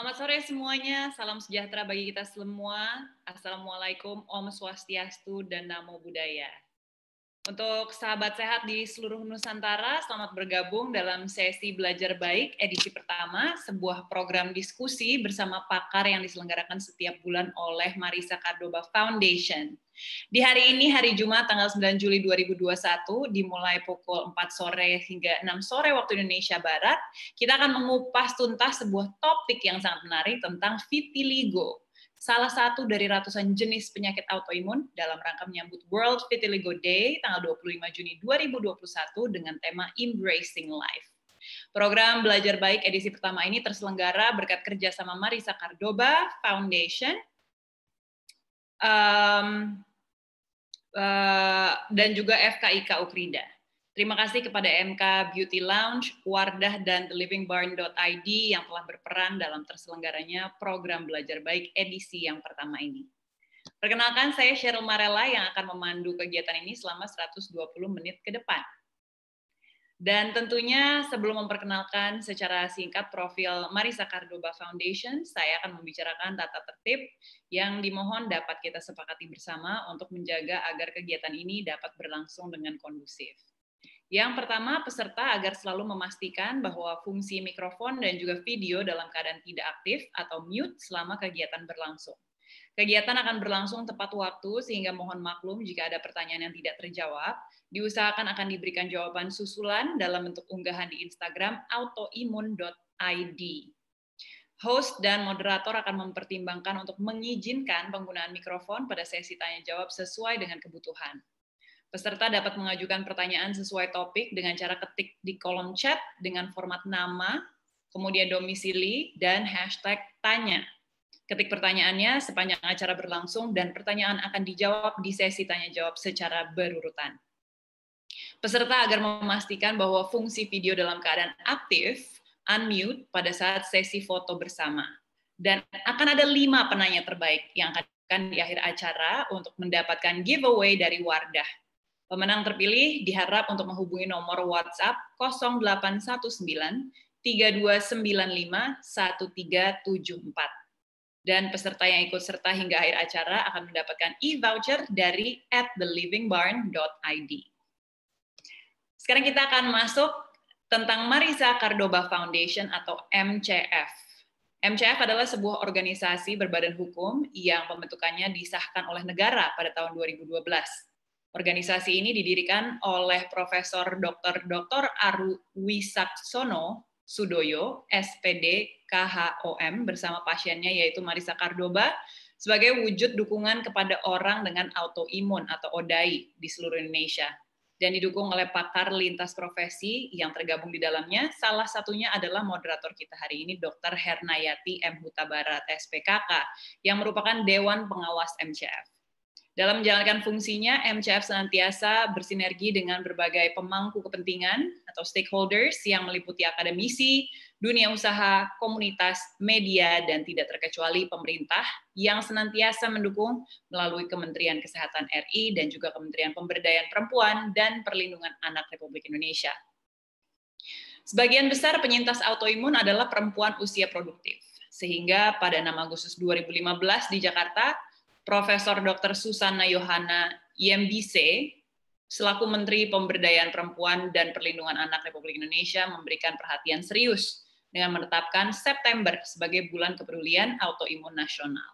Selamat sore semuanya, salam sejahtera bagi kita semua. Assalamualaikum, Om Swastiastu, dan Namo Buddhaya. Untuk sahabat sehat di seluruh Nusantara, selamat bergabung dalam sesi Belajar Baik edisi pertama, sebuah program diskusi bersama pakar yang diselenggarakan setiap bulan oleh Marisa Cardoba Foundation. Di hari ini, hari Jumat, tanggal 9 Juli 2021, dimulai pukul 4 sore hingga 6 sore waktu Indonesia Barat, kita akan mengupas tuntas sebuah topik yang sangat menarik tentang vitiligo salah satu dari ratusan jenis penyakit autoimun dalam rangka menyambut World Vitiligo Day tanggal 25 Juni 2021 dengan tema Embracing Life. Program Belajar Baik edisi pertama ini terselenggara berkat kerjasama Marisa Cardoba Foundation um, uh, dan juga FKIK Ukrida. Terima kasih kepada MK Beauty Lounge, Wardah, dan Living livingbarn.id yang telah berperan dalam terselenggaranya program Belajar Baik edisi yang pertama ini. Perkenalkan, saya Cheryl Marella yang akan memandu kegiatan ini selama 120 menit ke depan. Dan tentunya sebelum memperkenalkan secara singkat profil Marisa Cardoba Foundation, saya akan membicarakan tata tertib yang dimohon dapat kita sepakati bersama untuk menjaga agar kegiatan ini dapat berlangsung dengan kondusif. Yang pertama, peserta agar selalu memastikan bahwa fungsi mikrofon dan juga video dalam keadaan tidak aktif atau mute selama kegiatan berlangsung. Kegiatan akan berlangsung tepat waktu sehingga mohon maklum jika ada pertanyaan yang tidak terjawab. Diusahakan akan diberikan jawaban susulan dalam bentuk unggahan di Instagram autoimun.id. Host dan moderator akan mempertimbangkan untuk mengizinkan penggunaan mikrofon pada sesi tanya jawab sesuai dengan kebutuhan. Peserta dapat mengajukan pertanyaan sesuai topik dengan cara ketik di kolom chat dengan format nama, kemudian domisili, dan hashtag tanya. Ketik pertanyaannya sepanjang acara berlangsung dan pertanyaan akan dijawab di sesi tanya-jawab secara berurutan. Peserta agar memastikan bahwa fungsi video dalam keadaan aktif, unmute pada saat sesi foto bersama. Dan akan ada lima penanya terbaik yang akan di akhir acara untuk mendapatkan giveaway dari Wardah. Pemenang terpilih diharap untuk menghubungi nomor WhatsApp 0819 3295 1374. Dan peserta yang ikut serta hingga akhir acara akan mendapatkan e-voucher dari at thelivingbarn.id. Sekarang kita akan masuk tentang Marisa Cardoba Foundation atau MCF. MCF adalah sebuah organisasi berbadan hukum yang pembentukannya disahkan oleh negara pada tahun 2012 Organisasi ini didirikan oleh Profesor Dr. Dr. Aru Wisaksono Sudoyo, SPD KHOM bersama pasiennya yaitu Marisa Cardoba sebagai wujud dukungan kepada orang dengan autoimun atau ODAI di seluruh Indonesia dan didukung oleh pakar lintas profesi yang tergabung di dalamnya. Salah satunya adalah moderator kita hari ini, Dr. Hernayati M. Huta Barat, SPKK, yang merupakan Dewan Pengawas MCF. Dalam menjalankan fungsinya, MCF senantiasa bersinergi dengan berbagai pemangku kepentingan atau stakeholders yang meliputi akademisi, dunia usaha, komunitas, media, dan tidak terkecuali pemerintah yang senantiasa mendukung melalui Kementerian Kesehatan RI dan juga Kementerian Pemberdayaan Perempuan dan Perlindungan Anak Republik Indonesia. Sebagian besar penyintas autoimun adalah perempuan usia produktif. Sehingga pada 6 Agustus 2015 di Jakarta, Profesor Dr. Susana Yohana IMBC selaku Menteri Pemberdayaan Perempuan dan Perlindungan Anak Republik Indonesia memberikan perhatian serius dengan menetapkan September sebagai bulan kepedulian autoimun nasional.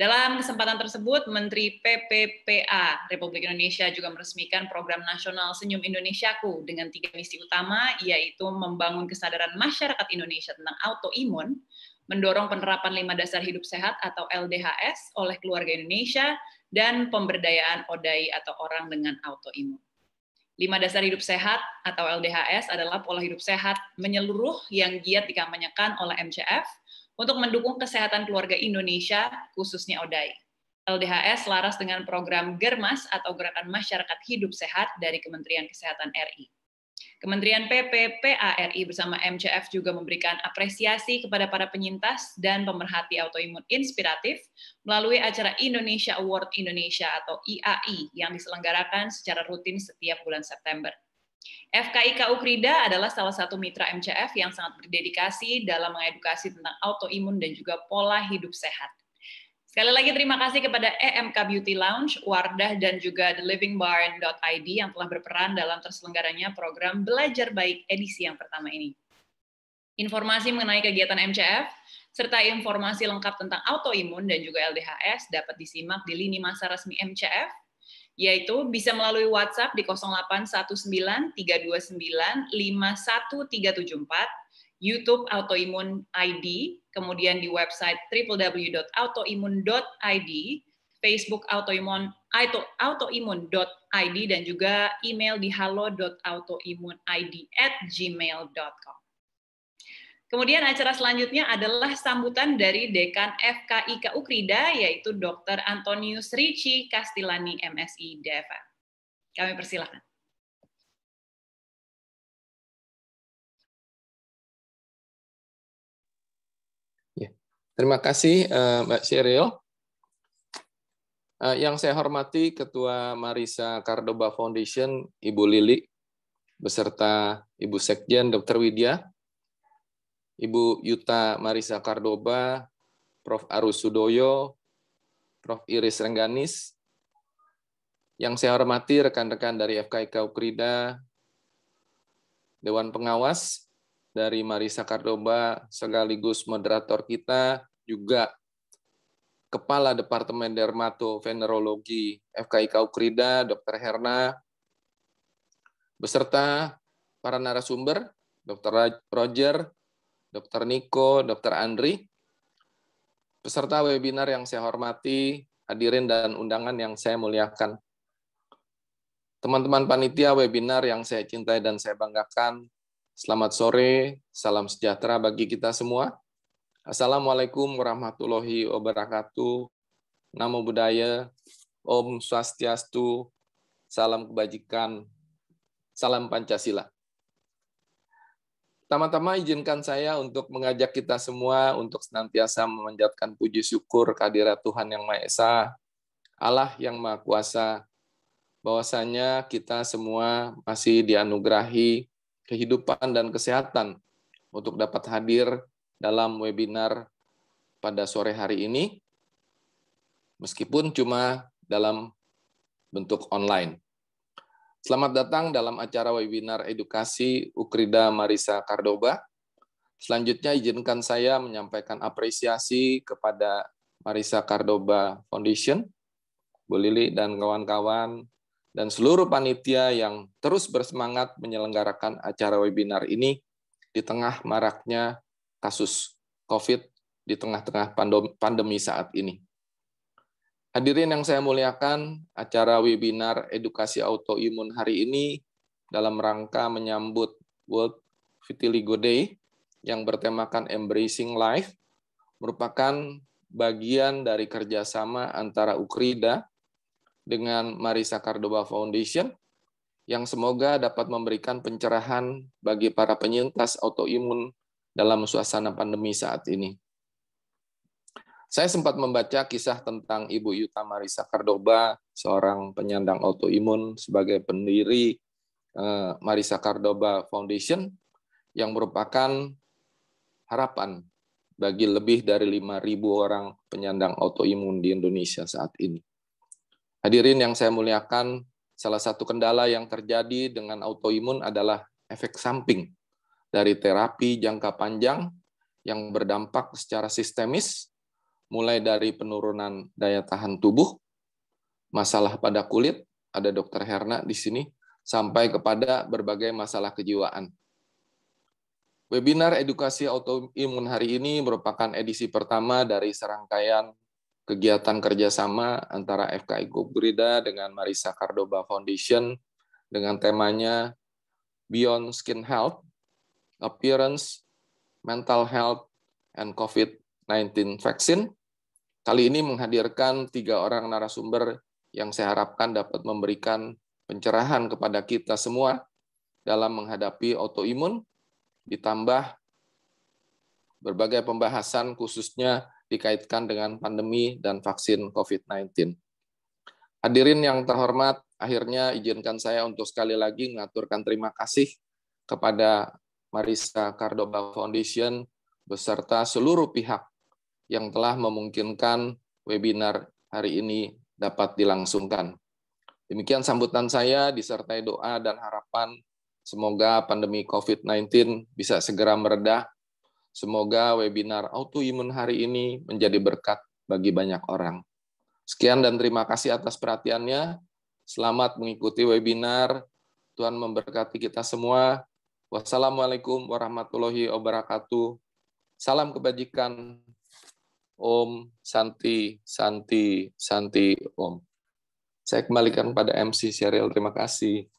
Dalam kesempatan tersebut, Menteri PPPA Republik Indonesia juga meresmikan program nasional Senyum Indonesiaku dengan tiga misi utama, yaitu membangun kesadaran masyarakat Indonesia tentang autoimun, mendorong penerapan lima dasar hidup sehat atau LDHS oleh keluarga Indonesia dan pemberdayaan ODAI atau orang dengan autoimun. Lima dasar hidup sehat atau LDHS adalah pola hidup sehat menyeluruh yang giat dikampanyekan oleh MCF untuk mendukung kesehatan keluarga Indonesia, khususnya ODAI. LDHS selaras dengan program GERMAS atau Gerakan Masyarakat Hidup Sehat dari Kementerian Kesehatan RI. Kementerian PP, PARI bersama MCF juga memberikan apresiasi kepada para penyintas dan pemerhati autoimun inspiratif melalui acara Indonesia Award Indonesia atau IAI yang diselenggarakan secara rutin setiap bulan September. FKIKU Krida adalah salah satu mitra MCF yang sangat berdedikasi dalam mengedukasi tentang autoimun dan juga pola hidup sehat. Sekali lagi terima kasih kepada EMK Beauty Lounge, Wardah, dan juga The Living Barn.id yang telah berperan dalam terselenggaranya program Belajar Baik edisi yang pertama ini. Informasi mengenai kegiatan MCF, serta informasi lengkap tentang autoimun dan juga LDHS dapat disimak di lini masa resmi MCF, yaitu bisa melalui WhatsApp di 081932951374, YouTube Autoimun ID, kemudian di website www.autoimun.id, Facebook autoimun autoimun.id dan juga email di halo.autoimunid at gmail.com. Kemudian acara selanjutnya adalah sambutan dari Dekan FKIK Ukrida, yaitu Dr. Antonius Ricci Castilani MSI, Deva. Kami persilahkan. Terima kasih eh, Mbak Sheryl. Eh, yang saya hormati Ketua Marisa Cardoba Foundation, Ibu Lili, beserta Ibu Sekjen Dr. Widya, Ibu Yuta Marisa Cardoba, Prof. Arus Sudoyo, Prof. Iris Rengganis, yang saya hormati rekan-rekan dari FKIK Ukrida, Dewan Pengawas, dari Marisa Kardoba sekaligus moderator kita juga Kepala Departemen Dermatovenerologi FKIK Ukrida, Dr. Herna, beserta para narasumber, Dr. Roger, Dr. Niko, Dr. Andri, peserta webinar yang saya hormati, hadirin dan undangan yang saya muliakan. Teman-teman panitia webinar yang saya cintai dan saya banggakan, Selamat sore, salam sejahtera bagi kita semua. Assalamualaikum warahmatullahi wabarakatuh. Namo Buddhaya, Om Swastiastu, salam kebajikan, salam Pancasila. Pertama-tama izinkan saya untuk mengajak kita semua untuk senantiasa memanjatkan puji syukur kehadirat Tuhan Yang Maha Esa, Allah Yang Maha Kuasa, bahwasanya kita semua masih dianugerahi kehidupan dan kesehatan untuk dapat hadir dalam webinar pada sore hari ini, meskipun cuma dalam bentuk online. Selamat datang dalam acara webinar edukasi Ukrida Marisa Kardoba. Selanjutnya izinkan saya menyampaikan apresiasi kepada Marisa Kardoba Foundation, Bu Lili dan kawan-kawan dan seluruh panitia yang terus bersemangat menyelenggarakan acara webinar ini di tengah maraknya kasus COVID di tengah-tengah pandemi saat ini. Hadirin yang saya muliakan, acara webinar edukasi autoimun hari ini dalam rangka menyambut World Vitiligo Day yang bertemakan Embracing Life merupakan bagian dari kerjasama antara UKRIDA dengan Marisa Cardoba Foundation yang semoga dapat memberikan pencerahan bagi para penyintas autoimun dalam suasana pandemi saat ini. Saya sempat membaca kisah tentang Ibu Yuta Marisa Cardoba, seorang penyandang autoimun sebagai pendiri eh, Marisa Cardoba Foundation yang merupakan harapan bagi lebih dari 5.000 orang penyandang autoimun di Indonesia saat ini. Hadirin yang saya muliakan, salah satu kendala yang terjadi dengan autoimun adalah efek samping dari terapi jangka panjang yang berdampak secara sistemis, mulai dari penurunan daya tahan tubuh, masalah pada kulit, ada dokter Herna di sini, sampai kepada berbagai masalah kejiwaan. Webinar edukasi autoimun hari ini merupakan edisi pertama dari serangkaian kegiatan kerjasama antara FKI Gubrida dengan Marisa Cardoba Foundation dengan temanya Beyond Skin Health, Appearance, Mental Health, and COVID-19 Vaccine. Kali ini menghadirkan tiga orang narasumber yang saya harapkan dapat memberikan pencerahan kepada kita semua dalam menghadapi autoimun, ditambah berbagai pembahasan khususnya dikaitkan dengan pandemi dan vaksin COVID-19. Hadirin yang terhormat, akhirnya izinkan saya untuk sekali lagi mengaturkan terima kasih kepada Marisa Cardoba Foundation beserta seluruh pihak yang telah memungkinkan webinar hari ini dapat dilangsungkan. Demikian sambutan saya disertai doa dan harapan semoga pandemi COVID-19 bisa segera meredah Semoga webinar autoimun hari ini menjadi berkat bagi banyak orang. Sekian dan terima kasih atas perhatiannya. Selamat mengikuti webinar. Tuhan memberkati kita semua. Wassalamualaikum warahmatullahi wabarakatuh. Salam kebajikan. Om Santi, Santi, Santi, Om. Saya kembalikan pada MC Serial. Terima kasih.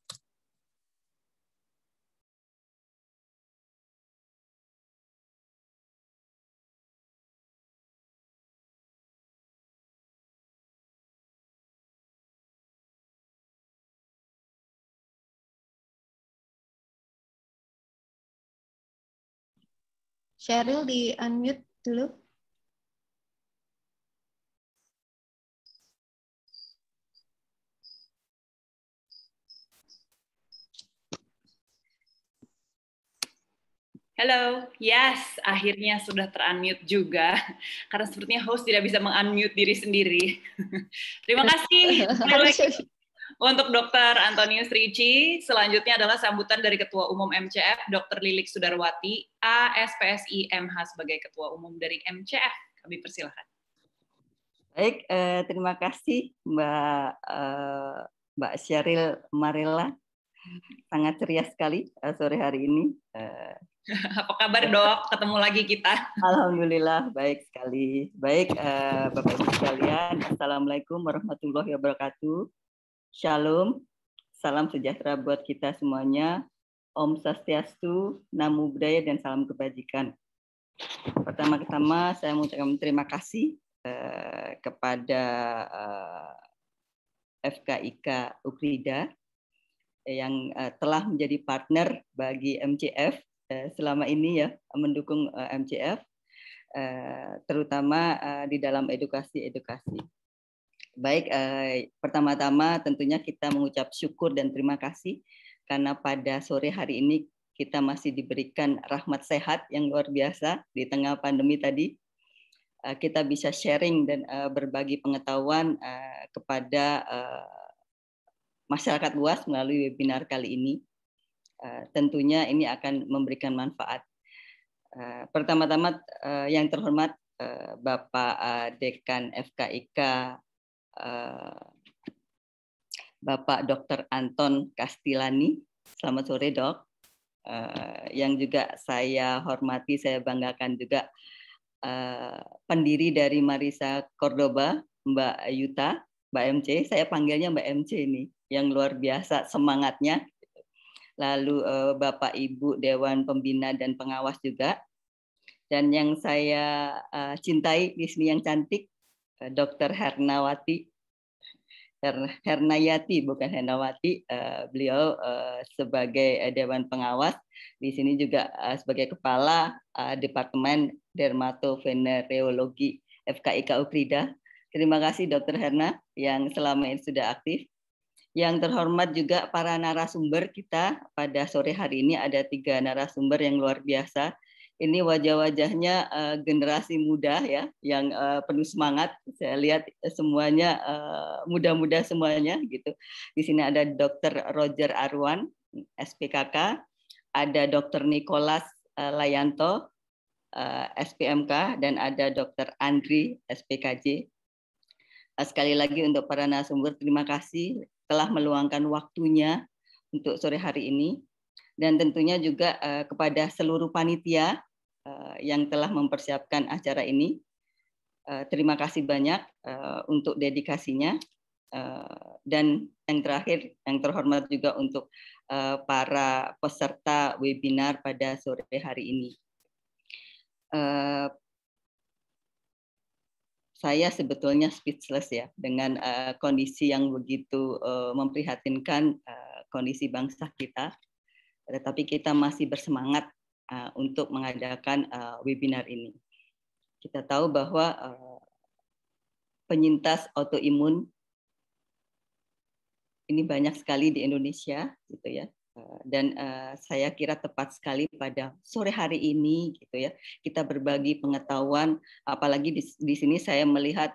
Cheryl di unmute dulu. Halo, yes, akhirnya sudah terunmute juga karena sepertinya host tidak bisa mengunmute diri sendiri. Terima kasih. Untuk Dr. Antonius Ricci, selanjutnya adalah sambutan dari Ketua Umum MCF, Dr. Lilik Sudarwati, ASPSI MH sebagai Ketua Umum dari MCF. Kami persilahkan. Baik, eh, terima kasih Mbak eh, Mbak Syaril Marilla. Sangat ceria sekali eh, sore hari ini. Eh, apa kabar dok? Ketemu lagi kita. Alhamdulillah baik sekali. Baik eh, Bapak Ibu sekalian, Assalamualaikum warahmatullahi wabarakatuh. Shalom, salam sejahtera buat kita semuanya. Om Sastiastu, Namo Buddhaya, dan salam kebajikan. Pertama-tama saya mengucapkan terima kasih eh, kepada eh, FKIK Ukrida eh, yang eh, telah menjadi partner bagi MCF eh, selama ini ya mendukung eh, MCF eh, terutama eh, di dalam edukasi-edukasi. Baik, eh, pertama-tama tentunya kita mengucap syukur dan terima kasih karena pada sore hari ini kita masih diberikan rahmat sehat yang luar biasa di tengah pandemi tadi. Eh, kita bisa sharing dan eh, berbagi pengetahuan eh, kepada eh, masyarakat luas melalui webinar kali ini. Eh, tentunya ini akan memberikan manfaat. Eh, pertama-tama eh, yang terhormat eh, Bapak eh, Dekan FKIK Eh, Bapak Dr. Anton Kastilani. Selamat sore, Dok. Uh, yang juga saya hormati, saya banggakan juga uh, pendiri dari Marisa Cordoba, Mbak Yuta, Mbak MC. Saya panggilnya Mbak MC ini yang luar biasa semangatnya. Lalu uh, Bapak Ibu Dewan Pembina dan Pengawas juga. Dan yang saya uh, cintai di yang cantik, Eh, Dr. Hernawati Hernayati bukan Hernawati eh, beliau eh, sebagai dewan pengawas di sini juga sebagai kepala departemen dermatovenereologi FKIK Uprida terima kasih Dr. Herna yang selama ini sudah aktif yang terhormat juga para narasumber kita pada sore hari ini ada tiga narasumber yang luar biasa ini wajah-wajahnya uh, generasi muda ya yang uh, penuh semangat. Saya lihat eh, semuanya uh, muda-muda semuanya gitu. Di sini ada Dokter Roger Arwan SPKK, ada Dokter Nicholas Layanto uh, SPMK dan ada Dokter Andri SPKJ. Uh, sekali lagi untuk para narasumber terima kasih telah meluangkan waktunya untuk sore hari ini dan tentunya juga uh, kepada seluruh panitia Eh, yang telah mempersiapkan acara ini. Eh, terima kasih banyak eh, untuk dedikasinya dan yang terakhir yang terhormat juga untuk para peserta webinar pada sore hari ini. Saya sebetulnya speechless ya dengan kondisi yang begitu memprihatinkan kondisi bangsa kita, tetapi kita masih bersemangat Eh, untuk mengadakan eh, webinar ini. Kita tahu bahwa eh, penyintas autoimun ini banyak sekali di Indonesia, gitu ya. dan saya kira tepat sekali pada sore hari ini, gitu ya. Kita berbagi pengetahuan, apalagi di, di sini saya melihat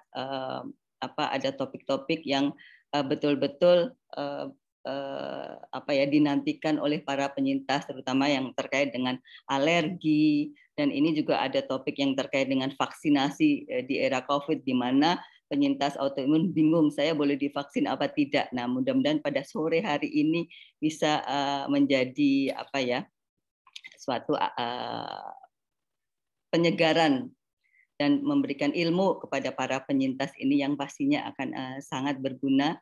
apa ada topik-topik yang betul-betul eh, apa ya dinantikan oleh para penyintas terutama yang terkait dengan alergi dan ini juga ada topik yang terkait dengan vaksinasi eh, di era Covid di mana penyintas autoimun bingung saya boleh divaksin apa tidak. Nah, mudah-mudahan pada sore hari ini bisa eh, menjadi apa ya? suatu eh, penyegaran dan memberikan ilmu kepada para penyintas ini yang pastinya akan uh, sangat berguna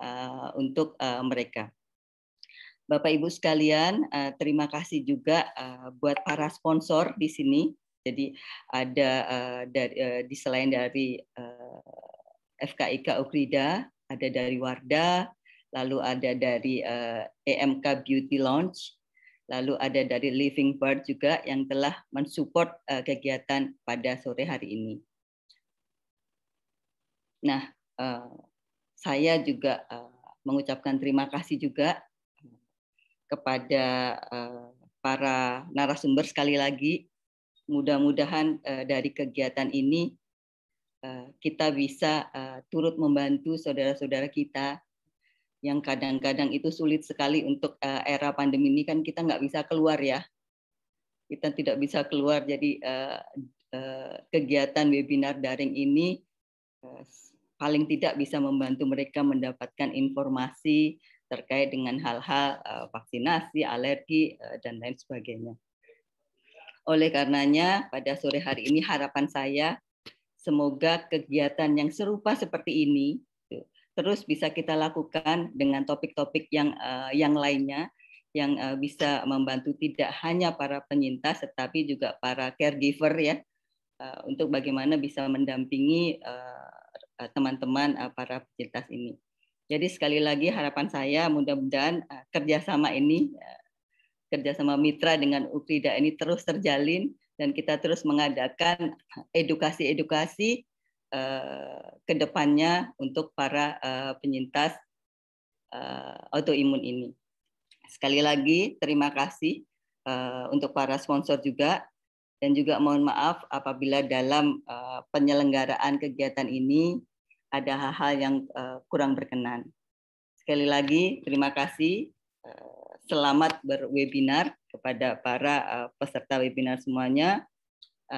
uh, untuk uh, mereka. Bapak Ibu sekalian, uh, terima kasih juga uh, buat para sponsor di sini. Jadi ada uh, dari uh, di selain dari uh, FKIK Ukrida, ada dari Warda, lalu ada dari uh, EMK Beauty Launch, lalu ada dari Living Bird juga yang telah mensupport uh, kegiatan pada sore hari ini. Nah, uh, saya juga eh, mengucapkan terima kasih juga kepada eh, para narasumber sekali lagi. Mudah-mudahan eh, dari kegiatan ini kita bisa turut membantu saudara-saudara kita yang kadang-kadang itu sulit sekali untuk era pandemi ini kan kita nggak bisa keluar ya. Kita tidak bisa keluar jadi kegiatan webinar daring ini paling tidak bisa membantu mereka mendapatkan informasi terkait dengan hal-hal eh, vaksinasi, alergi, eh, dan lain sebagainya. Oleh karenanya, pada sore hari ini harapan saya semoga kegiatan yang serupa seperti ini eh, terus bisa kita lakukan dengan topik-topik yang yang lainnya yang bisa membantu tidak hanya para penyintas tetapi juga para caregiver ya untuk bagaimana bisa mendampingi Eh, teman-teman uh, para pecintas ini. Jadi sekali lagi harapan saya mudah-mudahan uh, kerjasama ini, uh, kerjasama mitra dengan UKRIDA ini terus terjalin dan kita terus mengadakan edukasi-edukasi uh, ke depannya untuk para uh, penyintas uh, autoimun ini. Sekali lagi terima kasih uh, untuk para sponsor juga dan juga mohon maaf apabila dalam eh, penyelenggaraan kegiatan ini ada hal-hal yang eh, kurang berkenan. Sekali lagi, terima kasih. Eh, selamat berwebinar kepada para peserta webinar semuanya.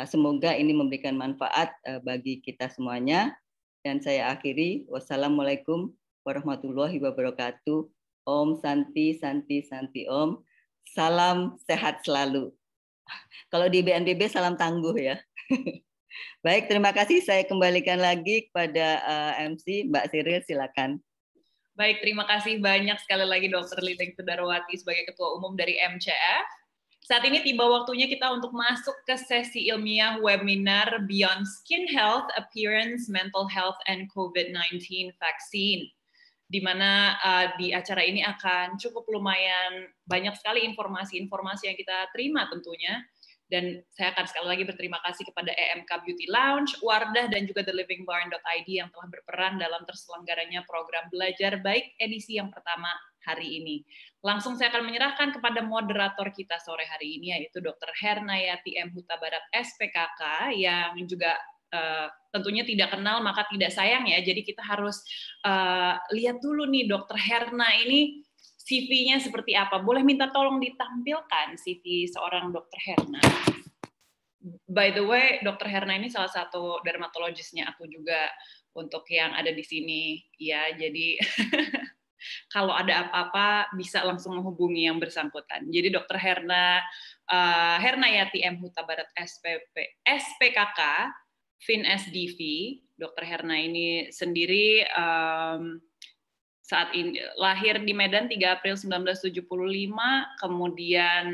semoga ini memberikan manfaat bagi kita semuanya. Dan saya akhiri, wassalamualaikum warahmatullahi wabarakatuh. Om Santi, Santi, Santi Om. Salam sehat selalu. Kalau di BNPB salam tangguh ya. Baik, terima kasih. Saya kembalikan lagi kepada eh, MC Mbak Siril, silakan. Baik, terima kasih banyak sekali lagi Dr. Liteng Sudarwati sebagai Ketua Umum dari MCF. Saat ini tiba waktunya kita untuk masuk ke sesi ilmiah webinar Beyond Skin Health, Appearance, Mental Health, and COVID-19 Vaccine di mana uh, di acara ini akan cukup lumayan banyak sekali informasi-informasi yang kita terima tentunya. Dan saya akan sekali lagi berterima kasih kepada EMK Beauty Lounge, Wardah, dan juga The Living TheLivingBarn.id yang telah berperan dalam terselenggaranya program Belajar Baik edisi yang pertama hari ini. Langsung saya akan menyerahkan kepada moderator kita sore hari ini, yaitu Dr. Hernayati M. Huta Barat, SPKK, yang juga Eh, tentunya tidak kenal maka tidak sayang ya. Jadi kita harus uh, lihat dulu nih dokter Herna ini CV-nya seperti apa. Boleh minta tolong ditampilkan CV seorang dokter Herna. By the way, dokter Herna ini salah satu dermatologisnya aku juga untuk yang ada di sini ya. Jadi kalau ada apa-apa bisa langsung menghubungi yang bersangkutan. Jadi dokter Herna uh, Herna Yati M Huta Barat SPP SPKK Sdv, Dokter Herna ini sendiri um, saat ini lahir di Medan 3 April 1975, kemudian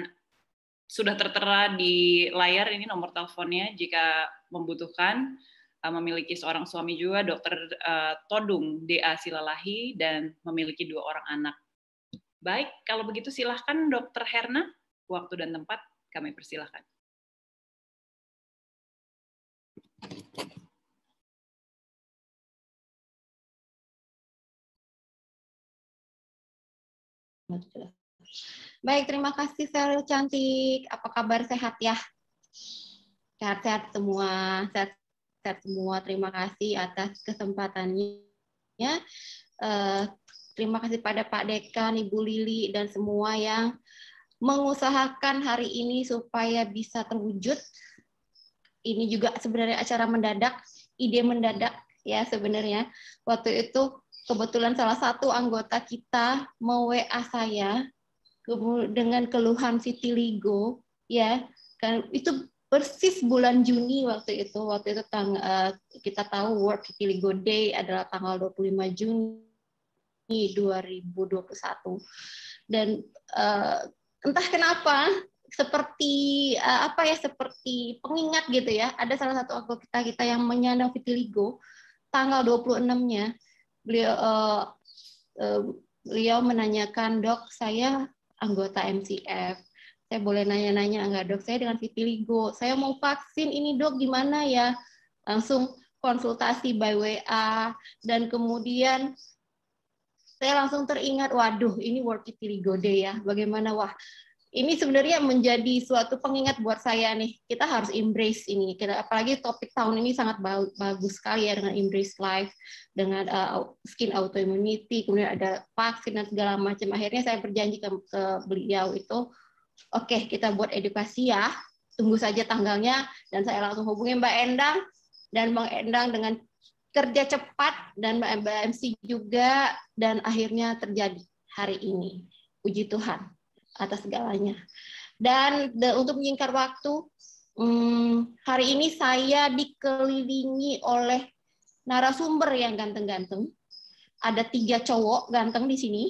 sudah tertera di layar ini nomor teleponnya jika membutuhkan eh, memiliki seorang suami juga, Dokter Uh, Todung DA Silalahi, dan memiliki dua orang anak. Baik, kalau begitu silahkan Dokter Herna, waktu dan tempat kami persilahkan. Baik, terima kasih Sel cantik. Apa kabar sehat ya? Sehat-sehat semua, sehat-sehat semua. Terima kasih atas kesempatannya. Uh, terima kasih pada Pak Dekan, Ibu Lili, dan semua yang mengusahakan hari ini supaya bisa terwujud ini juga sebenarnya acara mendadak, ide mendadak ya sebenarnya. Waktu itu kebetulan salah satu anggota kita mau WA saya dengan keluhan vitiligo ya kan itu persis bulan Juni waktu itu waktu itu tang, eh, kita tahu World Vitiligo Day adalah tanggal 25 Juni 2021 dan uh, entah kenapa seperti uh, apa ya seperti pengingat gitu ya. Ada salah satu anggota kita kita yang menyandang vitiligo tanggal 26-nya beliau uh, uh, beliau menanyakan, "Dok, saya anggota MCF. Saya boleh nanya-nanya enggak, Dok? Saya dengan vitiligo. Saya mau vaksin ini, Dok, gimana ya?" Langsung konsultasi by WA dan kemudian saya langsung teringat, waduh, ini World Vitiligo Day ya. Bagaimana wah ini sebenarnya menjadi suatu pengingat buat saya nih. Kita harus embrace ini. Kita, apalagi topik tahun ini sangat bagus sekali ya dengan embrace life, dengan uh, skin autoimmunity, kemudian ada vaksin dan segala macam. Akhirnya saya berjanji ke, ke beliau itu, oke okay, kita buat edukasi ya. Tunggu saja tanggalnya dan saya langsung hubungi Mbak Endang dan Bang Endang dengan kerja cepat dan Mbak MC juga dan akhirnya terjadi hari ini. Puji Tuhan atas segalanya. Dan de, untuk menyingkar waktu, hmm, hari ini saya dikelilingi oleh narasumber yang ganteng-ganteng. Ada tiga cowok ganteng di sini,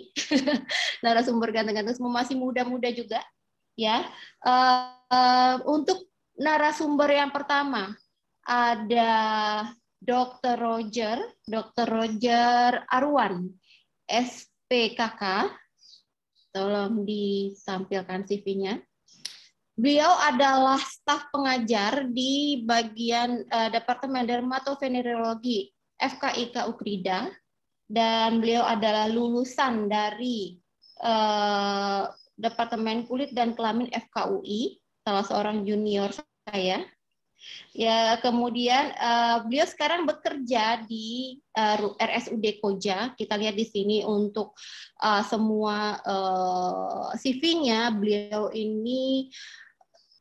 narasumber ganteng-ganteng semua masih muda-muda juga, ya. Uh, uh, untuk narasumber yang pertama ada Dr. Roger, Dr. Roger Arwan, SPKK Tolong ditampilkan CV-nya. Beliau adalah staf pengajar di bagian uh, Departemen Dermatovenerologi FKIK Ukrida dan beliau adalah lulusan dari uh, Departemen Kulit dan Kelamin FKUI, salah seorang junior saya Ya, kemudian uh, beliau sekarang bekerja di uh, eh, RSUD Koja. Kita lihat di sini untuk uh, semua uh, CV-nya beliau ini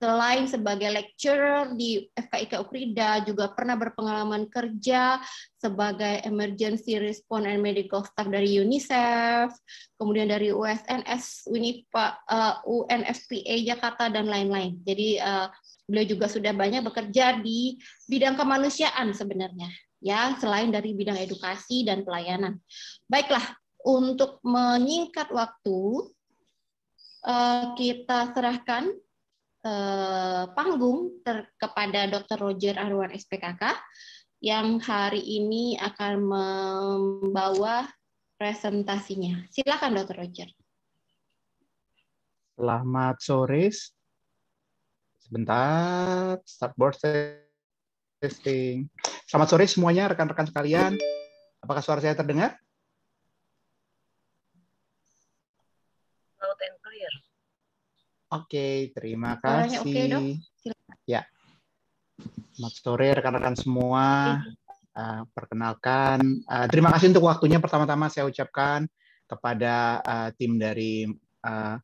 selain sebagai lecturer di FKIK Ukrida juga pernah berpengalaman kerja sebagai emergency response and medical staff dari UNICEF, kemudian dari USNS UNIPA, uh, UNFPA Jakarta dan lain-lain. Jadi uh, beliau juga sudah banyak bekerja di bidang kemanusiaan sebenarnya ya selain dari bidang edukasi dan pelayanan. Baiklah, untuk menyingkat waktu eh, kita serahkan eh, panggung kepada Dr. Roger Arwan SPKK yang hari ini akan membawa presentasinya. Silakan Dr. Roger. Selamat sore Bentar, start board testing. Selamat sore semuanya, rekan-rekan sekalian. Apakah suara saya terdengar? Loud and clear. Oke, okay, terima kasih. Oke, okay, dok. Ya. Selamat sore rekan-rekan semua. Uh, perkenalkan, uh, terima kasih untuk waktunya pertama-tama saya ucapkan kepada uh, tim dari uh,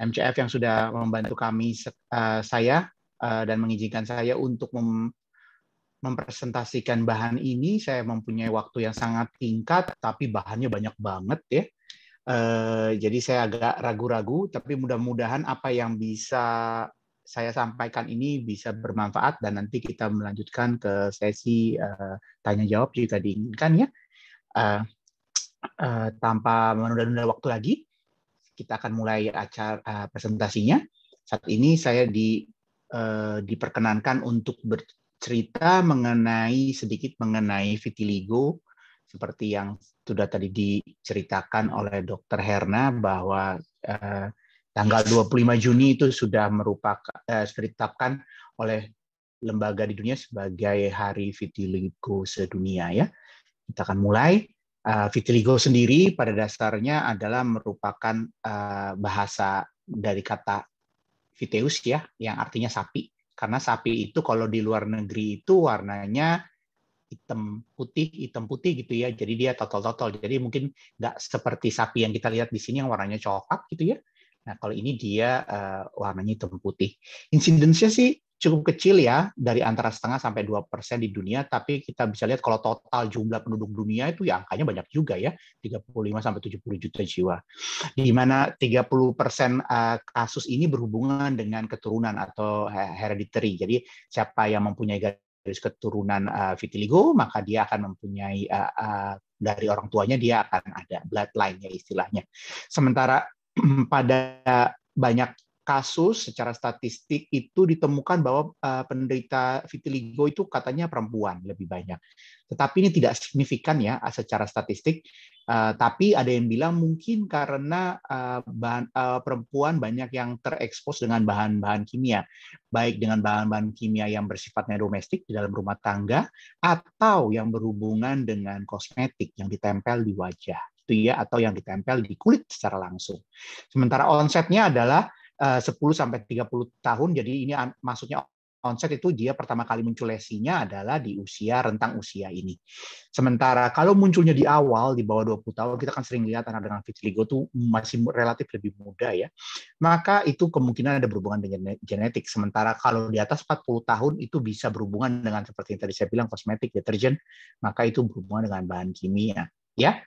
MCF yang sudah membantu kami uh, saya uh, dan mengizinkan saya untuk mem mempresentasikan bahan ini. Saya mempunyai waktu yang sangat tingkat, tapi bahannya banyak banget ya. Uh, jadi saya agak ragu-ragu, tapi mudah-mudahan apa yang bisa saya sampaikan ini bisa bermanfaat dan nanti kita melanjutkan ke sesi uh, tanya jawab jika diinginkan ya. Uh, uh, tanpa menunda-nunda waktu lagi, kita akan mulai acara uh, presentasinya. Saat ini saya di, uh, diperkenankan untuk bercerita mengenai sedikit mengenai vitiligo seperti yang sudah tadi diceritakan oleh Dr. Herna bahwa uh, tanggal 25 Juni itu sudah merupakan uh, ditetapkan oleh lembaga di dunia sebagai Hari Vitiligo Sedunia ya. Kita akan mulai. Uh, vitiligo sendiri pada dasarnya adalah merupakan eh, bahasa dari kata viteus ya, yang artinya sapi. Karena sapi itu kalau di luar negeri itu warnanya hitam putih, hitam putih gitu ya. Jadi dia total-total. Jadi mungkin nggak seperti sapi yang kita lihat di sini yang warnanya coklat gitu ya. Nah kalau ini dia eh, warnanya hitam putih. Insidensnya sih cukup kecil ya dari antara setengah sampai dua persen di dunia, tapi kita bisa lihat kalau total jumlah penduduk dunia itu ya angkanya banyak juga ya, 35 sampai 70 juta jiwa. Di mana 30 persen eh, kasus ini berhubungan dengan keturunan atau hereditary. Jadi siapa yang mempunyai garis keturunan eh, vitiligo, maka dia akan mempunyai eh, dari orang tuanya dia akan ada bloodline-nya istilahnya. Sementara pada banyak kasus secara statistik itu ditemukan bahwa eh, penderita vitiligo itu katanya perempuan lebih banyak. Tetapi ini tidak signifikan ya eh, secara statistik. Eh, tapi ada yang bilang mungkin karena perempuan banyak yang terekspos dengan bahan-bahan kimia, baik dengan bahan-bahan kimia yang bersifatnya domestik di dalam rumah tangga atau yang berhubungan dengan kosmetik yang ditempel di wajah, itu ya, atau yang ditempel di kulit secara langsung. Sementara onsetnya adalah 10 eh, sampai 30 tahun. Jadi ini maksudnya onset itu dia pertama kali muncul lesinya adalah di usia rentang usia ini. Sementara kalau munculnya di awal di bawah 20 tahun kita kan sering lihat anak dengan vitiligo itu masih relatif lebih muda ya. Maka itu kemungkinan ada berhubungan dengan genetik. Sementara kalau di atas 40 tahun itu bisa berhubungan dengan seperti yang tadi saya bilang kosmetik, deterjen, maka itu berhubungan dengan bahan kimia ya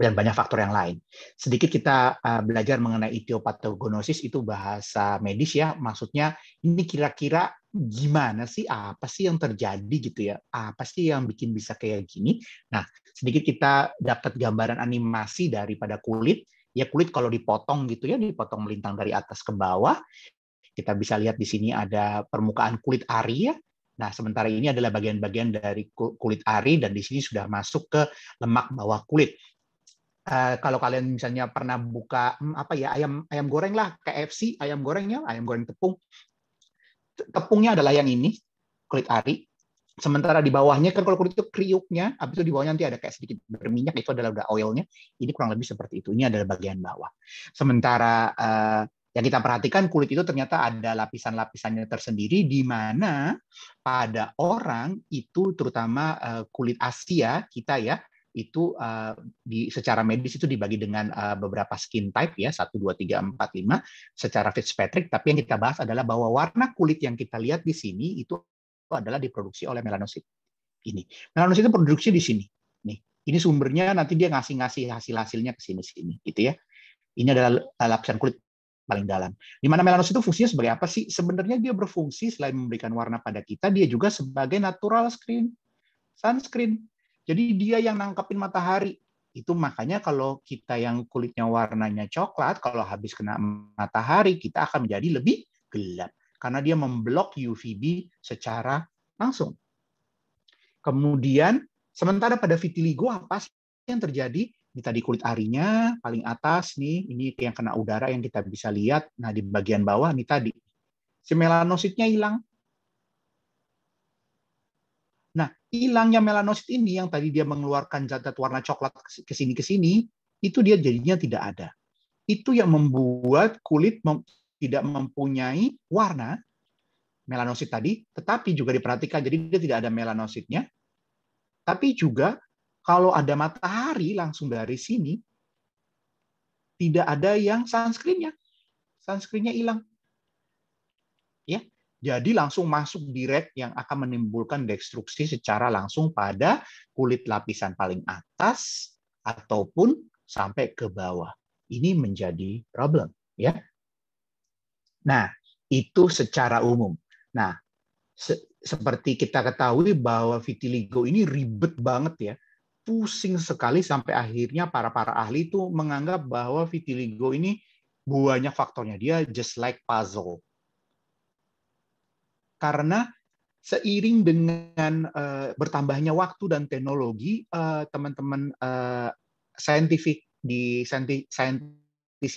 dan banyak faktor yang lain. Sedikit kita uh, belajar mengenai etiopatogenesis itu bahasa medis ya, maksudnya ini kira-kira gimana sih, apa sih yang terjadi gitu ya, apa sih yang bikin bisa kayak gini. Nah, sedikit kita dapat gambaran animasi daripada kulit, ya kulit kalau dipotong gitu ya, dipotong melintang dari atas ke bawah, kita bisa lihat di sini ada permukaan kulit ari ya, Nah, sementara ini adalah bagian-bagian dari kulit ari dan di sini sudah masuk ke lemak bawah kulit uh, kalau kalian misalnya pernah buka hmm, apa ya ayam ayam goreng lah KFC ayam gorengnya ayam goreng tepung tepungnya adalah yang ini kulit ari sementara di bawahnya kan kalau kulit itu kriuknya habis itu di bawahnya nanti ada kayak sedikit berminyak itu adalah udah oilnya ini kurang lebih seperti itu ini adalah bagian bawah sementara uh, yang kita perhatikan kulit itu ternyata ada lapisan-lapisannya tersendiri di mana pada orang itu terutama eh, kulit Asia kita ya itu uh, di secara medis itu dibagi dengan uh, beberapa skin type ya 1 2 3 4 5 secara Fitzpatrick tapi yang kita bahas adalah bahwa warna kulit yang kita lihat di sini itu adalah diproduksi oleh melanosit. Ini. Melanosit itu produksi di sini. Nih, ini sumbernya nanti dia ngasih-ngasih hasil-hasilnya ke sini-sini gitu ya. Ini adalah lapisan kulit paling dalam. Di mana melanosit itu fungsinya sebagai apa sih? Sebenarnya dia berfungsi selain memberikan warna pada kita, dia juga sebagai natural screen, sunscreen. Jadi dia yang nangkepin matahari. Itu makanya kalau kita yang kulitnya warnanya coklat, kalau habis kena matahari, kita akan menjadi lebih gelap. Karena dia memblok UVB secara langsung. Kemudian, sementara pada vitiligo, apa sih yang terjadi? Ini tadi kulit arinya, paling atas nih, ini yang kena udara yang kita bisa lihat. Nah, di bagian bawah nih tadi. Si melanositnya hilang, Nah, hilangnya melanosit ini yang tadi dia mengeluarkan zat warna coklat ke sini ke sini, itu dia jadinya tidak ada. Itu yang membuat kulit mem tidak mempunyai warna melanosit tadi, tetapi juga diperhatikan jadi dia tidak ada melanositnya. Tapi juga kalau ada matahari langsung dari sini tidak ada yang sunscreennya. Sunscreennya hilang. Ya, jadi langsung masuk direct yang akan menimbulkan destruksi secara langsung pada kulit lapisan paling atas ataupun sampai ke bawah. Ini menjadi problem, ya. Nah, itu secara umum. Nah, se seperti kita ketahui bahwa vitiligo ini ribet banget ya. Pusing sekali sampai akhirnya para-para ahli itu menganggap bahwa vitiligo ini banyak faktornya. Dia just like puzzle karena seiring dengan uh, bertambahnya waktu dan teknologi, eh, teman-teman uh, eh, saintifik di saintis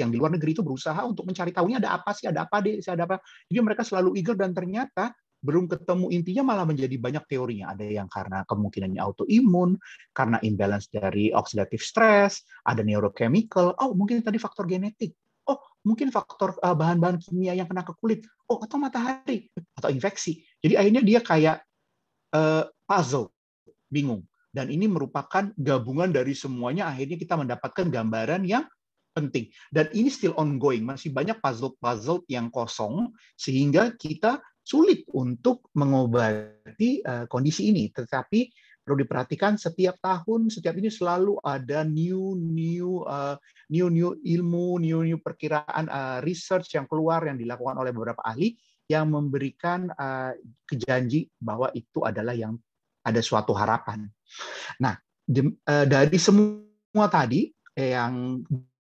yang di luar negeri itu berusaha untuk mencari tahunya ada apa sih, ada apa deh, ada apa. Jadi mereka selalu eager dan ternyata belum ketemu intinya malah menjadi banyak teorinya. Ada yang karena kemungkinannya autoimun, karena imbalance dari oxidative stress, ada neurochemical, oh mungkin tadi faktor genetik mungkin faktor eh, bahan-bahan kimia yang kena ke kulit, oh atau matahari atau infeksi. Jadi akhirnya dia kayak uh, puzzle, bingung. Dan ini merupakan gabungan dari semuanya. Akhirnya kita mendapatkan gambaran yang penting. Dan ini still ongoing, masih banyak puzzle-puzzle yang kosong sehingga kita sulit untuk mengobati uh, kondisi ini. Tetapi perlu diperhatikan setiap tahun setiap ini selalu ada new new uh, new new ilmu new new perkiraan uh, research yang keluar yang dilakukan oleh beberapa ahli yang memberikan uh, kejanji bahwa itu adalah yang ada suatu harapan. Nah di, uh, dari semua tadi yang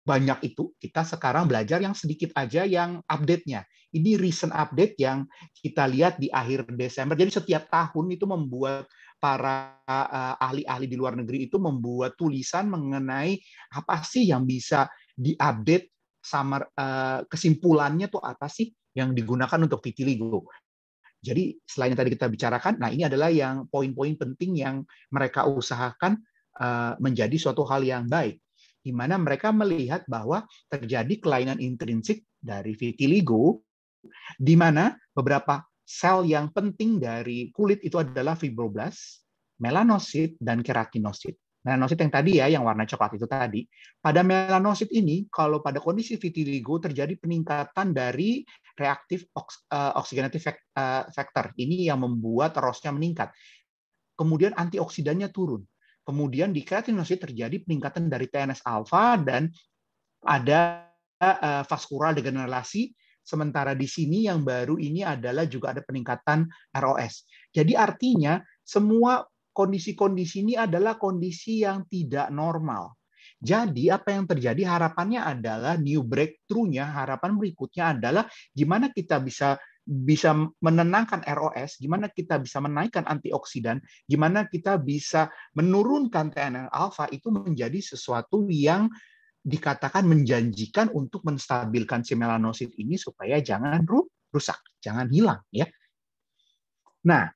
banyak itu kita sekarang belajar yang sedikit aja yang update-nya. Ini recent update yang kita lihat di akhir Desember. Jadi setiap tahun itu membuat para eh, ahli-ahli di luar negeri itu membuat tulisan mengenai apa sih yang bisa diupdate sama eh, kesimpulannya tuh apa sih yang digunakan untuk vitiligo. Jadi selain yang tadi kita bicarakan, nah ini adalah yang poin-poin penting yang mereka usahakan eh, menjadi suatu hal yang baik di mana mereka melihat bahwa terjadi kelainan intrinsik dari vitiligo di mana beberapa sel yang penting dari kulit itu adalah fibroblast, melanosit, dan keratinosit. Melanosit yang tadi ya, yang warna coklat itu tadi. Pada melanosit ini, kalau pada kondisi vitiligo terjadi peningkatan dari reaktif oks, uh, oksigenatif factor. Eh, ini yang membuat rosnya meningkat. Kemudian antioksidannya turun. Kemudian di keratinosit terjadi peningkatan dari TNS alfa dan ada uh, eh, vaskural degenerasi Sementara di sini yang baru ini adalah juga ada peningkatan ROS. Jadi artinya semua kondisi-kondisi ini adalah kondisi yang tidak normal. Jadi apa yang terjadi harapannya adalah new breakthrough-nya, harapan berikutnya adalah gimana kita bisa bisa menenangkan ROS, gimana kita bisa menaikkan antioksidan, gimana kita bisa menurunkan TNF alfa itu menjadi sesuatu yang dikatakan menjanjikan untuk menstabilkan si melanosit ini supaya jangan rusak, jangan hilang ya. Nah,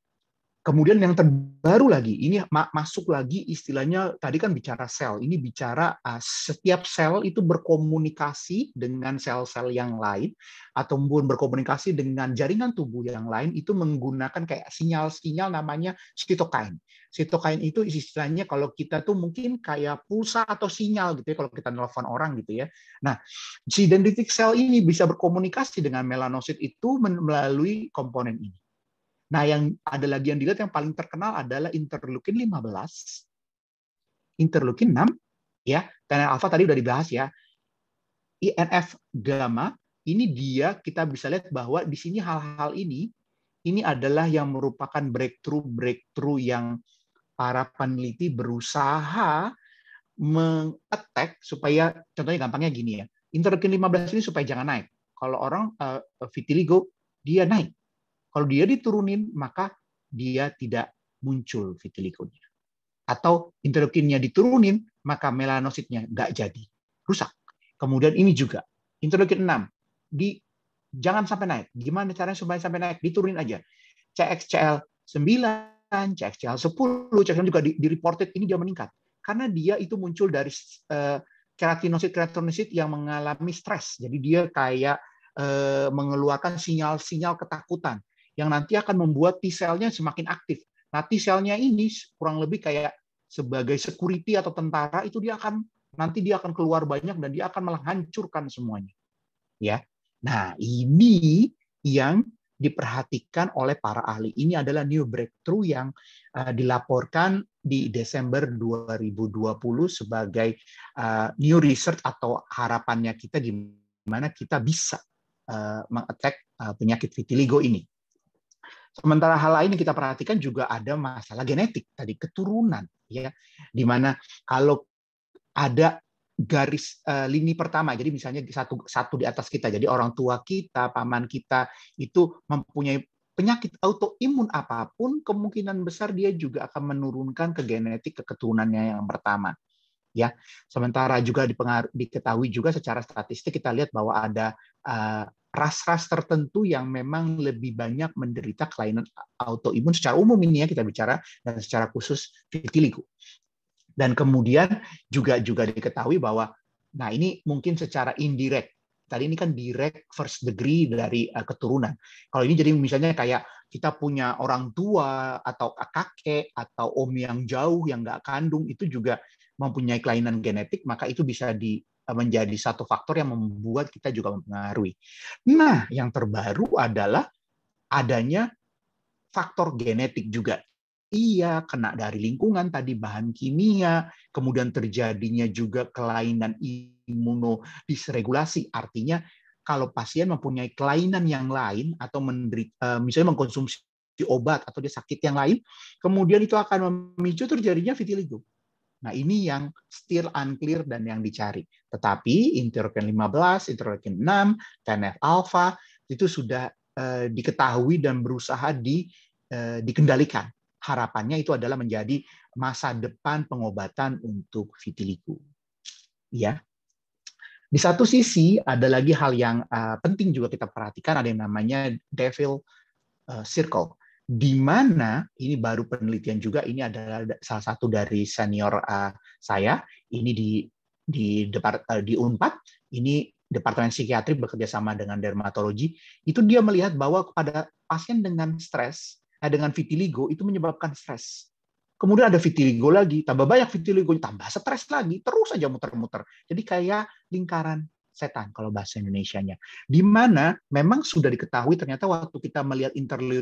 Kemudian yang terbaru lagi, ini masuk lagi istilahnya tadi kan bicara sel, ini bicara ah, setiap sel itu berkomunikasi dengan sel-sel yang lain ataupun berkomunikasi dengan jaringan tubuh yang lain itu menggunakan kayak sinyal-sinyal namanya sitokain. Sitokain itu istilahnya kalau kita tuh mungkin kayak pulsa atau sinyal gitu ya kalau kita nelfon orang gitu ya. Nah, si dendritik sel ini bisa berkomunikasi dengan melanosit itu melalui komponen ini. Nah, yang ada lagi yang dilihat yang paling terkenal adalah interleukin 15, interleukin 6, ya. karena alfa tadi udah dibahas ya. INF gamma ini dia kita bisa lihat bahwa di sini hal-hal ini ini adalah yang merupakan breakthrough breakthrough yang para peneliti berusaha mengetek supaya contohnya gampangnya gini ya interleukin 15 ini supaya jangan naik kalau orang uh, vitiligo dia naik kalau dia diturunin, maka dia tidak muncul vitiligonya. Atau interleukinnya diturunin, maka melanositnya nggak jadi, rusak. Kemudian ini juga, interleukin 6, di, jangan sampai naik. Gimana caranya supaya sampai naik? Diturunin aja. CXCL 9, CXCL 10, CXCL juga di, di reported ini dia meningkat. Karena dia itu muncul dari uh, eh, keratinosit-keratinosit yang mengalami stres. Jadi dia kayak uh, mengeluarkan sinyal-sinyal ketakutan yang nanti akan membuat T-selnya semakin aktif. Nah, T-selnya ini kurang lebih kayak sebagai security atau tentara itu dia akan nanti dia akan keluar banyak dan dia akan menghancurkan semuanya. Ya. Nah, ini yang diperhatikan oleh para ahli. Ini adalah new breakthrough yang uh, dilaporkan di Desember 2020 sebagai uh, new research atau harapannya kita gimana kita bisa uh, mengattack uh, penyakit vitiligo ini. Sementara hal lain yang kita perhatikan juga ada masalah genetik tadi keturunan ya, di mana kalau ada garis uh, lini pertama. Jadi misalnya satu satu di atas kita. Jadi orang tua kita, paman kita itu mempunyai penyakit autoimun apapun, kemungkinan besar dia juga akan menurunkan ke genetik ke keturunannya yang pertama. Ya. Sementara juga diketahui juga secara statistik kita lihat bahwa ada uh, ras-ras tertentu yang memang lebih banyak menderita kelainan autoimun secara umum ini ya kita bicara dan secara khusus vitiligo. Dan kemudian juga juga diketahui bahwa nah ini mungkin secara indirect tadi ini kan direct first degree dari eh, keturunan. Kalau ini jadi misalnya kayak kita punya orang tua atau kakek atau om yang jauh yang nggak kandung itu juga mempunyai kelainan genetik, maka itu bisa di Eh, menjadi satu faktor yang membuat kita juga mempengaruhi. Nah, yang terbaru adalah adanya faktor genetik juga. Iya, kena dari lingkungan tadi bahan kimia, kemudian terjadinya juga kelainan imunodisregulasi. Artinya kalau pasien mempunyai kelainan yang lain atau menderita, eh, misalnya mengkonsumsi obat atau dia sakit yang lain, kemudian itu akan memicu terjadinya vitiligo. Nah, ini yang still unclear dan yang dicari. Tetapi interleukin 15, interleukin 6, TNF alpha itu sudah uh, diketahui dan berusaha di uh, dikendalikan. Harapannya itu adalah menjadi masa depan pengobatan untuk vitiligo. Ya. Di satu sisi ada lagi hal yang uh, penting juga kita perhatikan ada yang namanya devil uh, circle di mana ini baru penelitian juga ini adalah salah satu dari senior uh, saya ini di di Depart, uh, eh, di Unpad ini departemen psikiatri bekerja sama dengan dermatologi itu dia melihat bahwa pada pasien dengan stres eh, dengan vitiligo itu menyebabkan stres kemudian ada vitiligo lagi tambah banyak vitiligo tambah stres lagi terus saja muter-muter jadi kayak lingkaran setan kalau bahasa Indonesia-nya Di mana memang sudah diketahui ternyata waktu kita melihat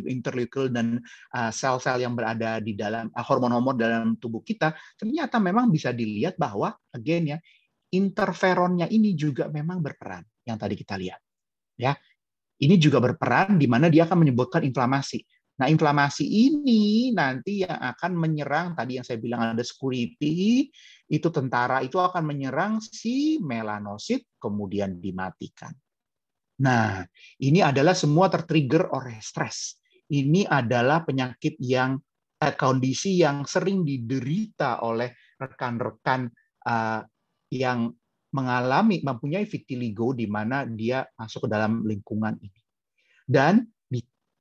interleukin dan sel eh, sel-sel yang berada di dalam hormon eh, hormon-hormon dalam tubuh kita, ternyata memang bisa dilihat bahwa again ya interferonnya ini juga memang berperan yang tadi kita lihat. Ya. Ini juga berperan di mana dia akan menyebutkan inflamasi. Nah, inflamasi ini nanti yang akan menyerang tadi yang saya bilang ada security, itu tentara itu akan menyerang si melanosit kemudian dimatikan. Nah, ini adalah semua tertrigger oleh stres. Ini adalah penyakit yang eh, kondisi yang sering diderita oleh rekan-rekan eh, yang mengalami mempunyai vitiligo di mana dia masuk ke dalam lingkungan ini. Dan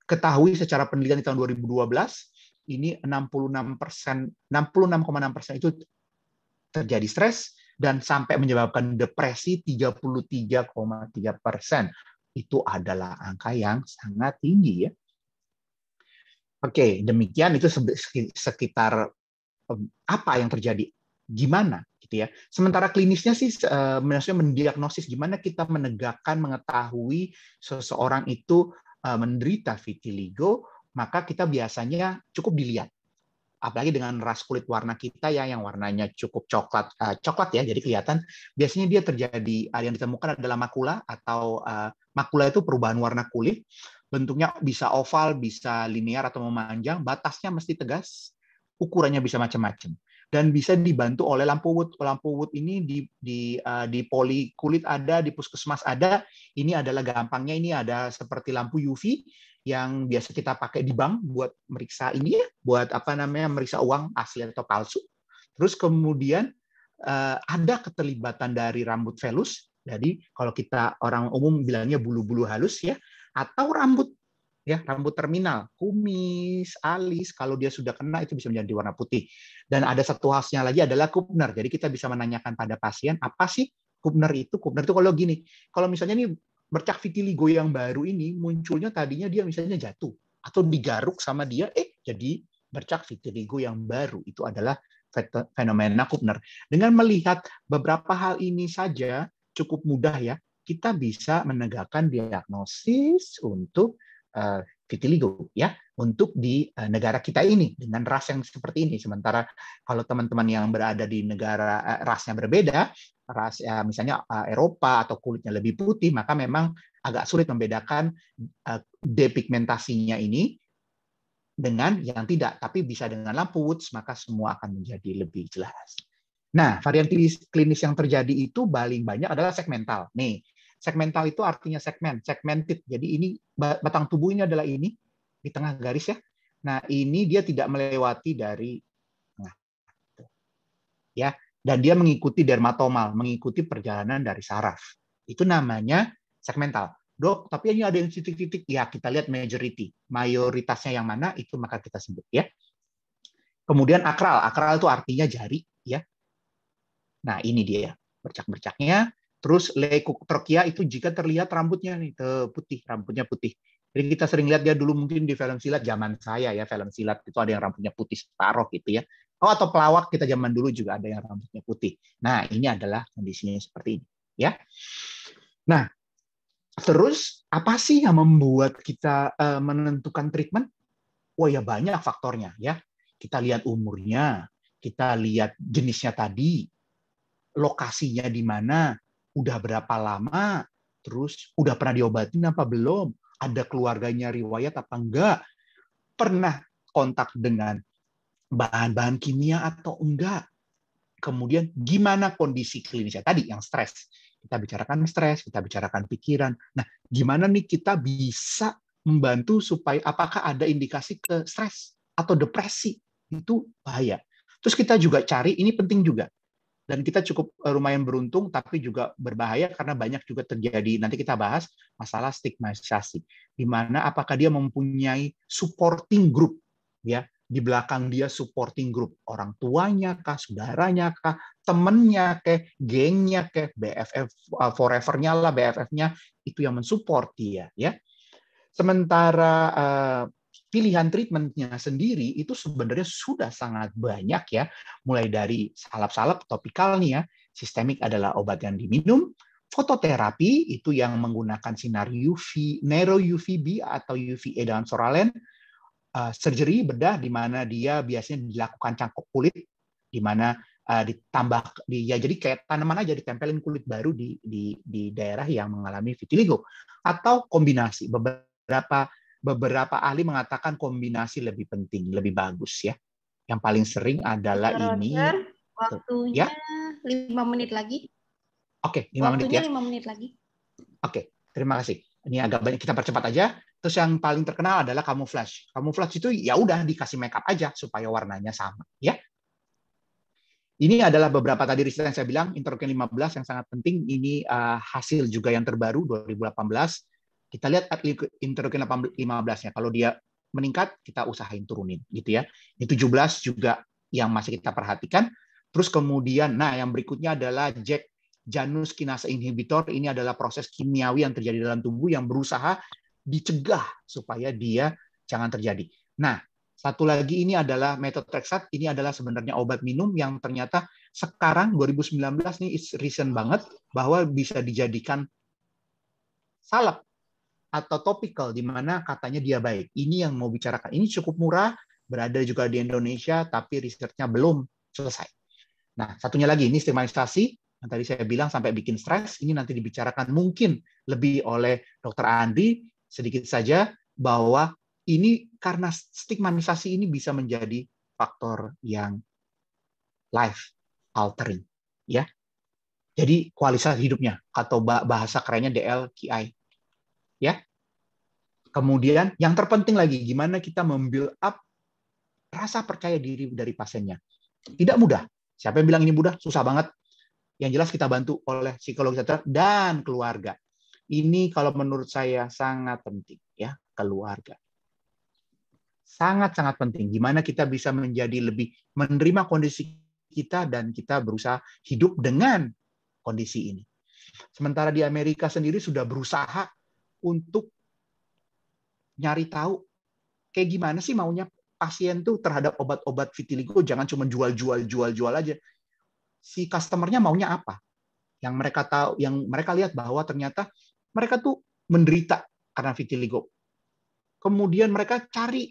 ketahui secara penelitian di tahun 2012 ini 66 persen, 66,6 persen itu terjadi stres dan sampai menyebabkan depresi 33,3 persen. Itu adalah angka yang sangat tinggi ya. Oke, demikian itu sekitar apa yang terjadi, gimana gitu ya. Sementara klinisnya sih eh, maksudnya mendiagnosis gimana kita menegakkan mengetahui seseorang itu Eh, menderita vitiligo, maka kita biasanya cukup dilihat. Apalagi dengan ras kulit warna kita ya yang warnanya cukup coklat uh, coklat ya, jadi kelihatan biasanya dia terjadi uh, yang ditemukan adalah makula atau uh, makula itu perubahan warna kulit. Bentuknya bisa oval, bisa linear atau memanjang, batasnya mesti tegas, ukurannya bisa macam-macam dan bisa dibantu oleh lampu wood. Lampu wood ini di di uh, di poli kulit ada, di puskesmas ada. Ini adalah gampangnya ini ada seperti lampu UV yang biasa kita pakai di bank buat meriksa ini ya, buat apa namanya meriksa uang asli atau palsu. Terus kemudian uh, ada keterlibatan dari rambut velus. Jadi kalau kita orang umum bilangnya bulu-bulu halus ya, atau rambut ya rambut terminal, kumis, alis kalau dia sudah kena itu bisa menjadi warna putih. Dan ada satu khasnya lagi adalah Kupner. Jadi kita bisa menanyakan pada pasien apa sih Kupner itu? Kupner itu kalau gini, kalau misalnya nih bercak vitiligo yang baru ini munculnya tadinya dia misalnya jatuh atau digaruk sama dia, eh jadi bercak vitiligo yang baru itu adalah fenomena Kupner. Dengan melihat beberapa hal ini saja cukup mudah ya, kita bisa menegakkan diagnosis untuk Eh, vitiligo ya untuk di eh, negara kita ini dengan ras yang seperti ini sementara kalau teman-teman yang berada di negara eh, rasnya berbeda ras misalnya Eropa atau kulitnya lebih putih maka memang agak sulit membedakan depigmentasinya ini dengan yang tidak tapi bisa dengan lampu Woods maka semua akan menjadi lebih jelas. Nah, varian klinis, klinis yang terjadi itu paling banyak adalah segmental. Nih, Segmental itu artinya segmen, segmented. Jadi ini batang tubuh ini adalah ini di tengah garis ya. Nah, ini dia tidak melewati dari tengah. Ya, dan dia mengikuti dermatomal, mengikuti perjalanan dari saraf. Itu namanya segmental. Dok, tapi ini ada yang titik-titik. Ya, kita lihat majority. Mayoritasnya yang mana itu maka kita sebut ya. Kemudian akral. Akral itu artinya jari ya. Nah, ini dia bercak-bercaknya. Terus leukotrokia itu jika terlihat rambutnya nih putih, rambutnya putih. Jadi kita sering lihat dia dulu mungkin di film silat zaman saya ya, film silat itu ada yang rambutnya putih separuh gitu ya. Oh atau pelawak kita zaman dulu juga ada yang rambutnya putih. Nah ini adalah kondisinya seperti ini ya. Nah terus apa sih yang membuat kita uh, menentukan treatment? Wah oh, ya banyak faktornya ya. Kita lihat umurnya, kita lihat jenisnya tadi, lokasinya di mana, udah berapa lama, terus udah pernah diobatin apa belum, ada keluarganya riwayat apa enggak, pernah kontak dengan bahan-bahan kimia atau enggak, kemudian gimana kondisi klinisnya tadi yang stres. Kita bicarakan stres, kita bicarakan pikiran. Nah, gimana nih kita bisa membantu supaya apakah ada indikasi ke stres atau depresi? Itu bahaya. Terus kita juga cari, ini penting juga, dan kita cukup eh, lumayan beruntung tapi juga berbahaya karena banyak juga terjadi nanti kita bahas masalah stigmatisasi di mana apakah dia mempunyai supporting group ya di belakang dia supporting group orang tuanya kah saudaranya kah temennya ke gengnya ke BFF eh, forevernya lah BFF-nya itu yang mensupport dia ya sementara eh, pilihan treatmentnya sendiri itu sebenarnya sudah sangat banyak ya, mulai dari salap-salap topikal nih ya, sistemik adalah obat yang diminum, fototerapi itu yang menggunakan sinar UV, narrow UVB atau UVA dan soralen, uh, eh, surgery bedah di mana dia biasanya dilakukan cangkok kulit, di mana uh, ditambah di, ya jadi kayak tanaman aja ditempelin kulit baru di, di di daerah yang mengalami vitiligo atau kombinasi beberapa beberapa ahli mengatakan kombinasi lebih penting, lebih bagus ya. Yang paling sering adalah Roger, ini. Ya. Waktunya lima ya? menit lagi. Oke, okay, lima menit ya. lima menit lagi. Oke, okay, terima kasih. Ini agak banyak kita percepat aja. Terus yang paling terkenal adalah camouflage. Camouflage itu ya udah dikasih makeup aja supaya warnanya sama, ya. Ini adalah beberapa tadi riset yang saya bilang, interleukin 15 yang sangat penting. Ini uh, hasil juga yang terbaru 2018 kita lihat at interleukin 15-nya. Kalau dia meningkat, kita usahain turunin gitu ya. Ini 17 juga yang masih kita perhatikan. Terus kemudian, nah yang berikutnya adalah jack Janus kinase inhibitor. Ini adalah proses kimiawi yang terjadi dalam tubuh yang berusaha dicegah supaya dia jangan terjadi. Nah, satu lagi ini adalah methotrexat. Ini adalah sebenarnya obat minum yang ternyata sekarang 2019 nih is recent banget bahwa bisa dijadikan salep atau topical di mana katanya dia baik. Ini yang mau bicarakan. Ini cukup murah, berada juga di Indonesia, tapi risetnya belum selesai. Nah, satunya lagi, ini stigmatisasi yang tadi saya bilang sampai bikin stres, ini nanti dibicarakan mungkin lebih oleh Dr. Andi sedikit saja bahwa ini karena stigmatisasi ini bisa menjadi faktor yang life altering, ya. Jadi kualitas hidupnya atau bahasa kerennya DLKI, ya. Kemudian yang terpenting lagi, gimana kita membuild up rasa percaya diri dari pasiennya. Tidak mudah. Siapa yang bilang ini mudah? Susah banget. Yang jelas kita bantu oleh psikolog dan keluarga. Ini kalau menurut saya sangat penting ya, keluarga. Sangat-sangat penting. Gimana kita bisa menjadi lebih menerima kondisi kita dan kita berusaha hidup dengan kondisi ini. Sementara di Amerika sendiri sudah berusaha untuk nyari tahu kayak gimana sih maunya pasien tuh terhadap obat-obat vitiligo jangan cuma jual-jual jual-jual aja. Si customernya maunya apa? Yang mereka tahu, yang mereka lihat bahwa ternyata mereka tuh menderita karena vitiligo. Kemudian mereka cari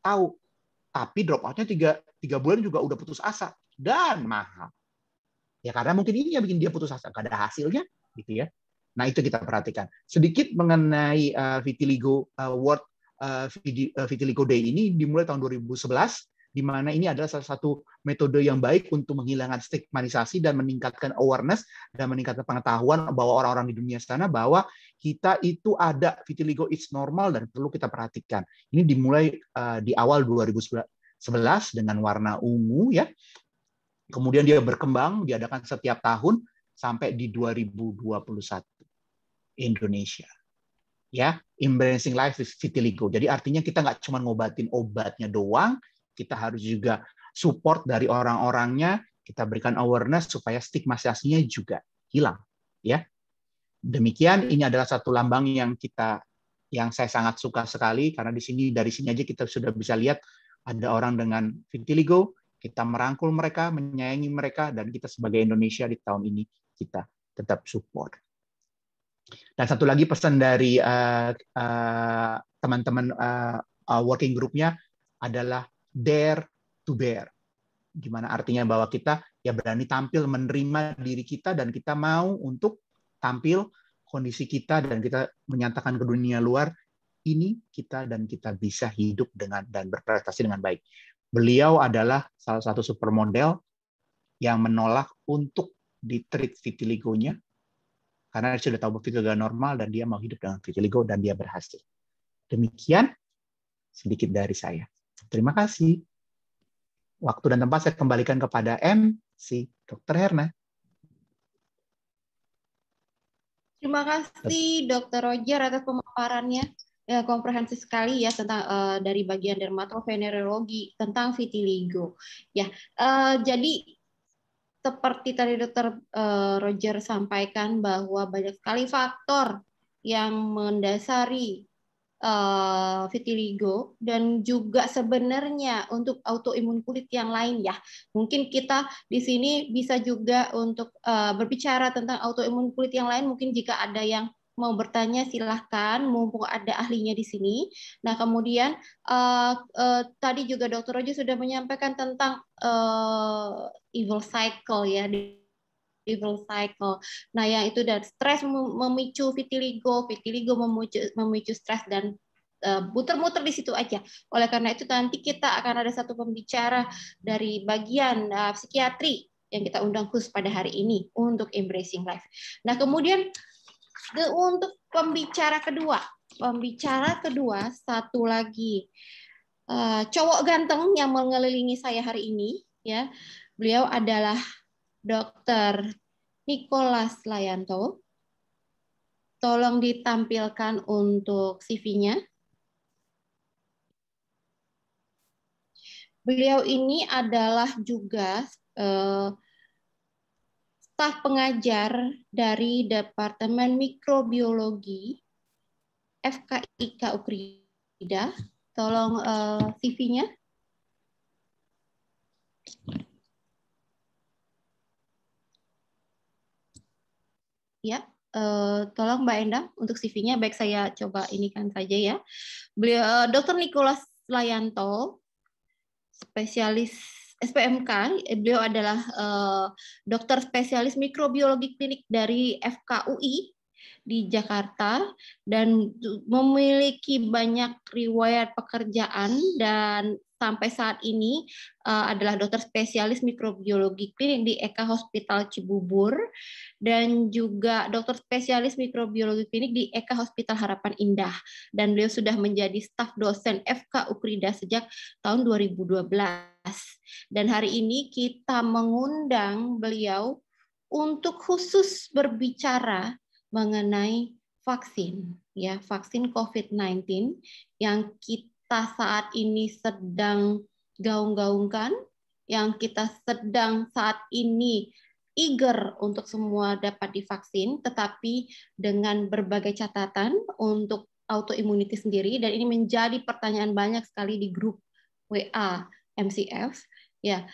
tahu, tapi drop outnya tiga, tiga bulan juga udah putus asa dan mahal. Ya karena mungkin ini yang bikin dia putus asa, gak ada hasilnya, gitu ya. Nah, itu kita perhatikan. Sedikit mengenai uh, Vitiligo uh, World uh, Vitiligo Day ini dimulai tahun 2011 di mana ini adalah salah satu metode yang baik untuk menghilangkan stigmatisasi dan meningkatkan awareness dan meningkatkan pengetahuan bahwa orang-orang di dunia sana bahwa kita itu ada vitiligo it's normal dan perlu kita perhatikan. Ini dimulai uh, di awal 2011 dengan warna ungu ya. Kemudian dia berkembang diadakan setiap tahun sampai di 2021. Indonesia. Ya, embracing life with vitiligo. Jadi artinya kita nggak cuma ngobatin obatnya doang, kita harus juga support dari orang-orangnya, kita berikan awareness supaya stigmatisasinya juga hilang. Ya, demikian ini adalah satu lambang yang kita yang saya sangat suka sekali karena di sini dari sini aja kita sudah bisa lihat ada orang dengan vitiligo, kita merangkul mereka, menyayangi mereka, dan kita sebagai Indonesia di tahun ini kita tetap support. Dan satu lagi pesan dari eh, eh, teman-teman uh, eh, uh, teman uh, uh, working groupnya adalah dare to bear. Gimana artinya bahwa kita ya berani tampil menerima diri kita dan kita mau untuk tampil kondisi kita dan kita menyatakan ke dunia luar ini kita dan kita bisa hidup dengan dan berprestasi dengan baik. Beliau adalah salah satu supermodel yang menolak untuk ditreat vitiligonya karena dia sudah tahu Vicky gagal normal dan dia mau hidup dengan vitiligo dan dia berhasil. Demikian sedikit dari saya. Terima kasih. Waktu dan tempat saya kembalikan kepada M, si Dr. Herna. Terima kasih Dr. Roger atas pemaparannya ya, komprehensif sekali ya tentang uh, dari bagian dermatovenerologi tentang vitiligo. Ya, uh, jadi seperti tadi dokter eh, Roger sampaikan bahwa banyak sekali faktor yang mendasari eh, vitiligo dan juga sebenarnya untuk autoimun kulit yang lain ya. Mungkin kita di sini bisa juga untuk eh, berbicara tentang autoimun kulit yang lain mungkin jika ada yang mau bertanya silahkan, mumpung ada ahlinya di sini. Nah, kemudian uh, uh, tadi juga Dokter Roji sudah menyampaikan tentang uh, evil cycle ya evil cycle. Nah, yang itu dan stres memicu vitiligo, vitiligo memicu, memicu stres dan muter-muter uh, di situ aja. Oleh karena itu nanti kita akan ada satu pembicara dari bagian uh, psikiatri yang kita undang khusus pada hari ini untuk embracing life. Nah, kemudian untuk pembicara kedua, pembicara kedua satu lagi uh, cowok ganteng yang mengelilingi saya hari ini, ya. Beliau adalah Dokter Nicholas Layanto. Tolong ditampilkan untuk CV-nya. Beliau ini adalah juga uh, staf pengajar dari Departemen Mikrobiologi FKIK Ukrida. Tolong uh, eh, CV-nya. Ya, uh, tolong Mbak Endang untuk CV-nya baik saya coba ini kan saja ya. Beliau uh, eh, Dr. Nikolas Layanto, spesialis SPMK, beliau adalah eh, dokter spesialis mikrobiologi klinik dari FKUI di Jakarta dan memiliki banyak riwayat pekerjaan dan sampai saat ini uh, adalah dokter spesialis mikrobiologi klinik di Eka Hospital Cibubur dan juga dokter spesialis mikrobiologi klinik di Eka Hospital Harapan Indah dan beliau sudah menjadi staf dosen FK Ukrida sejak tahun 2012 dan hari ini kita mengundang beliau untuk khusus berbicara mengenai vaksin ya, vaksin COVID-19 yang kita saat ini sedang gaung-gaungkan, yang kita sedang saat ini eager untuk semua dapat divaksin, tetapi dengan berbagai catatan untuk autoimuniti sendiri, dan ini menjadi pertanyaan banyak sekali di grup WA MCF. Ya,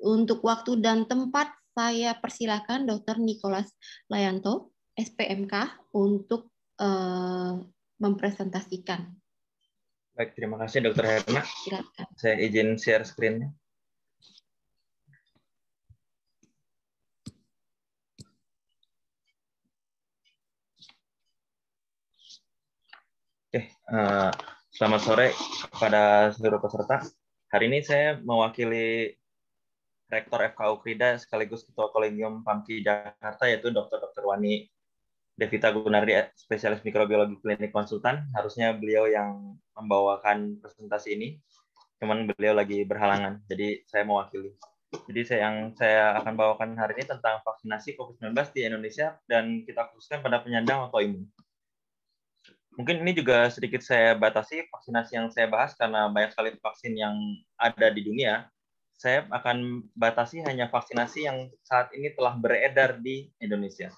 untuk waktu dan tempat saya persilahkan Dr. Nicholas Layanto SPMK untuk uh, mempresentasikan. Baik, terima kasih Dokter Herna. Silakan. Saya izin share screen-nya. Oke, uh, selamat sore kepada seluruh peserta. Hari ini saya mewakili Rektor FKU Krida sekaligus Ketua Kolegium PAMKI Jakarta yaitu Dr. Dr. Wani Devita Gunardi, spesialis mikrobiologi klinik konsultan. Harusnya beliau yang membawakan presentasi ini, cuman beliau lagi berhalangan, jadi saya mewakili. Jadi saya yang saya akan bawakan hari ini tentang vaksinasi COVID-19 di Indonesia dan kita khususkan pada penyandang atau autoimun. Mungkin ini juga sedikit saya batasi vaksinasi yang saya bahas karena banyak sekali vaksin yang ada di dunia. Saya akan batasi hanya vaksinasi yang saat ini telah beredar di Indonesia.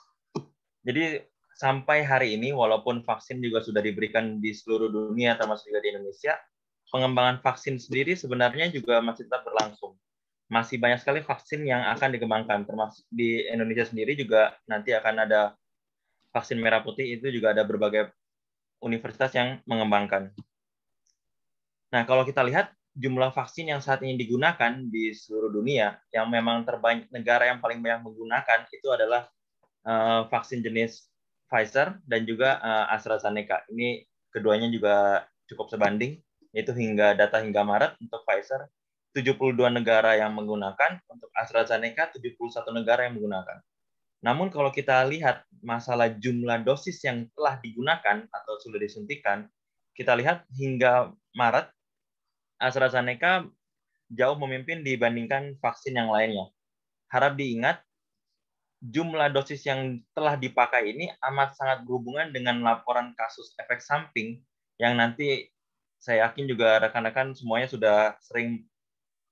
Jadi sampai hari ini walaupun vaksin juga sudah diberikan di seluruh dunia termasuk juga di Indonesia, pengembangan vaksin sendiri sebenarnya juga masih tetap berlangsung. Masih banyak sekali vaksin yang akan dikembangkan termasuk di Indonesia sendiri juga nanti akan ada vaksin merah putih itu juga ada berbagai universitas yang mengembangkan. Nah, kalau kita lihat jumlah vaksin yang saat ini digunakan di seluruh dunia yang memang terbanyak negara yang paling banyak menggunakan itu adalah uh, vaksin jenis Pfizer dan juga uh, AstraZeneca. Ini keduanya juga cukup sebanding, yaitu hingga data hingga Maret untuk Pfizer 72 negara yang menggunakan, untuk AstraZeneca 71 negara yang menggunakan. Namun kalau kita lihat masalah jumlah dosis yang telah digunakan atau sudah disuntikan, kita lihat hingga Maret AstraZeneca jauh memimpin dibandingkan vaksin yang lainnya. Harap diingat jumlah dosis yang telah dipakai ini amat sangat berhubungan dengan laporan kasus efek samping yang nanti saya yakin juga rekan-rekan semuanya sudah sering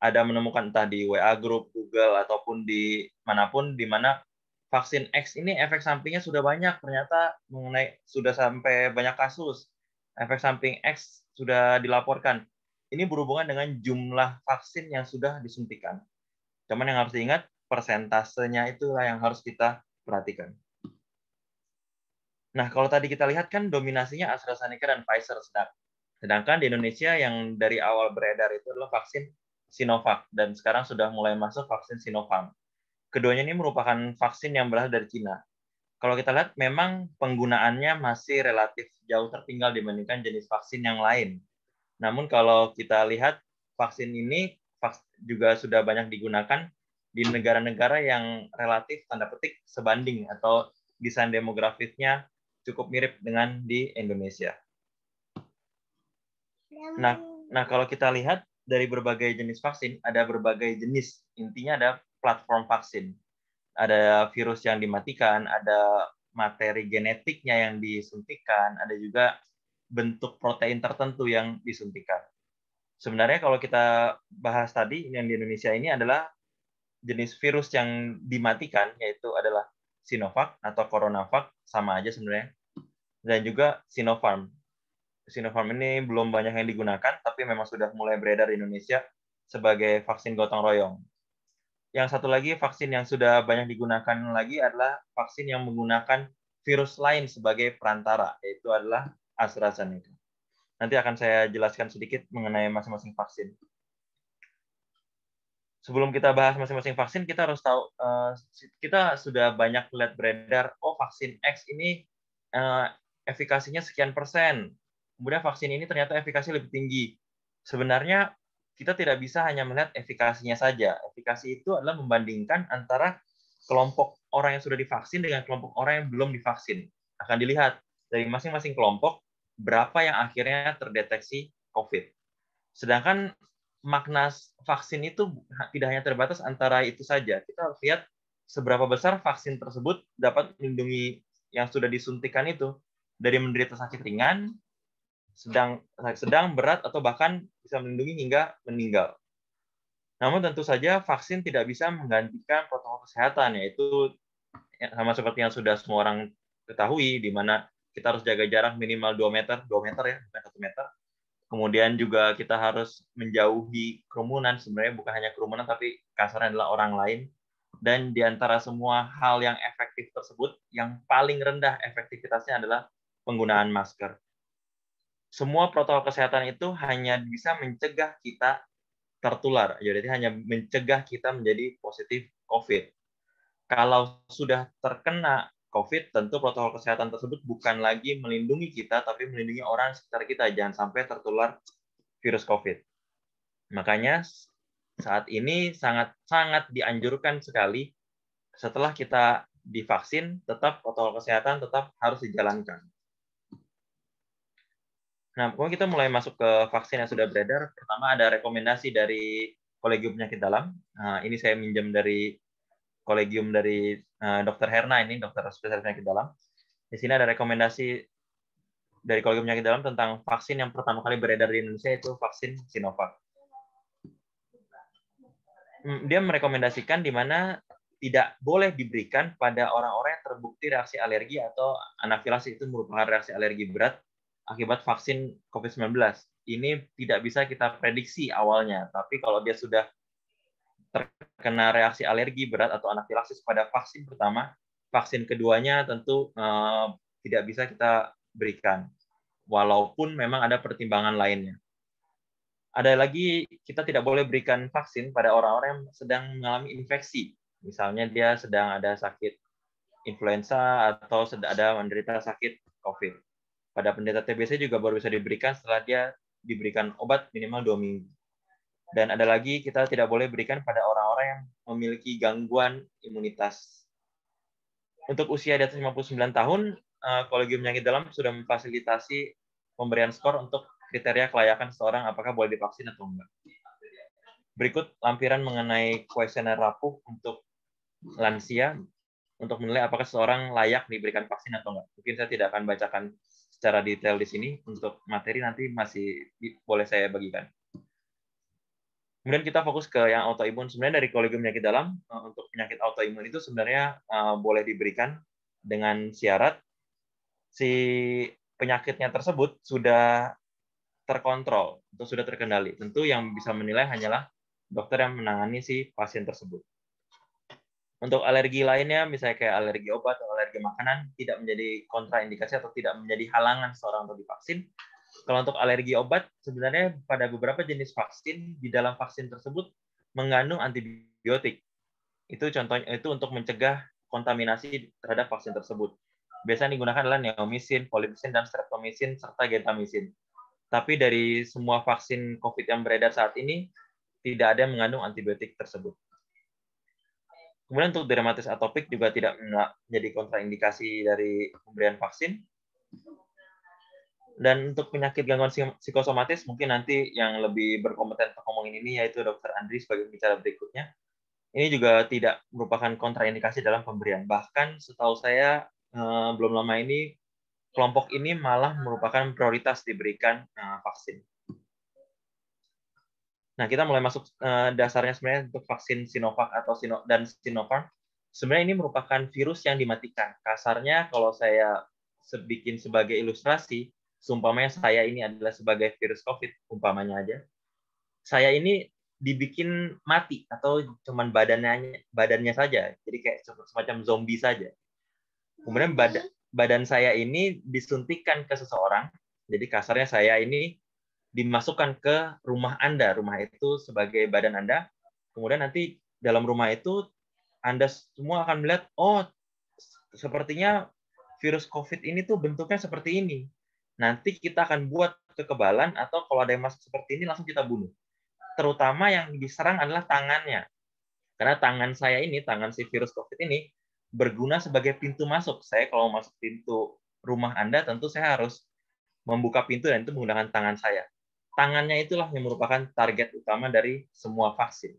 ada menemukan entah di WA group, Google ataupun di manapun di mana vaksin X ini efek sampingnya sudah banyak ternyata mengenai sudah sampai banyak kasus. Efek samping X sudah dilaporkan. Ini berhubungan dengan jumlah vaksin yang sudah disuntikan. Cuman yang harus diingat persentasenya itulah yang harus kita perhatikan. Nah, kalau tadi kita lihat kan dominasinya AstraZeneca dan Pfizer sedang. Sedangkan di Indonesia yang dari awal beredar itu adalah vaksin Sinovac dan sekarang sudah mulai masuk vaksin Sinopharm. Keduanya ini merupakan vaksin yang berasal dari Cina. Kalau kita lihat memang penggunaannya masih relatif jauh tertinggal dibandingkan jenis vaksin yang lain. Namun kalau kita lihat vaksin ini juga sudah banyak digunakan di negara-negara yang relatif tanda petik sebanding atau desain demografisnya cukup mirip dengan di Indonesia. Nah, nah kalau kita lihat dari berbagai jenis vaksin ada berbagai jenis. Intinya ada platform vaksin. Ada virus yang dimatikan, ada materi genetiknya yang disuntikan, ada juga bentuk protein tertentu yang disuntikan. Sebenarnya kalau kita bahas tadi yang di Indonesia ini adalah jenis virus yang dimatikan yaitu adalah Sinovac atau Coronavac sama aja sebenarnya dan juga Sinopharm. Sinopharm ini belum banyak yang digunakan tapi memang sudah mulai beredar di Indonesia sebagai vaksin gotong royong. Yang satu lagi vaksin yang sudah banyak digunakan lagi adalah vaksin yang menggunakan virus lain sebagai perantara yaitu adalah AstraZeneca. Nanti akan saya jelaskan sedikit mengenai masing-masing vaksin sebelum kita bahas masing-masing vaksin, kita harus tahu uh, kita sudah banyak lihat beredar, oh vaksin X ini uh, efikasinya sekian persen, kemudian vaksin ini ternyata efikasi lebih tinggi. Sebenarnya kita tidak bisa hanya melihat efikasinya saja. Efikasi itu adalah membandingkan antara kelompok orang yang sudah divaksin dengan kelompok orang yang belum divaksin. Akan dilihat dari masing-masing kelompok berapa yang akhirnya terdeteksi COVID. Sedangkan makna vaksin itu tidak hanya terbatas antara itu saja. Kita harus lihat seberapa besar vaksin tersebut dapat melindungi yang sudah disuntikan itu dari menderita sakit ringan, sedang sedang berat atau bahkan bisa melindungi hingga meninggal. Namun tentu saja vaksin tidak bisa menggantikan protokol kesehatan yaitu ya, sama seperti yang sudah semua orang ketahui di mana kita harus jaga jarak minimal 2 meter, 2 meter ya, bukan 1 meter kemudian juga kita harus menjauhi kerumunan sebenarnya bukan hanya kerumunan tapi kasarnya adalah orang lain dan di antara semua hal yang efektif tersebut yang paling rendah efektivitasnya adalah penggunaan masker semua protokol kesehatan itu hanya bisa mencegah kita tertular jadi ya, hanya mencegah kita menjadi positif covid kalau sudah terkena COVID, tentu protokol kesehatan tersebut bukan lagi melindungi kita, tapi melindungi orang sekitar kita. Jangan sampai tertular virus COVID. Makanya saat ini sangat-sangat dianjurkan sekali setelah kita divaksin, tetap protokol kesehatan tetap harus dijalankan. Nah, kemudian kita mulai masuk ke vaksin yang sudah beredar. Pertama ada rekomendasi dari Kolegium Penyakit Dalam. Nah, ini saya minjam dari Kolegium dari Eh, dokter Herna ini dokter spesialis penyakit dalam. Di sini ada rekomendasi dari Kolegium Penyakit Dalam tentang vaksin yang pertama kali beredar di Indonesia itu vaksin Sinovac. Hmm, dia merekomendasikan di mana tidak boleh diberikan pada orang-orang yang terbukti reaksi alergi atau anafilasi itu merupakan reaksi alergi berat akibat vaksin COVID-19. Ini tidak bisa kita prediksi awalnya, tapi kalau dia sudah terkena reaksi alergi berat atau anafilaksis pada vaksin pertama, vaksin keduanya tentu uh, tidak bisa kita berikan, walaupun memang ada pertimbangan lainnya. Ada lagi, kita tidak boleh berikan vaksin pada orang-orang yang sedang mengalami infeksi. Misalnya dia sedang ada sakit influenza atau sedang ada menderita sakit COVID. Pada penderita TBC juga baru bisa diberikan setelah dia diberikan obat minimal dua minggu. Dan ada lagi kita tidak boleh berikan pada orang-orang yang memiliki gangguan imunitas. Untuk usia di atas 59 tahun, eh, Kolegium Penyakit Dalam sudah memfasilitasi pemberian skor untuk kriteria kelayakan seseorang apakah boleh divaksin atau enggak. Berikut lampiran mengenai kuesioner rapuh untuk lansia untuk menilai apakah seseorang layak diberikan vaksin atau enggak. Mungkin saya tidak akan bacakan secara detail di sini untuk materi nanti masih boleh saya bagikan. Kemudian kita fokus ke yang autoimun. Sebenarnya dari kolegium penyakit dalam eh, untuk penyakit autoimun itu sebenarnya eh, boleh diberikan dengan syarat si penyakitnya tersebut sudah terkontrol atau sudah terkendali. Tentu yang bisa menilai hanyalah dokter yang menangani si pasien tersebut. Untuk alergi lainnya, misalnya kayak alergi obat atau alergi makanan, tidak menjadi kontraindikasi atau tidak menjadi halangan seorang untuk divaksin, kalau untuk alergi obat, sebenarnya pada beberapa jenis vaksin di dalam vaksin tersebut mengandung antibiotik. Itu contohnya itu untuk mencegah kontaminasi terhadap vaksin tersebut. Biasanya digunakan adalah neomisin, polimisin, dan streptomisin serta gentamisin. Tapi dari semua vaksin COVID yang beredar saat ini tidak ada yang mengandung antibiotik tersebut. Kemudian untuk dermatitis atopik juga tidak menjadi kontraindikasi dari pemberian vaksin. Dan untuk penyakit gangguan psikosomatis mungkin nanti yang lebih berkompeten untuk ngomongin ini yaitu Dr. Andri sebagai pembicara berikutnya. Ini juga tidak merupakan kontraindikasi dalam pemberian. Bahkan setahu saya eh, belum lama ini kelompok ini malah merupakan prioritas diberikan eh, vaksin. Nah, kita mulai masuk eh, dasarnya sebenarnya untuk vaksin Sinovac atau Sino dan Sinovac. Sebenarnya ini merupakan virus yang dimatikan. Kasarnya kalau saya bikin sebagai ilustrasi, seumpamanya saya ini adalah sebagai virus COVID, umpamanya aja, saya ini dibikin mati atau cuman badannya badannya saja, jadi kayak semacam zombie saja. Kemudian hmm. badan badan saya ini disuntikan ke seseorang, jadi kasarnya saya ini dimasukkan ke rumah Anda, rumah itu sebagai badan Anda. Kemudian nanti dalam rumah itu Anda semua akan melihat, oh sepertinya virus COVID ini tuh bentuknya seperti ini nanti kita akan buat kekebalan atau kalau ada yang masuk seperti ini langsung kita bunuh. Terutama yang diserang adalah tangannya. Karena tangan saya ini, tangan si virus COVID ini berguna sebagai pintu masuk. Saya kalau masuk pintu rumah Anda tentu saya harus membuka pintu dan itu menggunakan tangan saya. Tangannya itulah yang merupakan target utama dari semua vaksin.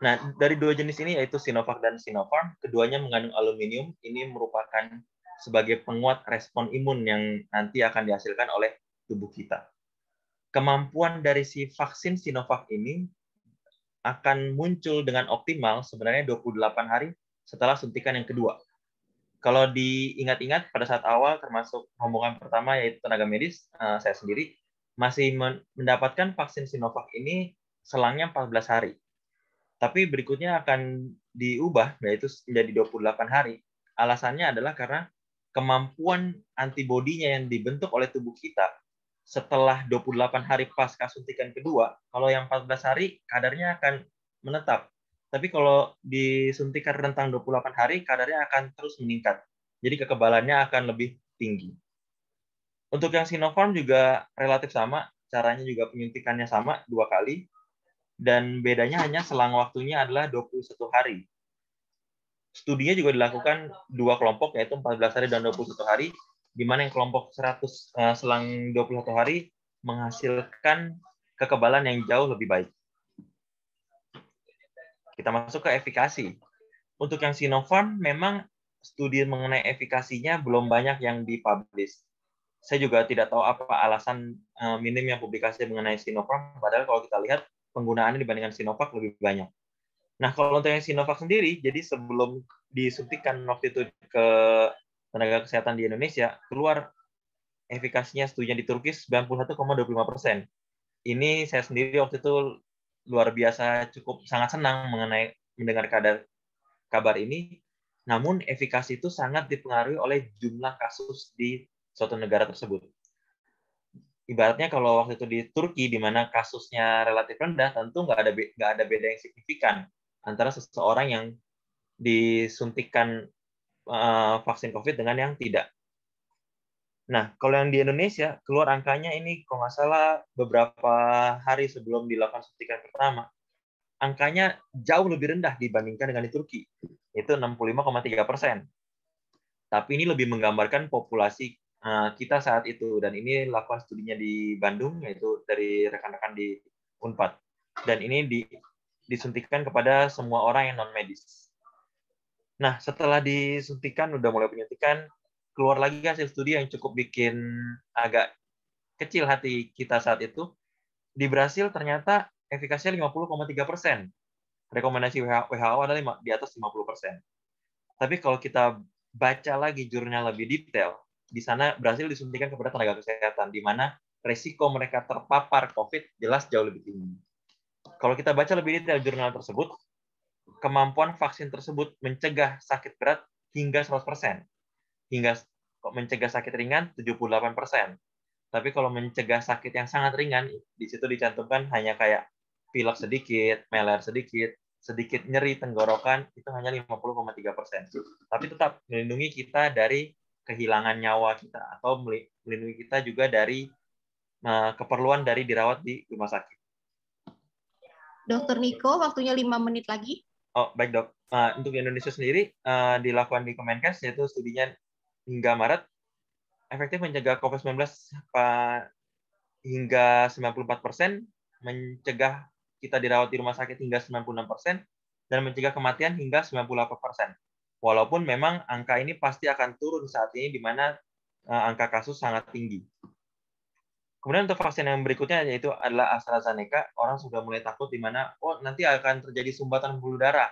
Nah, dari dua jenis ini yaitu Sinovac dan Sinopharm, keduanya mengandung aluminium. Ini merupakan sebagai penguat respon imun yang nanti akan dihasilkan oleh tubuh kita. Kemampuan dari si vaksin Sinovac ini akan muncul dengan optimal sebenarnya 28 hari setelah suntikan yang kedua. Kalau diingat-ingat pada saat awal termasuk rombongan pertama yaitu tenaga medis, eh, saya sendiri masih mendapatkan vaksin Sinovac ini selangnya 14 hari. Tapi berikutnya akan diubah yaitu menjadi 28 hari. Alasannya adalah karena kemampuan antibodinya yang dibentuk oleh tubuh kita setelah 28 hari pasca suntikan kedua, kalau yang 14 hari kadarnya akan menetap. Tapi kalau disuntikan rentang 28 hari, kadarnya akan terus meningkat. Jadi kekebalannya akan lebih tinggi. Untuk yang Sinopharm juga relatif sama, caranya juga penyuntikannya sama dua kali, dan bedanya hanya selang waktunya adalah 21 hari. Studinya juga dilakukan dua kelompok yaitu 14 hari dan 21 hari, di mana yang kelompok 100 uh, eh, selang 21 hari menghasilkan kekebalan yang jauh lebih baik. Kita masuk ke efikasi. Untuk yang Sinopharm memang studi mengenai efikasinya belum banyak yang dipublish. Saya juga tidak tahu apa alasan eh, minimnya publikasi mengenai Sinopharm padahal kalau kita lihat penggunaannya dibandingkan Sinovac lebih banyak. Nah, kalau untuk yang Sinovac sendiri, jadi sebelum disuntikan waktu itu ke tenaga kesehatan di Indonesia, keluar efikasinya setuju di Turki 91,25 persen. Ini saya sendiri waktu itu luar biasa cukup sangat senang mengenai mendengar kadar kabar ini. Namun efikasi itu sangat dipengaruhi oleh jumlah kasus di suatu negara tersebut. Ibaratnya kalau waktu itu di Turki, di mana kasusnya relatif rendah, tentu nggak ada nggak ada beda yang signifikan antara seseorang yang disuntikan uh, vaksin COVID dengan yang tidak. Nah, kalau yang di Indonesia, keluar angkanya ini kalau nggak salah beberapa hari sebelum dilakukan suntikan pertama, angkanya jauh lebih rendah dibandingkan dengan di Turki, yaitu 65,3 persen. Tapi ini lebih menggambarkan populasi eh, kita saat itu, dan ini lakukan studinya di Bandung, yaitu dari rekan-rekan di UNPAD. Dan ini di disuntikan kepada semua orang yang non medis. Nah, setelah disuntikan, udah mulai penyuntikan, keluar lagi hasil studi yang cukup bikin agak kecil hati kita saat itu. Di Brasil ternyata efikasinya 50,3 persen. Rekomendasi WHO adalah lima, di atas 50 persen. Tapi kalau kita baca lagi jurnal lebih detail, di sana Brasil disuntikan kepada tenaga kesehatan, di mana resiko mereka terpapar COVID jelas jauh lebih tinggi kalau kita baca lebih detail jurnal tersebut, kemampuan vaksin tersebut mencegah sakit berat hingga 100%. Hingga mencegah sakit ringan 78%. Tapi kalau mencegah sakit yang sangat ringan, di situ dicantumkan hanya kayak pilek sedikit, meler sedikit, sedikit nyeri tenggorokan, itu hanya 50,3%. Tapi tetap melindungi kita dari kehilangan nyawa kita atau melindungi kita juga dari eh, keperluan dari dirawat di rumah sakit. Dokter Niko, waktunya lima menit lagi. Oh, baik dok. Uh, untuk Indonesia sendiri, uh, dilakukan di Kemenkes, yaitu studinya hingga Maret, efektif mencegah COVID-19 hingga 94 persen, mencegah kita dirawat di rumah sakit hingga 96 persen, dan mencegah kematian hingga 98 persen. Walaupun memang angka ini pasti akan turun saat ini, di mana uh, angka kasus sangat tinggi. Kemudian untuk vaksin yang berikutnya yaitu adalah AstraZeneca, orang sudah mulai takut di mana oh nanti akan terjadi sumbatan bulu darah.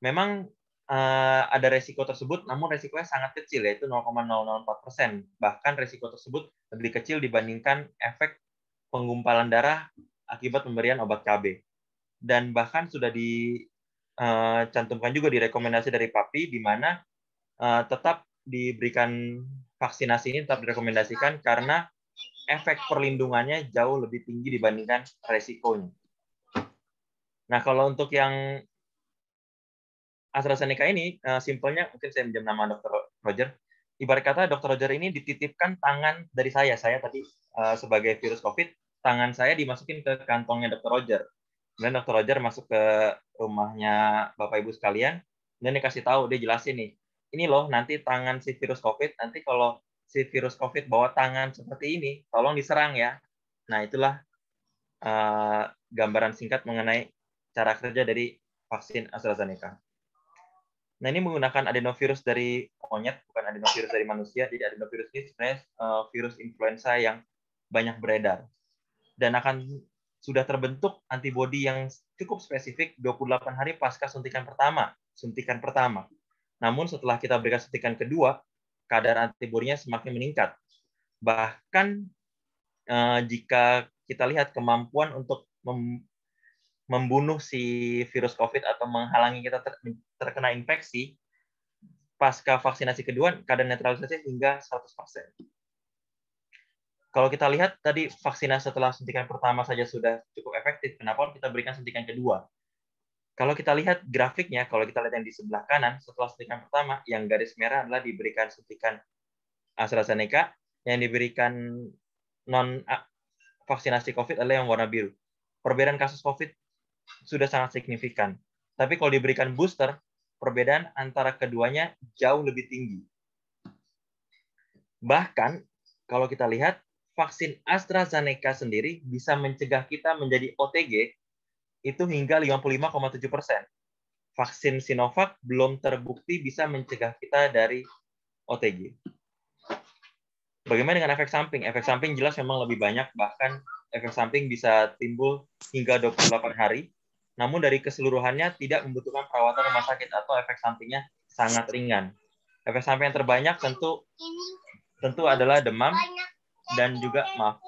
Memang uh, ada resiko tersebut, namun resikonya sangat kecil yaitu 0,004 persen. Bahkan resiko tersebut lebih kecil dibandingkan efek penggumpalan darah akibat pemberian obat KB. Dan bahkan sudah dicantumkan eh, juga di rekomendasi dari PAPI di mana eh, tetap diberikan vaksinasi ini tetap direkomendasikan karena efek perlindungannya jauh lebih tinggi dibandingkan resikonya. Nah, kalau untuk yang AstraZeneca ini, eh, simpelnya mungkin saya menjem nama Dr. Roger. Ibarat kata Dr. Roger ini dititipkan tangan dari saya. Saya tadi eh, sebagai virus COVID, tangan saya dimasukin ke kantongnya Dr. Roger. Dan Dr. Roger masuk ke rumahnya Bapak Ibu sekalian, dan dikasih tahu, dia jelasin nih, ini loh nanti tangan si virus COVID, nanti kalau si virus COVID bawa tangan seperti ini, tolong diserang ya. Nah, itulah uh, gambaran singkat mengenai cara kerja dari vaksin AstraZeneca. Nah, ini menggunakan adenovirus dari monyet, bukan adenovirus dari manusia. Jadi adenovirus ini sebenarnya uh, virus influenza yang banyak beredar. Dan akan sudah terbentuk antibodi yang cukup spesifik 28 hari pasca suntikan pertama, suntikan pertama. Namun setelah kita berikan suntikan kedua, kadar antibodinya semakin meningkat. Bahkan eh, jika kita lihat kemampuan untuk mem membunuh si virus COVID atau menghalangi kita ter terkena infeksi pasca vaksinasi kedua kadar netralisasi hingga 100%. Kalau kita lihat tadi vaksinasi setelah suntikan pertama saja sudah cukup efektif, kenapa kita berikan suntikan kedua? Kalau kita lihat grafiknya, kalau kita lihat yang di sebelah kanan, setelah suntikan pertama, yang garis merah adalah diberikan suntikan AstraZeneca, yang diberikan non ah, vaksinasi COVID adalah yang warna biru. Perbedaan kasus COVID sudah sangat signifikan. Tapi kalau diberikan booster, perbedaan antara keduanya jauh lebih tinggi. Bahkan kalau kita lihat vaksin AstraZeneca sendiri bisa mencegah kita menjadi OTG itu hingga 55,7 persen. Vaksin Sinovac belum terbukti bisa mencegah kita dari OTG. Bagaimana dengan efek samping? Efek samping jelas memang lebih banyak, bahkan efek samping bisa timbul hingga 28 hari. Namun dari keseluruhannya tidak membutuhkan perawatan rumah sakit atau efek sampingnya sangat ringan. Efek samping yang terbanyak tentu tentu adalah demam dan juga maaf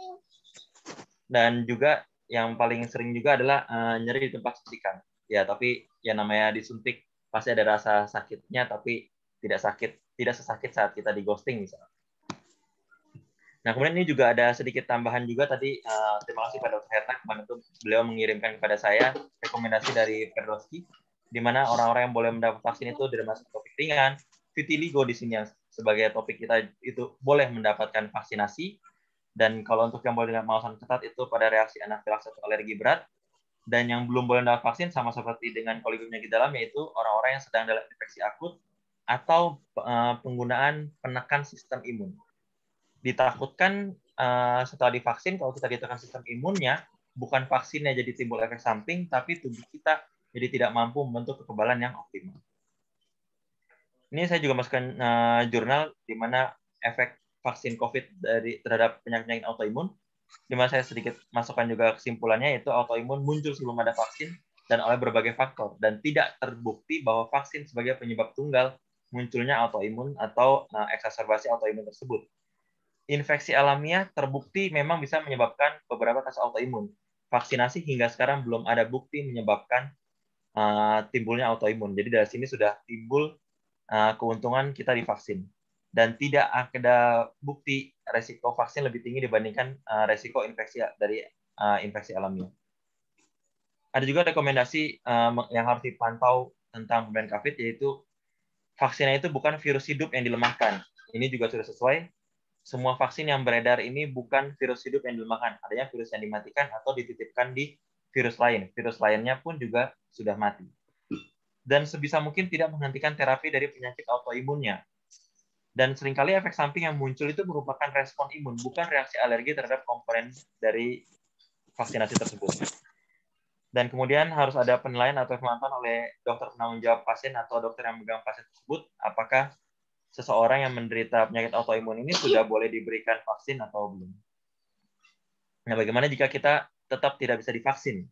dan juga yang paling sering juga adalah uh, nyeri di tempat suntikan. Ya, tapi ya namanya disuntik pasti ada rasa sakitnya, tapi tidak sakit, tidak sesakit saat kita di ghosting misalnya. Nah, kemudian ini juga ada sedikit tambahan juga tadi. Uh, terima kasih pada Dr. Herna, kemarin itu beliau mengirimkan kepada saya rekomendasi dari Perdoski, di mana orang-orang yang boleh mendapat vaksin itu termasuk topik ringan, vitiligo di sini sebagai topik kita itu boleh mendapatkan vaksinasi, dan kalau untuk yang boleh dengan malasan ketat itu pada reaksi anafilaksis atau alergi berat. Dan yang belum boleh dalam vaksin sama seperti dengan kolegium di dalam yaitu orang-orang yang sedang dalam infeksi akut atau eh, penggunaan penekan sistem imun. Ditakutkan eh, setelah divaksin kalau kita ditekan sistem imunnya bukan vaksinnya jadi timbul efek samping tapi tubuh kita jadi tidak mampu membentuk kekebalan yang optimal. Ini saya juga masukkan eh, jurnal di mana efek vaksin COVID dari terhadap penyakit-penyakit autoimun. Di saya sedikit masukkan juga kesimpulannya yaitu autoimun muncul sebelum ada vaksin dan oleh berbagai faktor dan tidak terbukti bahwa vaksin sebagai penyebab tunggal munculnya autoimun atau uh, eksaserbasi autoimun tersebut. Infeksi alamiah terbukti memang bisa menyebabkan beberapa kasus autoimun. Vaksinasi hingga sekarang belum ada bukti menyebabkan uh, timbulnya autoimun. Jadi dari sini sudah timbul uh, keuntungan kita divaksin dan tidak ada bukti resiko vaksin lebih tinggi dibandingkan uh, resiko infeksi dari eh, infeksi alamiah. Ada juga rekomendasi eh, yang harus dipantau tentang pemberian COVID yaitu vaksinnya itu bukan virus hidup yang dilemahkan. Ini juga sudah sesuai. Semua vaksin yang beredar ini bukan virus hidup yang dilemahkan. Adanya virus yang dimatikan atau dititipkan di virus lain. Virus lainnya pun juga sudah mati. Dan sebisa mungkin tidak menghentikan terapi dari penyakit autoimunnya. Dan seringkali efek samping yang muncul itu merupakan respon imun, bukan reaksi alergi terhadap komponen dari vaksinasi tersebut. Dan kemudian harus ada penilaian atau pemantauan oleh dokter penanggung jawab pasien atau dokter yang memegang pasien tersebut, apakah seseorang yang menderita penyakit autoimun ini sudah boleh diberikan vaksin atau belum. Nah, bagaimana jika kita tetap tidak bisa divaksin?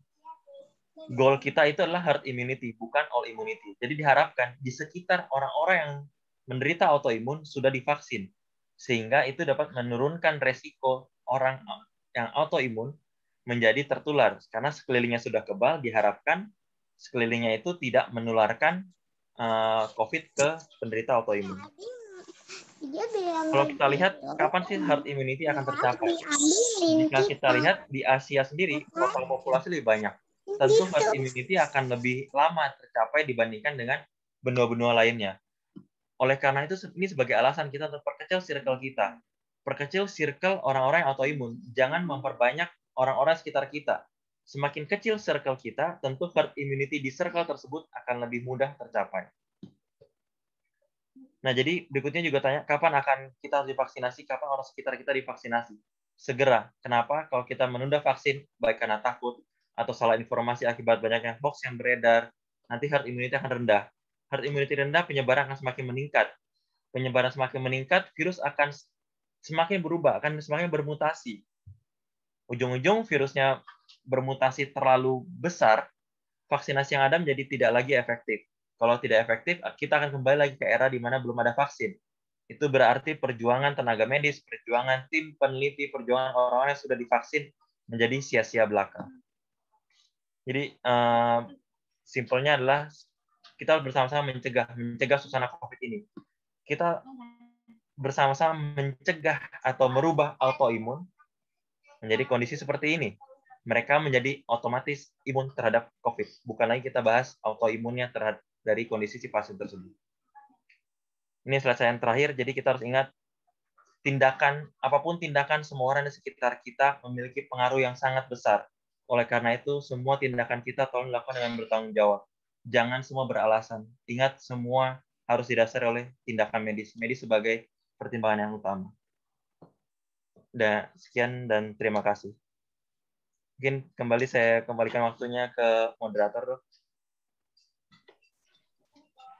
Goal kita itu adalah herd immunity, bukan all immunity. Jadi diharapkan di sekitar orang-orang yang menderita autoimun sudah divaksin sehingga itu dapat menurunkan resiko orang yang autoimun menjadi tertular karena sekelilingnya sudah kebal diharapkan sekelilingnya itu tidak menularkan eh, COVID ke penderita autoimun. Iya, Kalau kita lihat kapan sih herd immunity akan tercapai? Jika kita lihat di Asia sendiri total populasi lebih banyak. Tentu herd immunity akan lebih lama tercapai dibandingkan dengan benua-benua lainnya. Oleh karena itu ini sebagai alasan kita untuk perkecil circle kita. Perkecil circle orang-orang yang autoimun. Jangan memperbanyak orang-orang sekitar kita. Semakin kecil circle kita, tentu herd immunity di circle tersebut akan lebih mudah tercapai. Nah, jadi berikutnya juga tanya, kapan akan kita harus divaksinasi? Kapan orang sekitar kita divaksinasi? Segera. Kenapa? Kalau kita menunda vaksin, baik karena takut atau salah informasi akibat banyaknya hoax yang beredar, nanti herd immunity akan rendah herd immunity rendah, penyebaran akan semakin meningkat. Penyebaran semakin meningkat, virus akan semakin berubah, akan semakin bermutasi. Ujung-ujung virusnya bermutasi terlalu besar, vaksinasi yang ada menjadi tidak lagi efektif. Kalau tidak efektif, kita akan kembali lagi ke era di mana belum ada vaksin. Itu berarti perjuangan tenaga medis, perjuangan tim peneliti, perjuangan orang-orang yang sudah divaksin menjadi sia-sia belaka. Jadi, uh, simpelnya adalah kita bersama-sama mencegah mencegah suasana COVID ini. Kita bersama-sama mencegah atau merubah autoimun menjadi kondisi seperti ini. Mereka menjadi otomatis imun terhadap COVID. Bukan lagi kita bahas autoimunnya terhadap dari kondisi si pasien tersebut. Ini selesai yang terakhir. Jadi kita harus ingat tindakan apapun tindakan semua orang di sekitar kita memiliki pengaruh yang sangat besar. Oleh karena itu, semua tindakan kita tolong dilakukan dengan bertanggung jawab jangan semua beralasan. Ingat semua harus didasari oleh tindakan medis. Medis sebagai pertimbangan yang utama. Dan sekian dan terima kasih. Mungkin kembali saya kembalikan waktunya ke moderator.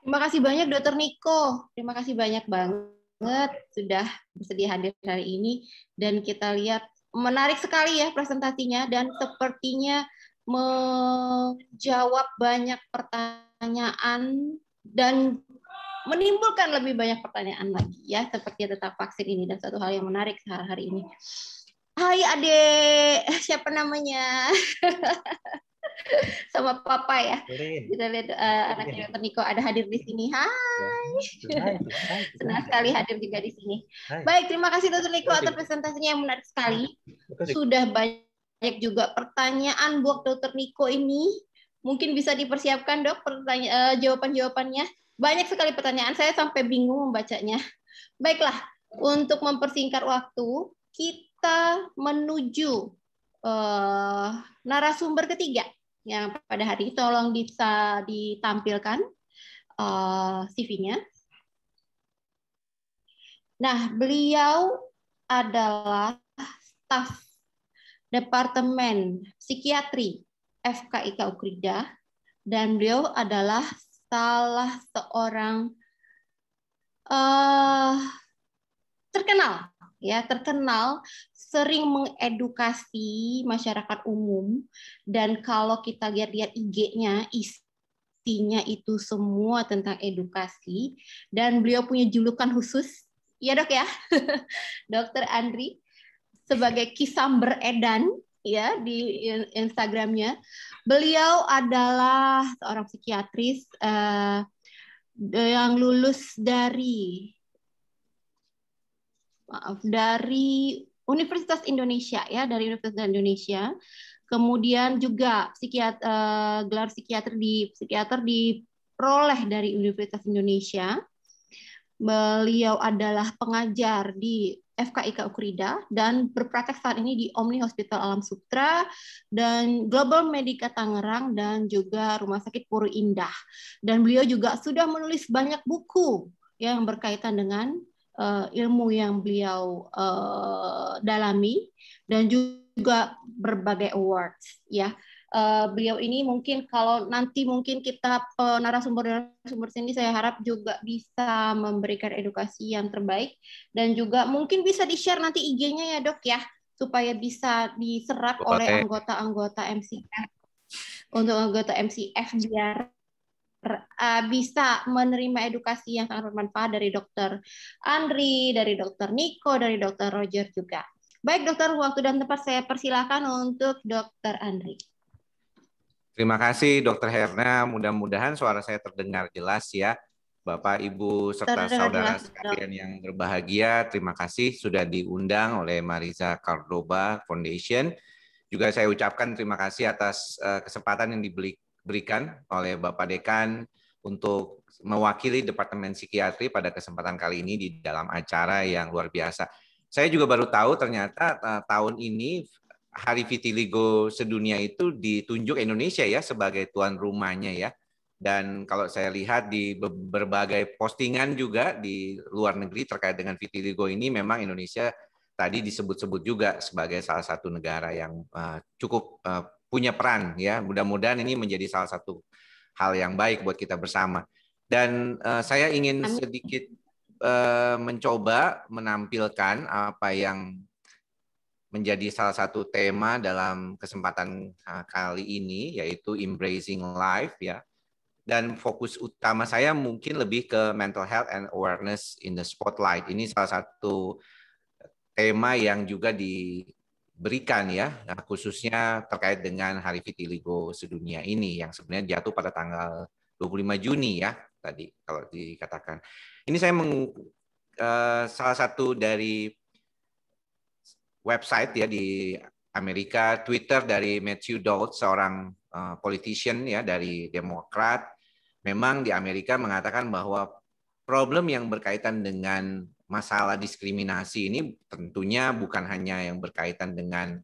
Terima kasih banyak Dokter Niko. Terima kasih banyak banget sudah bersedia hadir hari ini dan kita lihat menarik sekali ya presentasinya dan sepertinya menjawab banyak pertanyaan dan menimbulkan lebih banyak pertanyaan lagi ya seperti tentang vaksin ini dan satu hal yang menarik hari-hari ini. Hai Ade, siapa namanya? Sama papa ya. Kita lihat uh, anaknya Dokter Niko ada hadir di sini. Hai. Ya, senang sekali hadir juga di sini. Baik, terima kasih Dokter Niko atas presentasinya yang menarik sekali. Sudah banyak banyak juga pertanyaan buat dokter Niko ini. Mungkin bisa dipersiapkan dok pertanyaan eh, jawaban-jawabannya. Banyak sekali pertanyaan, saya sampai bingung membacanya. Baiklah, untuk mempersingkat waktu, kita menuju uh, narasumber ketiga yang pada hari ini tolong bisa ditampilkan uh, eh, CV-nya. Nah, beliau adalah staff Departemen Psikiatri FKIK Ukrida dan beliau adalah salah seorang uh, terkenal ya terkenal sering mengedukasi masyarakat umum dan kalau kita lihat-lihat IG-nya isinya itu semua tentang edukasi dan beliau punya julukan khusus ya dok ya dokter Andri sebagai kisam beredan ya di Instagramnya. Beliau adalah seorang psikiatris uh, yang lulus dari maaf dari Universitas Indonesia ya dari Universitas Indonesia. Kemudian juga psikiat uh, gelar psikiater di psikiater diperoleh dari Universitas Indonesia. Beliau adalah pengajar di FKIK Ukrida dan berpraktek saat ini di Omni Hospital Alam Sutra dan Global Medica Tangerang dan juga Rumah Sakit Puru Indah. Dan beliau juga sudah menulis banyak buku ya, yang berkaitan dengan uh, ilmu yang beliau uh, dalami dan juga berbagai awards ya uh, beliau ini mungkin kalau nanti mungkin kita uh, narasumber-narasumber sini saya harap juga bisa memberikan edukasi yang terbaik dan juga mungkin bisa di-share nanti IG-nya ya dok ya supaya bisa diserap oleh anggota-anggota MCF untuk anggota MCF biar uh, bisa menerima edukasi yang sangat bermanfaat dari dokter Andri, dari dokter Nico, dari dokter Roger juga. Baik dokter, waktu dan tempat saya persilahkan untuk dokter Andri. Terima kasih Dokter Herna. Mudah-mudahan suara saya terdengar jelas ya. Bapak, Ibu, serta saudara sekalian yang berbahagia, terima kasih sudah diundang oleh Marisa Cardoba Foundation. Juga saya ucapkan terima kasih atas eh, kesempatan yang diberikan oleh Bapak Dekan untuk mewakili Departemen Psikiatri pada kesempatan kali ini di dalam acara yang luar biasa. Saya juga baru tahu ternyata eh, tahun ini Hari Vitiligo sedunia itu ditunjuk Indonesia ya sebagai tuan rumahnya ya. Dan kalau saya lihat di berbagai postingan juga di luar negeri terkait dengan Vitiligo ini memang Indonesia tadi disebut-sebut juga sebagai salah satu negara yang eh, cukup eh, punya peran ya. Mudah-mudahan ini menjadi salah satu hal yang baik buat kita bersama. Dan eh, saya ingin sedikit mencoba menampilkan apa yang menjadi salah satu tema dalam kesempatan eh, kali ini yaitu embracing life ya. Dan fokus utama saya mungkin lebih ke mental health and awareness in the spotlight. Ini salah satu tema yang juga diberikan ya, nah, khususnya terkait dengan Hari Vitiligo sedunia ini yang sebenarnya jatuh pada tanggal 25 Juni ya tadi kalau dikatakan. Ini saya meng, eh, salah satu dari website ya di Amerika, Twitter dari Matthew Dowd, seorang uh, politician ya dari Demokrat, memang di Amerika mengatakan bahwa problem yang berkaitan dengan masalah diskriminasi ini tentunya bukan hanya yang berkaitan dengan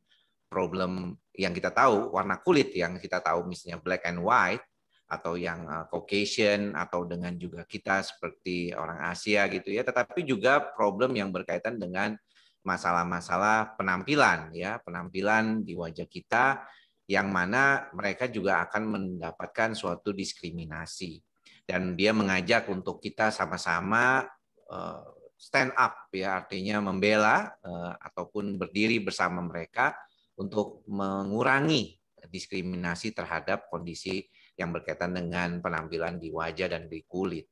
problem yang kita tahu warna kulit yang kita tahu misalnya black and white atau yang eh, Caucasian atau dengan juga kita seperti orang Asia gitu ya, tetapi juga problem yang berkaitan dengan masalah-masalah penampilan ya, penampilan di wajah kita yang mana mereka juga akan mendapatkan suatu diskriminasi. Dan dia mengajak untuk kita sama-sama eh, stand up ya, artinya membela eh, ataupun berdiri bersama mereka untuk mengurangi diskriminasi terhadap kondisi yang berkaitan dengan penampilan di wajah dan di kulit.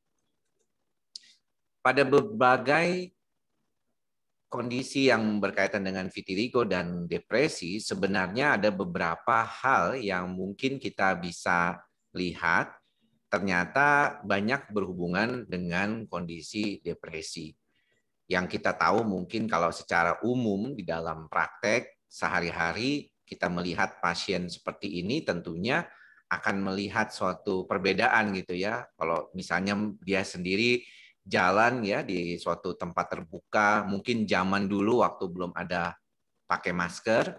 Pada berbagai kondisi yang berkaitan dengan vitiligo dan depresi sebenarnya ada beberapa hal yang mungkin kita bisa lihat ternyata banyak berhubungan dengan kondisi depresi. Yang kita tahu mungkin kalau secara umum di dalam praktek sehari-hari kita melihat pasien seperti ini tentunya akan melihat suatu perbedaan gitu ya. Kalau misalnya dia sendiri jalan ya di suatu tempat terbuka, mungkin zaman dulu waktu belum ada pakai masker,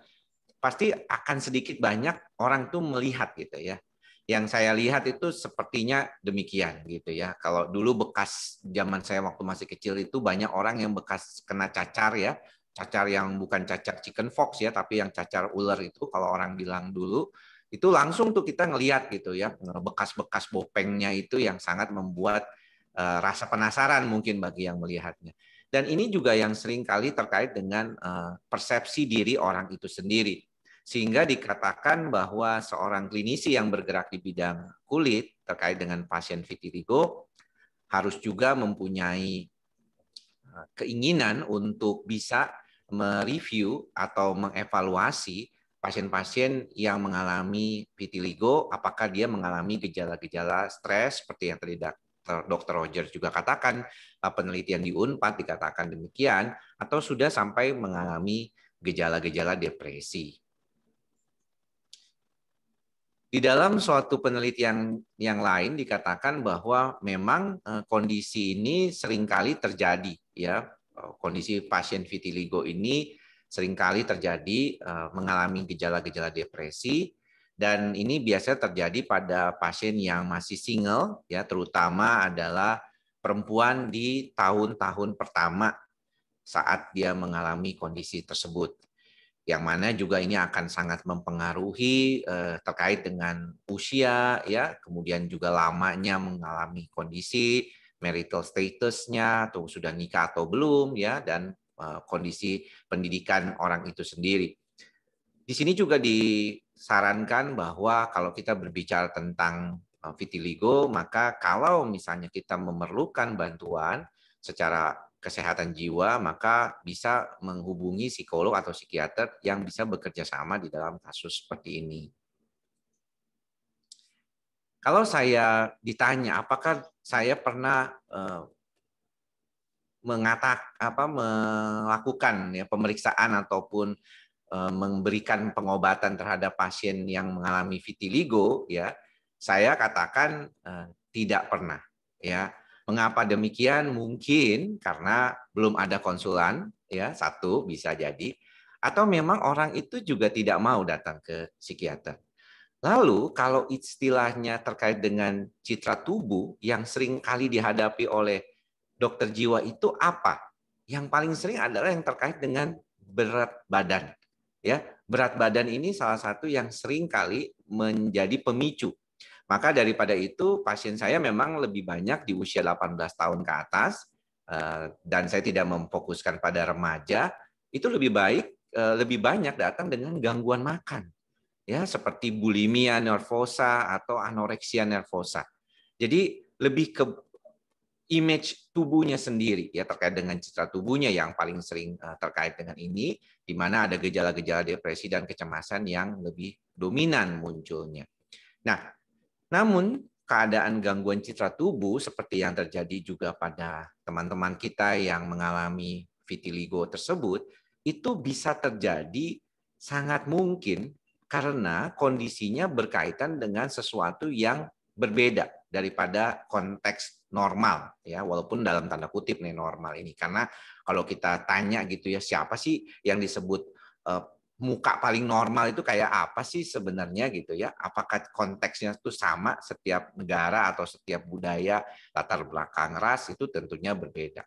pasti akan sedikit banyak orang tuh melihat gitu ya. Yang saya lihat itu sepertinya demikian gitu ya. Kalau dulu bekas zaman saya waktu masih kecil itu banyak orang yang bekas kena cacar ya, cacar yang bukan cacar chicken fox ya, tapi yang cacar ular itu kalau orang bilang dulu itu langsung tuh kita ngelihat gitu ya bekas-bekas bopengnya itu yang sangat membuat Eh, rasa penasaran mungkin bagi yang melihatnya. Dan ini juga yang sering kali terkait dengan eh, persepsi diri orang itu sendiri. Sehingga dikatakan bahwa seorang klinisi yang bergerak di bidang kulit terkait dengan pasien vitiligo harus juga mempunyai eh, keinginan untuk bisa mereview atau mengevaluasi pasien-pasien yang mengalami vitiligo apakah dia mengalami gejala-gejala stres seperti yang tadi Dr. Roger juga katakan uh, penelitian di Unpad dikatakan demikian atau sudah sampai mengalami gejala-gejala depresi. Di dalam suatu penelitian yang lain dikatakan bahwa memang uh, kondisi ini seringkali terjadi ya. Uh, kondisi pasien vitiligo ini seringkali terjadi mengalami gejala-gejala depresi dan ini biasanya terjadi pada pasien yang masih single ya terutama adalah perempuan di tahun-tahun pertama saat dia mengalami kondisi tersebut yang mana juga ini akan sangat mempengaruhi eh, terkait dengan usia ya kemudian juga lamanya mengalami kondisi marital statusnya atau sudah nikah atau belum ya dan eh, kondisi pendidikan orang itu sendiri di sini juga di sarankan bahwa kalau kita berbicara tentang e, vitiligo, maka kalau misalnya kita memerlukan bantuan secara kesehatan jiwa, maka bisa menghubungi psikolog atau psikiater yang bisa bekerja sama di dalam kasus seperti ini. Kalau saya ditanya apakah saya pernah uh, mengatak apa melakukan ya pemeriksaan ataupun Eh, memberikan pengobatan terhadap pasien yang mengalami vitiligo ya saya katakan eh, tidak pernah ya mengapa demikian mungkin karena belum ada konsulan ya satu bisa jadi atau memang orang itu juga tidak mau datang ke psikiater lalu kalau istilahnya terkait dengan citra tubuh yang sering kali dihadapi oleh dokter jiwa itu apa yang paling sering adalah yang terkait dengan berat badan Ya, berat badan ini salah satu yang sering kali menjadi pemicu. Maka daripada itu pasien saya memang lebih banyak di usia 18 tahun ke atas eh, dan saya tidak memfokuskan pada remaja, itu lebih baik eh, lebih banyak datang dengan gangguan makan ya seperti bulimia nervosa atau anoreksia nervosa. Jadi lebih ke image tubuhnya sendiri ya terkait dengan citra tubuhnya yang paling sering eh, terkait dengan ini di mana ada gejala-gejala depresi dan kecemasan yang lebih dominan munculnya. Nah, namun keadaan gangguan citra tubuh seperti yang terjadi juga pada teman-teman kita yang mengalami vitiligo tersebut itu bisa terjadi sangat mungkin karena kondisinya berkaitan dengan sesuatu yang berbeda daripada konteks normal ya walaupun dalam tanda kutip nih normal ini karena kalau kita tanya gitu ya siapa sih yang disebut uh, muka paling normal itu kayak apa sih sebenarnya gitu ya apakah konteksnya itu sama setiap negara atau setiap budaya latar belakang ras itu tentunya berbeda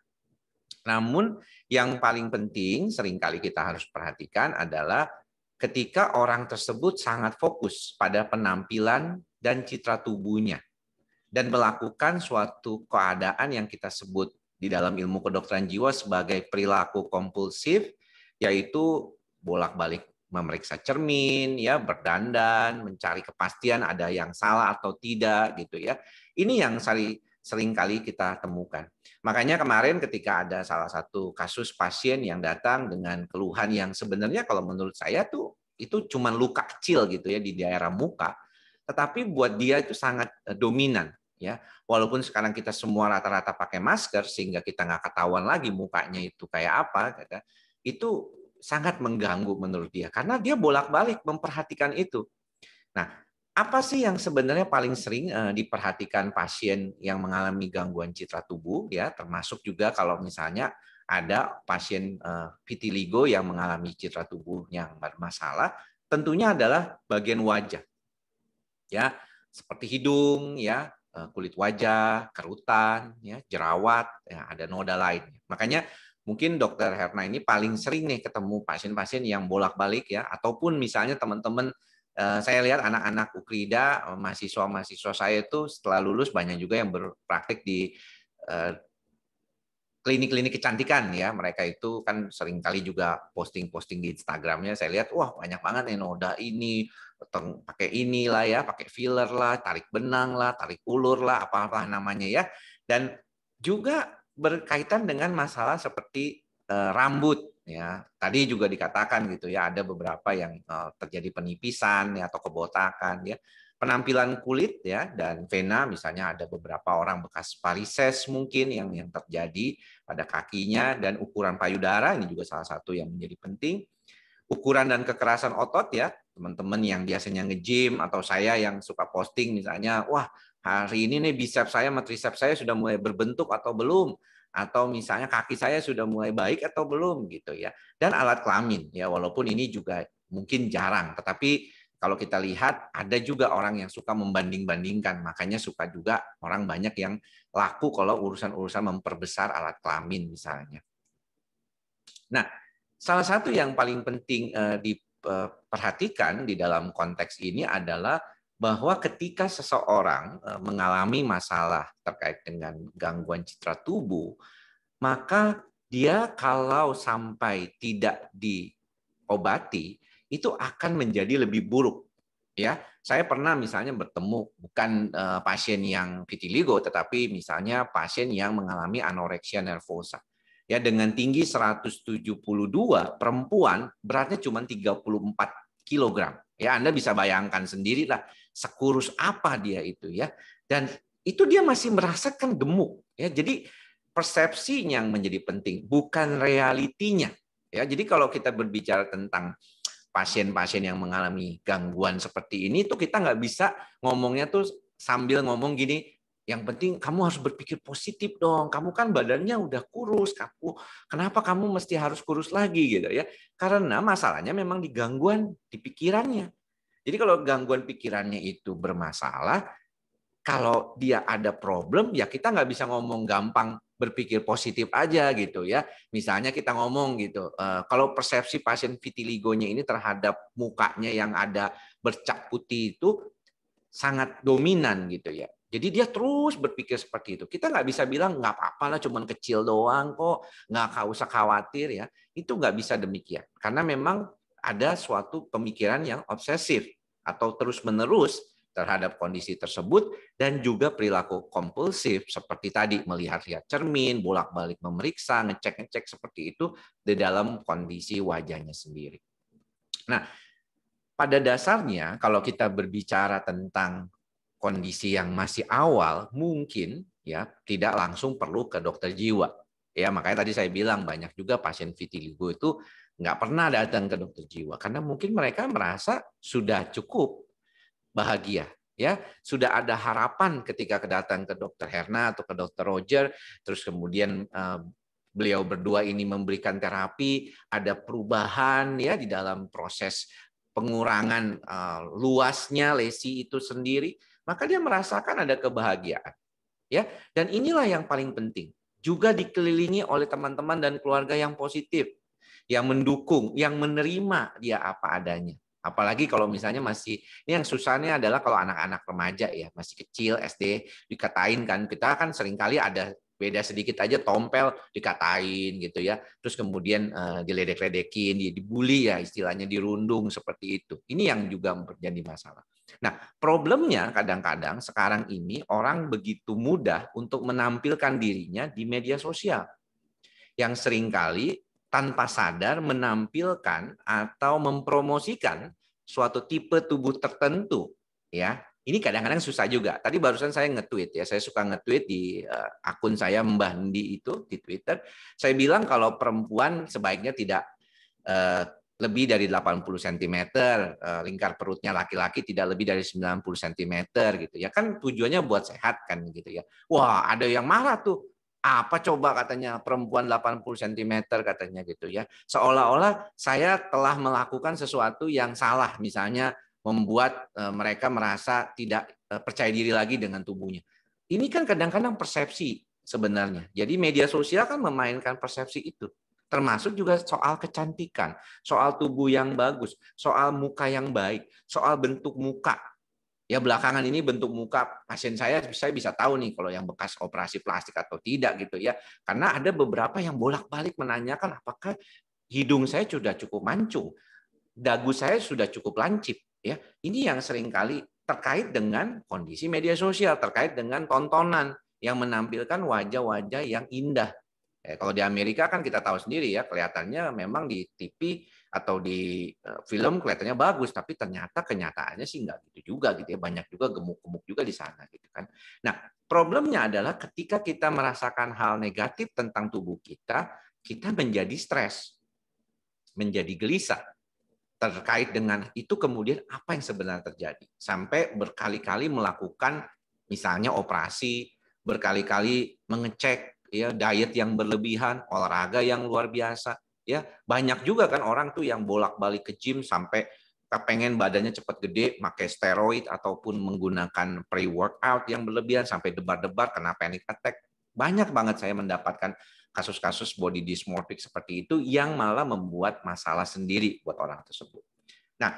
namun yang paling penting seringkali kita harus perhatikan adalah ketika orang tersebut sangat fokus pada penampilan dan citra tubuhnya dan melakukan suatu keadaan yang kita sebut di dalam ilmu kedokteran jiwa sebagai perilaku kompulsif yaitu bolak-balik memeriksa cermin ya berdandan mencari kepastian ada yang salah atau tidak gitu ya ini yang sering kali kita temukan. Makanya kemarin ketika ada salah satu kasus pasien yang datang dengan keluhan yang sebenarnya kalau menurut saya tuh itu cuma luka kecil gitu ya di daerah muka, tetapi buat dia itu sangat eh, dominan ya walaupun sekarang kita semua rata-rata pakai masker sehingga kita nggak ketahuan lagi mukanya itu kayak apa kata itu sangat mengganggu menurut dia karena dia bolak-balik memperhatikan itu nah apa sih yang sebenarnya paling sering eh, diperhatikan pasien yang mengalami gangguan citra tubuh ya termasuk juga kalau misalnya ada pasien eh, vitiligo yang mengalami citra tubuh yang bermasalah tentunya adalah bagian wajah ya seperti hidung ya eh, kulit wajah kerutan ya jerawat ya, ada noda lain makanya mungkin dokter Herna ini paling sering nih ketemu pasien-pasien yang bolak-balik ya ataupun misalnya teman-teman eh, saya lihat anak-anak Ukrida, mahasiswa-mahasiswa saya itu setelah lulus banyak juga yang berpraktik di eh, klinik-klinik kecantikan ya mereka itu kan sering kali juga posting-posting di Instagramnya saya lihat wah banyak banget nih noda ini pakai inilah ya, pakai filler lah, tarik benang lah, tarik ulur lah, apa-apa namanya ya. Dan juga berkaitan dengan masalah seperti eh, rambut ya tadi juga dikatakan gitu ya ada beberapa yang eh, terjadi penipisan ya atau kebotakan ya penampilan kulit ya dan vena misalnya ada beberapa orang bekas parises mungkin yang yang terjadi pada kakinya dan ukuran payudara ini juga salah satu yang menjadi penting ukuran dan kekerasan otot ya teman-teman yang biasanya nge-gym atau saya yang suka posting misalnya, wah hari ini nih bicep saya sama saya sudah mulai berbentuk atau belum atau misalnya kaki saya sudah mulai baik atau belum gitu ya. Dan alat kelamin ya walaupun ini juga mungkin jarang tetapi kalau kita lihat ada juga orang yang suka membanding-bandingkan makanya suka juga orang banyak yang laku kalau urusan-urusan memperbesar alat kelamin misalnya. Nah, salah satu yang paling penting eh, di Eh, perhatikan di dalam konteks ini adalah bahwa ketika seseorang eh, mengalami masalah terkait dengan gangguan citra tubuh, maka dia kalau sampai tidak diobati itu akan menjadi lebih buruk. Ya, saya pernah misalnya bertemu bukan eh, pasien yang vitiligo, tetapi misalnya pasien yang mengalami anoreksia nervosa ya dengan tinggi 172 perempuan beratnya cuma 34 kg ya Anda bisa bayangkan sendirilah sekurus apa dia itu ya dan itu dia masih merasakan gemuk ya jadi persepsi yang menjadi penting bukan realitinya ya jadi kalau kita berbicara tentang pasien-pasien yang mengalami gangguan seperti ini itu kita nggak bisa ngomongnya tuh sambil ngomong gini yang penting kamu harus berpikir positif dong. Kamu kan badannya udah kurus, kaku kenapa kamu mesti harus kurus lagi gitu ya? Karena masalahnya memang di gangguan di pikirannya. Jadi kalau gangguan pikirannya itu bermasalah, kalau dia ada problem ya kita nggak bisa ngomong gampang berpikir positif aja gitu ya. Misalnya kita ngomong gitu, eh, kalau persepsi pasien vitiligonya ini terhadap mukanya yang ada bercak putih itu sangat dominan gitu ya. Jadi dia terus berpikir seperti itu. Kita nggak bisa bilang nggak apa apalah lah, cuman kecil doang kok, nggak usah khawatir ya. Itu nggak bisa demikian. Karena memang ada suatu pemikiran yang obsesif atau terus menerus terhadap kondisi tersebut dan juga perilaku kompulsif seperti tadi melihat-lihat cermin, bolak-balik memeriksa, ngecek-ngecek seperti itu di dalam kondisi wajahnya sendiri. Nah, pada dasarnya kalau kita berbicara tentang kondisi yang masih awal mungkin ya tidak langsung perlu ke dokter jiwa. Ya makanya tadi saya bilang banyak juga pasien vitiligo itu nggak pernah datang ke dokter jiwa karena mungkin mereka merasa sudah cukup bahagia ya sudah ada harapan ketika kedatang ke dokter Herna atau ke dokter Roger terus kemudian eh, beliau berdua ini memberikan terapi ada perubahan ya di dalam proses pengurangan eh, luasnya lesi itu sendiri maka dia merasakan ada kebahagiaan. Ya, dan inilah yang paling penting. Juga dikelilingi oleh teman-teman dan keluarga yang positif, yang mendukung, yang menerima dia apa adanya. Apalagi kalau misalnya masih ini yang susahnya adalah kalau anak-anak remaja ya masih kecil SD dikatain kan kita kan seringkali ada beda sedikit aja tompel dikatain gitu ya terus kemudian uh, diledek-ledekin dibully ya istilahnya dirundung seperti itu ini yang juga menjadi masalah nah problemnya kadang-kadang sekarang ini orang begitu mudah untuk menampilkan dirinya di media sosial yang seringkali tanpa sadar menampilkan atau mempromosikan suatu tipe tubuh tertentu ya ini kadang-kadang susah juga. Tadi barusan saya nge-tweet ya, saya suka nge-tweet di uh, akun saya Mbah Ndi itu di Twitter. Saya bilang kalau perempuan sebaiknya tidak uh, lebih dari 80 cm, uh, lingkar perutnya laki-laki tidak lebih dari 90 cm gitu ya. Kan tujuannya buat sehat kan gitu ya. Wah, ada yang marah tuh apa coba katanya perempuan 80 cm katanya gitu ya. Seolah-olah saya telah melakukan sesuatu yang salah misalnya membuat eh, mereka merasa tidak eh, percaya diri lagi dengan tubuhnya. Ini kan kadang-kadang persepsi sebenarnya. Jadi media sosial kan memainkan persepsi itu. Termasuk juga soal kecantikan, soal tubuh yang bagus, soal muka yang baik, soal bentuk muka. Ya belakangan ini bentuk muka pasien saya saya bisa tahu nih kalau yang bekas operasi plastik atau tidak gitu ya. Karena ada beberapa yang bolak-balik menanyakan apakah hidung saya sudah cukup mancung, dagu saya sudah cukup lancip. Ya, ini yang seringkali terkait dengan kondisi media sosial, terkait dengan tontonan yang menampilkan wajah-wajah yang indah. Eh, kalau di Amerika kan kita tahu sendiri ya, kelihatannya memang di TV atau di eh, film kelihatannya bagus, tapi ternyata kenyataannya sih nggak gitu juga gitu ya. Banyak juga gemuk-gemuk juga di sana gitu kan. Nah, problemnya adalah ketika kita merasakan hal negatif tentang tubuh kita, kita menjadi stres, menjadi gelisah terkait dengan itu kemudian apa yang sebenarnya terjadi sampai berkali-kali melakukan misalnya operasi berkali-kali mengecek ya diet yang berlebihan olahraga yang luar biasa ya banyak juga kan orang tuh yang bolak-balik ke gym sampai kepengen badannya cepat gede, pakai steroid ataupun menggunakan pre-workout yang berlebihan sampai debar-debar kena panic attack. Banyak banget saya mendapatkan kasus-kasus body dysmorphic seperti itu yang malah membuat masalah sendiri buat orang tersebut. Nah,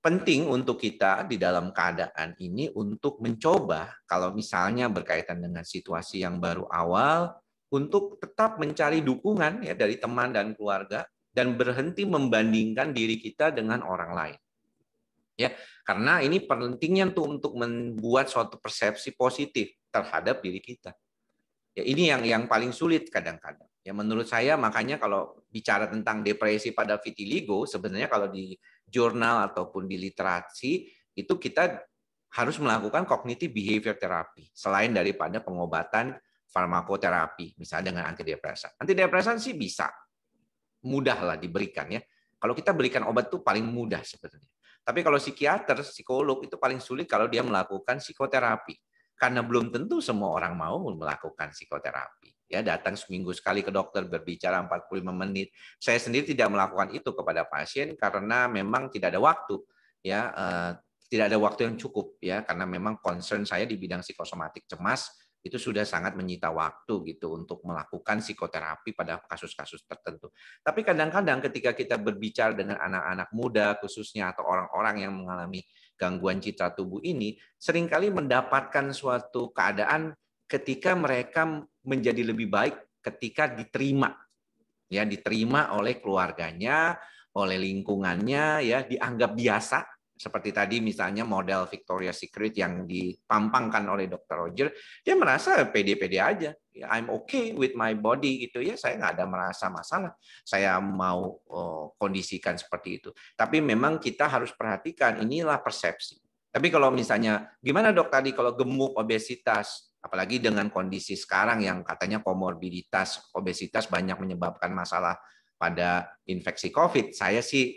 penting untuk kita di dalam keadaan ini untuk mencoba kalau misalnya berkaitan dengan situasi yang baru awal untuk tetap mencari dukungan ya dari teman dan keluarga dan berhenti membandingkan diri kita dengan orang lain. Ya, karena ini pentingnya tuh untuk membuat suatu persepsi positif terhadap diri kita. Ya, ini yang yang paling sulit kadang-kadang. Ya menurut saya makanya kalau bicara tentang depresi pada vitiligo sebenarnya kalau di jurnal ataupun di literasi itu kita harus melakukan cognitive behavior therapy selain daripada pengobatan farmakoterapi misalnya dengan antidepresan. Antidepresan sih bisa mudah lah diberikan ya. Kalau kita berikan obat tuh paling mudah sebenarnya. Tapi kalau psikiater, psikolog itu paling sulit kalau dia melakukan psikoterapi karena belum tentu semua orang mau melakukan psikoterapi. Ya, datang seminggu sekali ke dokter berbicara 45 menit. Saya sendiri tidak melakukan itu kepada pasien karena memang tidak ada waktu. Ya, eh, tidak ada waktu yang cukup ya karena memang concern saya di bidang psikosomatik cemas itu sudah sangat menyita waktu gitu untuk melakukan psikoterapi pada kasus-kasus tertentu. Tapi kadang-kadang ketika kita berbicara dengan anak-anak muda khususnya atau orang-orang yang mengalami gangguan citra tubuh ini seringkali mendapatkan suatu keadaan ketika mereka menjadi lebih baik ketika diterima. Ya, diterima oleh keluarganya, oleh lingkungannya ya, dianggap biasa seperti tadi misalnya model Victoria Secret yang dipampangkan oleh Dr. Roger, dia merasa pede-pede aja. Ya, I'm okay with my body gitu ya, saya nggak ada merasa masalah. Saya mau eh, kondisikan seperti itu. Tapi memang kita harus perhatikan inilah persepsi. Tapi kalau misalnya gimana dok tadi kalau gemuk, obesitas, apalagi dengan kondisi sekarang yang katanya komorbiditas, obesitas banyak menyebabkan masalah pada infeksi COVID, saya sih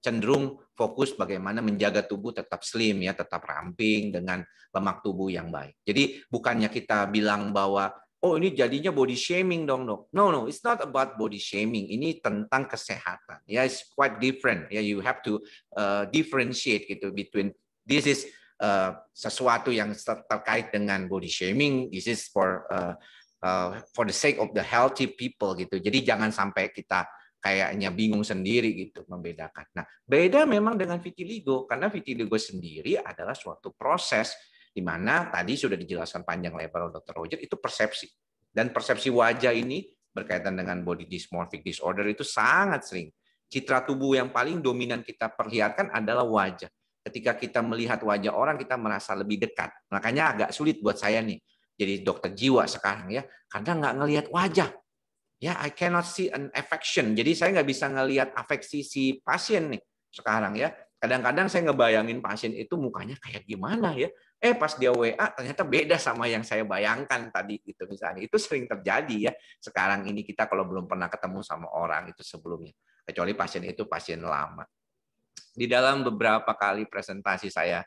cenderung fokus bagaimana menjaga tubuh tetap slim ya, tetap ramping dengan lemak tubuh yang baik. Jadi bukannya kita bilang bahwa oh ini jadinya body shaming dong dok. No no, it's not about body shaming. Ini tentang kesehatan. Ya, yeah, it's quite different. Ya, yeah, you have to uh, differentiate gitu between this is uh, sesuatu yang terkait dengan body shaming. This is for uh, uh, for the sake of the healthy people gitu. Jadi jangan sampai kita kayaknya bingung sendiri gitu membedakan. Nah, beda memang dengan vitiligo karena vitiligo sendiri adalah suatu proses di mana tadi sudah dijelaskan panjang lebar oleh Dr. Roger itu persepsi. Dan persepsi wajah ini berkaitan dengan body dysmorphic disorder itu sangat sering. Citra tubuh yang paling dominan kita perlihatkan adalah wajah. Ketika kita melihat wajah orang kita merasa lebih dekat. Makanya agak sulit buat saya nih jadi dokter jiwa sekarang ya karena nggak ngelihat wajah Ya, yeah, I cannot see an affection. Jadi saya nggak bisa ngelihat afeksi si pasien nih sekarang ya. Kadang-kadang saya ngebayangin pasien itu mukanya kayak gimana ya. Eh pas dia WA ternyata beda sama yang saya bayangkan tadi itu misalnya. Itu sering terjadi ya. Sekarang ini kita kalau belum pernah ketemu sama orang itu sebelumnya. Kecuali pasien itu pasien lama. Di dalam beberapa kali presentasi saya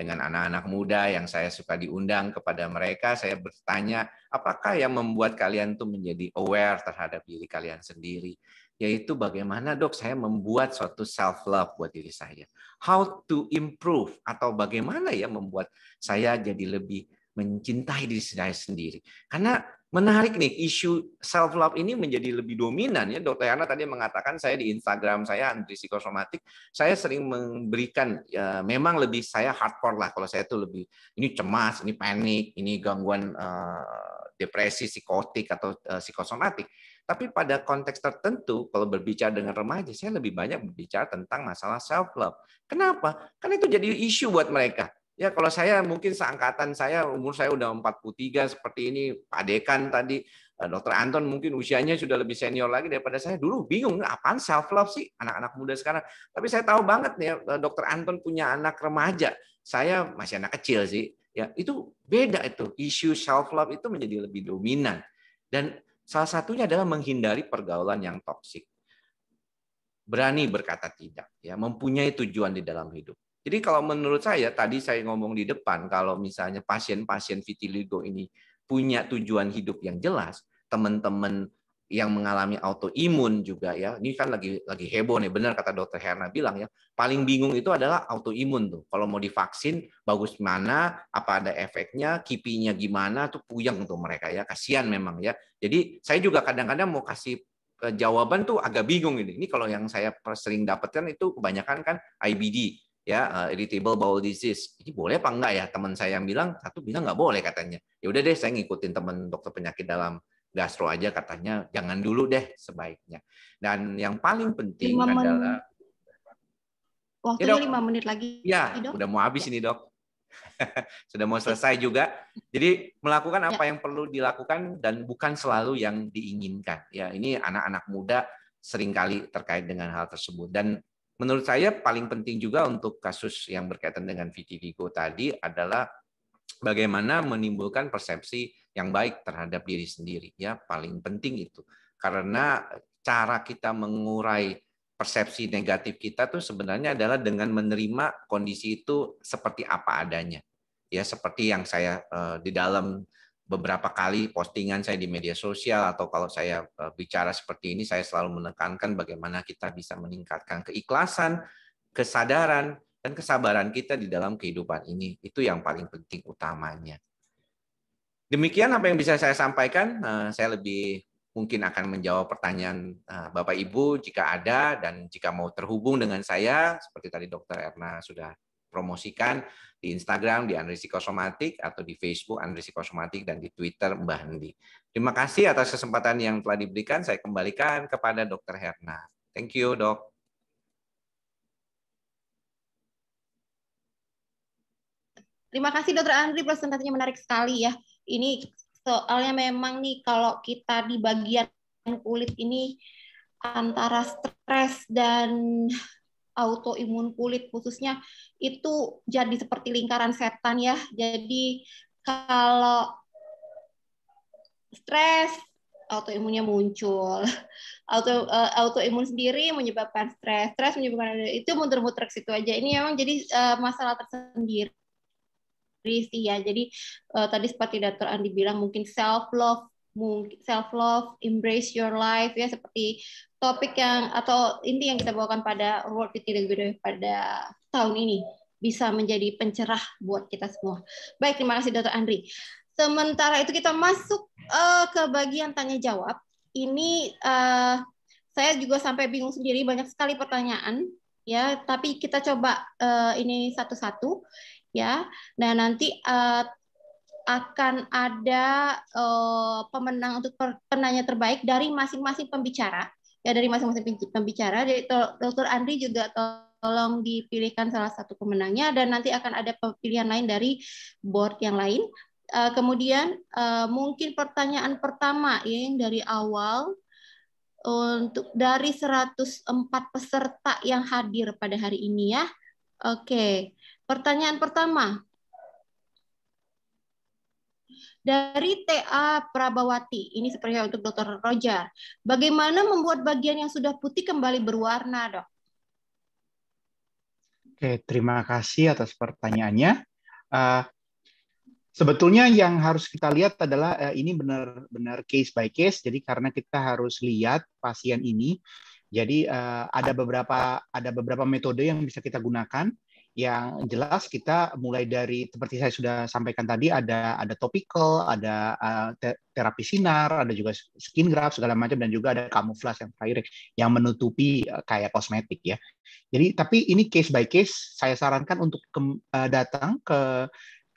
dengan anak-anak muda yang saya suka diundang kepada mereka, saya bertanya, apakah yang membuat kalian tuh menjadi aware terhadap diri kalian sendiri? Yaitu bagaimana dok saya membuat suatu self love buat diri saya. How to improve atau bagaimana ya membuat saya jadi lebih mencintai diri saya sendiri. Karena Menarik nih, isu self love ini menjadi lebih dominan ya. Dokter Yana tadi mengatakan saya di Instagram saya anti psikosomatik, saya sering memberikan ya, memang lebih saya hardcore lah kalau saya itu lebih ini cemas, ini panik, ini gangguan uh, depresi psikotik atau uh, psikosomatik. Tapi pada konteks tertentu, kalau berbicara dengan remaja, saya lebih banyak berbicara tentang masalah self love. Kenapa? Karena itu jadi isu buat mereka. Ya kalau saya mungkin seangkatan saya umur saya udah 43 seperti ini Pak Dekan tadi eh, Dokter Anton mungkin usianya sudah lebih senior lagi daripada saya. Dulu bingung, apa self love sih anak-anak muda sekarang? Tapi saya tahu banget nih, eh, Dokter Anton punya anak remaja. Saya masih anak kecil sih. Ya itu beda itu. Isu self love itu menjadi lebih dominan. Dan salah satunya adalah menghindari pergaulan yang toksik. Berani berkata tidak, ya mempunyai tujuan di dalam hidup. Jadi kalau menurut saya tadi saya ngomong di depan kalau misalnya pasien-pasien vitiligo ini punya tujuan hidup yang jelas, teman-teman yang mengalami autoimun juga ya. Ini kan lagi lagi heboh nih, benar kata dokter Herna bilang ya. Paling bingung itu adalah autoimun tuh. Kalau mau divaksin bagus mana, apa ada efeknya, kipinya gimana tuh puyeng tuh mereka ya. Kasihan memang ya. Jadi saya juga kadang-kadang mau kasih eh, jawaban tuh agak bingung ini. Ini kalau yang saya sering dapatkan itu kebanyakan kan IBD, ya uh, irritable bowel disease. Ini boleh apa enggak ya? Teman saya yang bilang satu bilang nggak boleh katanya. Ya udah deh saya ngikutin teman dokter penyakit dalam gastro aja katanya jangan dulu deh sebaiknya. Dan yang paling penting lima adalah waktu ya, lima menit lagi. Ya, dok. udah mau habis ya. ini, Dok. Sudah mau selesai juga. Jadi melakukan apa ya. yang perlu dilakukan dan bukan selalu yang diinginkan. Ya, ini anak-anak muda seringkali terkait dengan hal tersebut. Dan Menurut saya paling penting juga untuk kasus yang berkaitan dengan vitiligo tadi adalah bagaimana menimbulkan persepsi yang baik terhadap diri sendiri ya paling penting itu karena cara kita mengurai persepsi negatif kita tuh sebenarnya adalah dengan menerima kondisi itu seperti apa adanya ya seperti yang saya uh, di dalam beberapa kali postingan saya di media sosial atau kalau saya e, bicara seperti ini saya selalu menekankan bagaimana kita bisa meningkatkan keikhlasan, kesadaran dan kesabaran kita di dalam kehidupan ini. Itu yang paling penting utamanya. Demikian apa yang bisa saya sampaikan. E, saya lebih mungkin akan menjawab pertanyaan e, Bapak Ibu jika ada dan jika mau terhubung dengan saya seperti tadi Dokter Erna sudah promosikan di Instagram di Andri Psikosomatik atau di Facebook Andri Psikosomatik dan di Twitter Mbah Andi. Terima kasih atas kesempatan yang telah diberikan. Saya kembalikan kepada Dr. Herna. Thank you, Dok. Terima kasih Dokter Andri, presentasinya menarik sekali ya. Ini soalnya memang nih kalau kita di bagian kulit ini antara stres dan autoimun kulit khususnya itu jadi seperti lingkaran setan ya. Jadi kalau stres autoimunnya muncul. Auto eh, autoimun sendiri menyebabkan stres, stres menyebabkan itu muter-muter situ aja. Ini memang jadi uh, masalah tersendiri sih ya. Jadi uh, tadi seperti Dr. Andi bilang mungkin self love mungkin self love, embrace your life ya seperti topik yang atau inti yang kita bawakan pada World Beauty Day pada tahun ini bisa menjadi pencerah buat kita semua. Baik, terima kasih Dr. Andri. Sementara itu kita masuk uh, ke bagian tanya jawab. Ini uh, saya juga sampai bingung sendiri banyak sekali pertanyaan ya, tapi kita coba uh, ini satu-satu ya. Dan nah, nanti uh, akan ada uh, pemenang untuk penanya terbaik dari masing-masing pembicara ya dari masing-masing pembicara jadi dokter Andri juga tolong dipilihkan salah satu pemenangnya dan nanti akan ada pilihan lain dari board yang lain. Uh, kemudian uh, mungkin pertanyaan pertama yang dari awal untuk dari 104 peserta yang hadir pada hari ini ya. Oke. Pertanyaan pertama, dari TA Prabawati. Ini sepertinya untuk Dr. Roger. Bagaimana membuat bagian yang sudah putih kembali berwarna, Dok? Oke, terima kasih atas pertanyaannya. Uh, sebetulnya yang harus kita lihat adalah uh, ini benar-benar case by case. Jadi karena kita harus lihat pasien ini, jadi uh, ada beberapa ada beberapa metode yang bisa kita gunakan yang jelas kita mulai dari seperti saya sudah sampaikan tadi ada ada topical, ada uh, terapi sinar, ada juga skin graft segala macam dan juga ada camouflage yang terakhir yang menutupi uh, kayak kosmetik ya. Jadi tapi ini case by case saya sarankan untuk ke, uh, eh, datang ke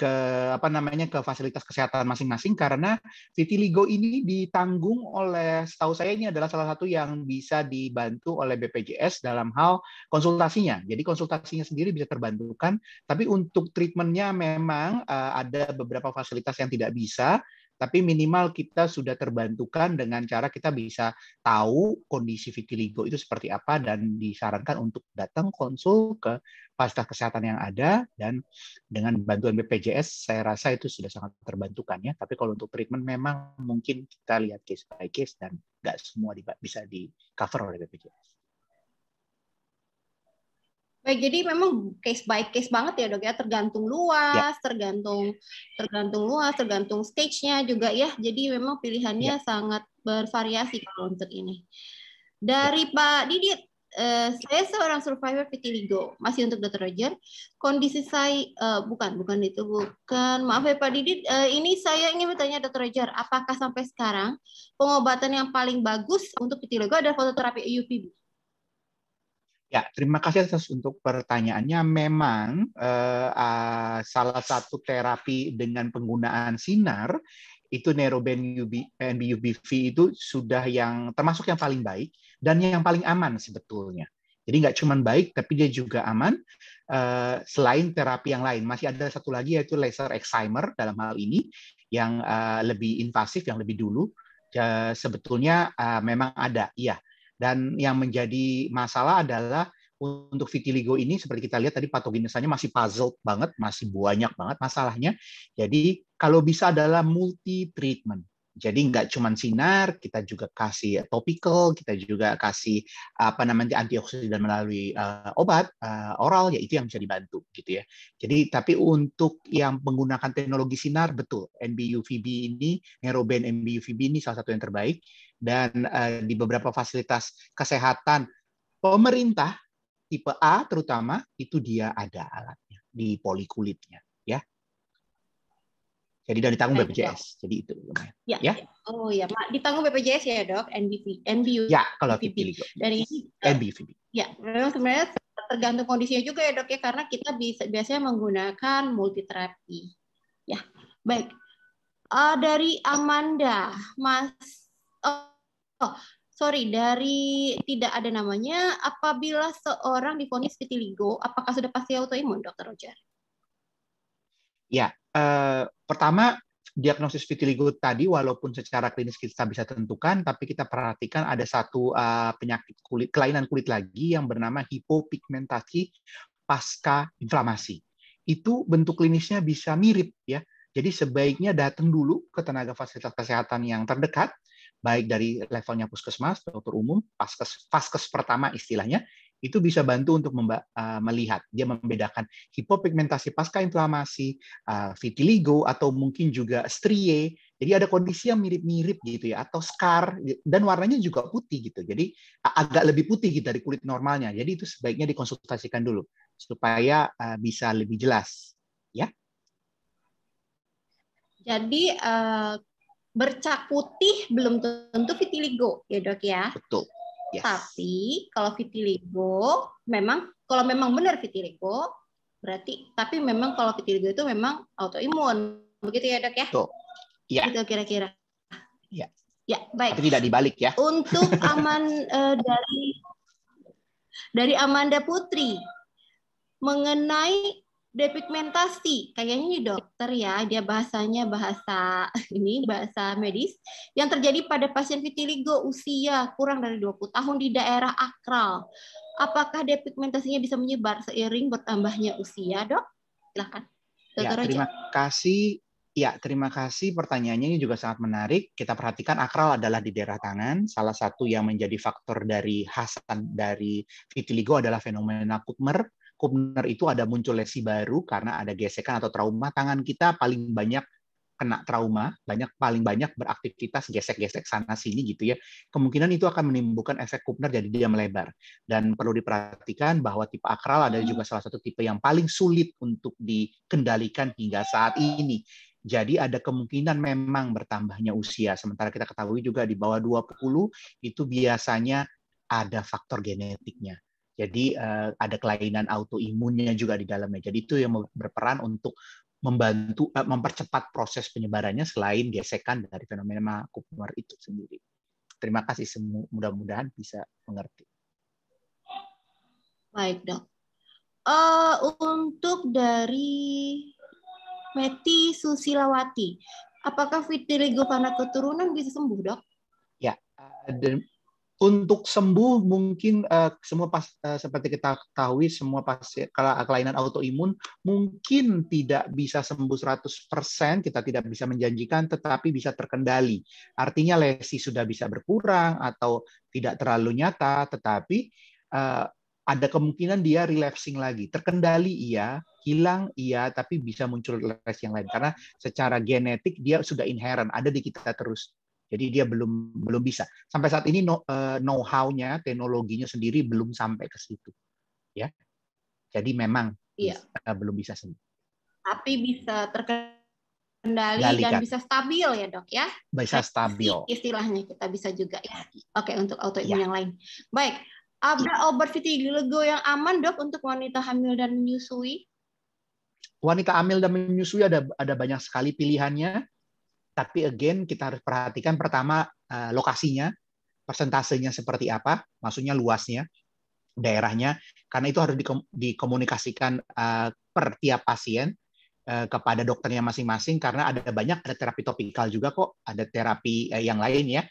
ke apa namanya ke fasilitas kesehatan masing-masing karena vitiligo ini ditanggung oleh setahu saya ini adalah salah satu yang bisa dibantu oleh BPJS dalam hal konsultasinya. Jadi konsultasinya sendiri bisa terbantukan, tapi untuk treatmentnya memang uh, ada beberapa fasilitas yang tidak bisa tapi minimal kita sudah terbantukan dengan cara kita bisa tahu kondisi vitiligo itu seperti apa dan disarankan untuk datang konsul ke fasilitas kesehatan yang ada dan dengan bantuan BPJS saya rasa itu sudah sangat terbantukan ya. Tapi kalau untuk treatment memang mungkin kita lihat case by case dan nggak semua bisa di cover oleh BPJS. Baik, jadi memang case by case banget ya dok ya, tergantung luas, ya. tergantung tergantung luas, tergantung stage-nya juga ya. Jadi memang pilihannya ya. sangat bervariasi kalau ya. untuk ini. Dari ya. Pak Didit, eh, saya seorang survivor vitiligo, masih untuk Dr. Roger. Kondisi saya eh, bukan, bukan itu, bukan. Maaf ya Pak Didit, eh, ini saya ingin bertanya Dr. Roger, apakah sampai sekarang pengobatan yang paling bagus untuk vitiligo adalah fototerapi UVB? Ya, terima kasih atas untuk pertanyaannya. Memang eh, uh, salah satu terapi dengan penggunaan sinar itu neuroband UB, NBUBV eh, itu sudah yang termasuk yang paling baik dan yang paling aman sebetulnya. Jadi nggak cuma baik, tapi dia juga aman. Eh, selain terapi yang lain, masih ada satu lagi yaitu laser excimer dalam hal ini yang eh, lebih invasif, yang lebih dulu. sebetulnya memang ada, iya. Dan yang menjadi masalah adalah untuk vitiligo ini seperti kita lihat tadi patogenesannya masih puzzle banget, masih banyak banget masalahnya. Jadi kalau bisa adalah multi treatment. Jadi nggak cuma sinar, kita juga kasih topical, kita juga kasih apa namanya antioksidan melalui uh, obat uh, oral, ya itu yang bisa dibantu gitu ya. Jadi tapi untuk yang menggunakan teknologi sinar betul NBUVB ini, Neuroband NBUVB ini salah satu yang terbaik dan uh, di beberapa fasilitas kesehatan pemerintah tipe A terutama itu dia ada alatnya di polikulitnya ya. Jadi dari ditanggung BPJS. Dok. Jadi itu lumayan. Ya, ya. ya. Oh ya, ditanggung BPJS ya, Dok, NBV, NBU. Ya, kalau dipilih. Dari NBVB. Ya, memang sebenarnya tergantung kondisinya juga ya, Dok ya, karena kita bisa biasanya menggunakan multiterapi. Ya. Baik. Uh, dari Amanda, Mas oh sorry dari tidak ada namanya apabila seorang difonis vitiligo apakah sudah pasti autoimun dokter Roger? Ya eh, pertama diagnosis vitiligo tadi walaupun secara klinis kita bisa tentukan tapi kita perhatikan ada satu eh, penyakit kulit kelainan kulit lagi yang bernama hipopigmentasi pasca inflamasi. Itu bentuk klinisnya bisa mirip ya. Jadi sebaiknya datang dulu ke tenaga fasilitas kesehatan yang terdekat baik dari levelnya puskesmas, dokter umum, paskes, paskes pertama istilahnya, itu bisa bantu untuk memba, uh, melihat, dia membedakan hipopigmentasi pasca inflamasi, uh, vitiligo, atau mungkin juga strie. Jadi ada kondisi yang mirip-mirip gitu ya, atau scar, dan warnanya juga putih gitu. Jadi agak lebih putih gitu dari kulit normalnya. Jadi itu sebaiknya dikonsultasikan dulu, supaya uh, bisa lebih jelas. Ya. Jadi uh, bercak putih belum tentu vitiligo ya dok ya. Betul. Yes. Tapi kalau vitiligo memang kalau memang benar vitiligo berarti tapi memang kalau vitiligo itu memang autoimun begitu ya dok ya. Betul. Ya. Itu kira-kira. Ya. Ya baik. Tapi tidak dibalik ya. Untuk aman uh, dari dari Amanda Putri mengenai depigmentasi kayaknya ini dokter ya dia bahasanya bahasa ini bahasa medis yang terjadi pada pasien vitiligo usia kurang dari 20 tahun di daerah akral apakah depigmentasinya bisa menyebar seiring bertambahnya usia dok silahkan ya, terima aja. kasih Ya, terima kasih. Pertanyaannya ini juga sangat menarik. Kita perhatikan akral adalah di daerah tangan. Salah satu yang menjadi faktor dari Hasan dari vitiligo adalah fenomena Kupmer Kumner itu ada muncul lesi baru karena ada gesekan atau trauma tangan kita paling banyak kena trauma, banyak paling banyak beraktivitas gesek-gesek sana sini gitu ya. Kemungkinan itu akan menimbulkan efek Kupner jadi dia melebar. Dan perlu diperhatikan bahwa tipe akral ada juga salah satu tipe yang paling sulit untuk dikendalikan hingga saat ini. Jadi ada kemungkinan memang bertambahnya usia. Sementara kita ketahui juga di bawah 20 itu biasanya ada faktor genetiknya. Jadi uh, ada kelainan autoimunnya juga di dalamnya. Jadi itu yang berperan untuk membantu uh, mempercepat proses penyebarannya selain gesekan dari fenomena Kupmer itu sendiri. Terima kasih semua, mudah-mudahan bisa mengerti. Baik dok. Uh, untuk dari Meti Susilawati, apakah vitiligo karena keturunan bisa sembuh dok? Ya, uh, untuk sembuh mungkin uh, semua pas, uh, seperti kita ketahui semua pasien kelainan autoimun mungkin tidak bisa sembuh 100%, kita tidak bisa menjanjikan tetapi bisa terkendali. Artinya lesi sudah bisa berkurang atau tidak terlalu nyata tetapi uh, ada kemungkinan dia relapsing lagi. Terkendali iya, hilang iya, tapi bisa muncul lesi yang lain karena secara genetik dia sudah inherent ada di kita terus. Jadi dia belum belum bisa. Sampai saat ini eh, know, how-nya, teknologinya sendiri belum sampai ke situ. Ya. Jadi memang iya. bisa, eh, belum bisa sendiri. Tapi bisa terkendali Dalikan. dan bisa stabil ya, Dok, ya? Bisa stabil. Istilahnya kita bisa juga ya. Oke, untuk autoimun ya. yang lain. Baik. Ada iya. obat vitiligo yang aman, Dok, untuk wanita hamil dan menyusui? Wanita hamil dan menyusui ada ada banyak sekali pilihannya tapi again kita harus perhatikan pertama eh, lokasinya, persentasenya seperti apa, maksudnya luasnya, daerahnya, karena itu harus dikomunikasikan eh, per tiap pasien eh, kepada dokternya masing-masing karena ada banyak ada terapi topikal juga kok, ada terapi yang lain ya.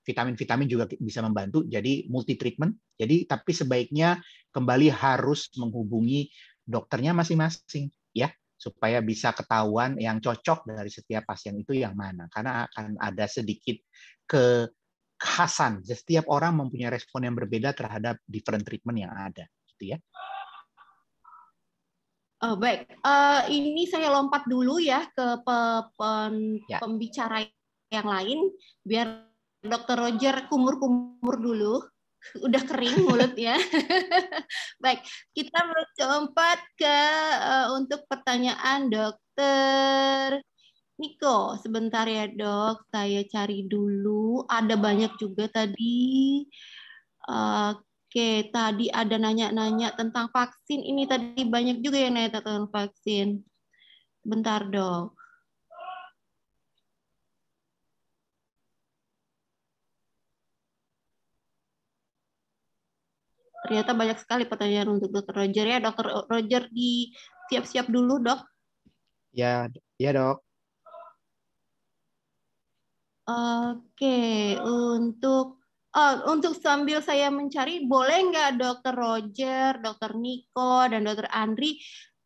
Vitamin-vitamin juga bisa membantu jadi multi treatment. Jadi tapi sebaiknya kembali harus menghubungi dokternya masing-masing ya supaya bisa ketahuan yang cocok dari setiap pasien itu yang mana karena akan ada sedikit kekhasan setiap orang mempunyai respon yang berbeda terhadap different treatment yang ada gitu ya Oh, baik, uh, ini saya lompat dulu ya ke pe pen ya. pembicara yang lain biar Dr Roger kumur-kumur dulu udah kering mulut ya Baik, kita berjumpa ke uh, untuk pertanyaan dokter Niko. Sebentar ya dok, saya cari dulu. Ada banyak juga tadi. Uh, Oke, tadi ada nanya-nanya tentang vaksin. Ini tadi banyak juga yang nanya tentang vaksin. Bentar dok. Ternyata banyak sekali pertanyaan untuk Dokter Roger ya. Dokter Roger di siap-siap dulu dok. Ya, ya dok. Oke, untuk oh, untuk sambil saya mencari, boleh nggak Dokter Roger, Dokter Niko, dan Dokter Andri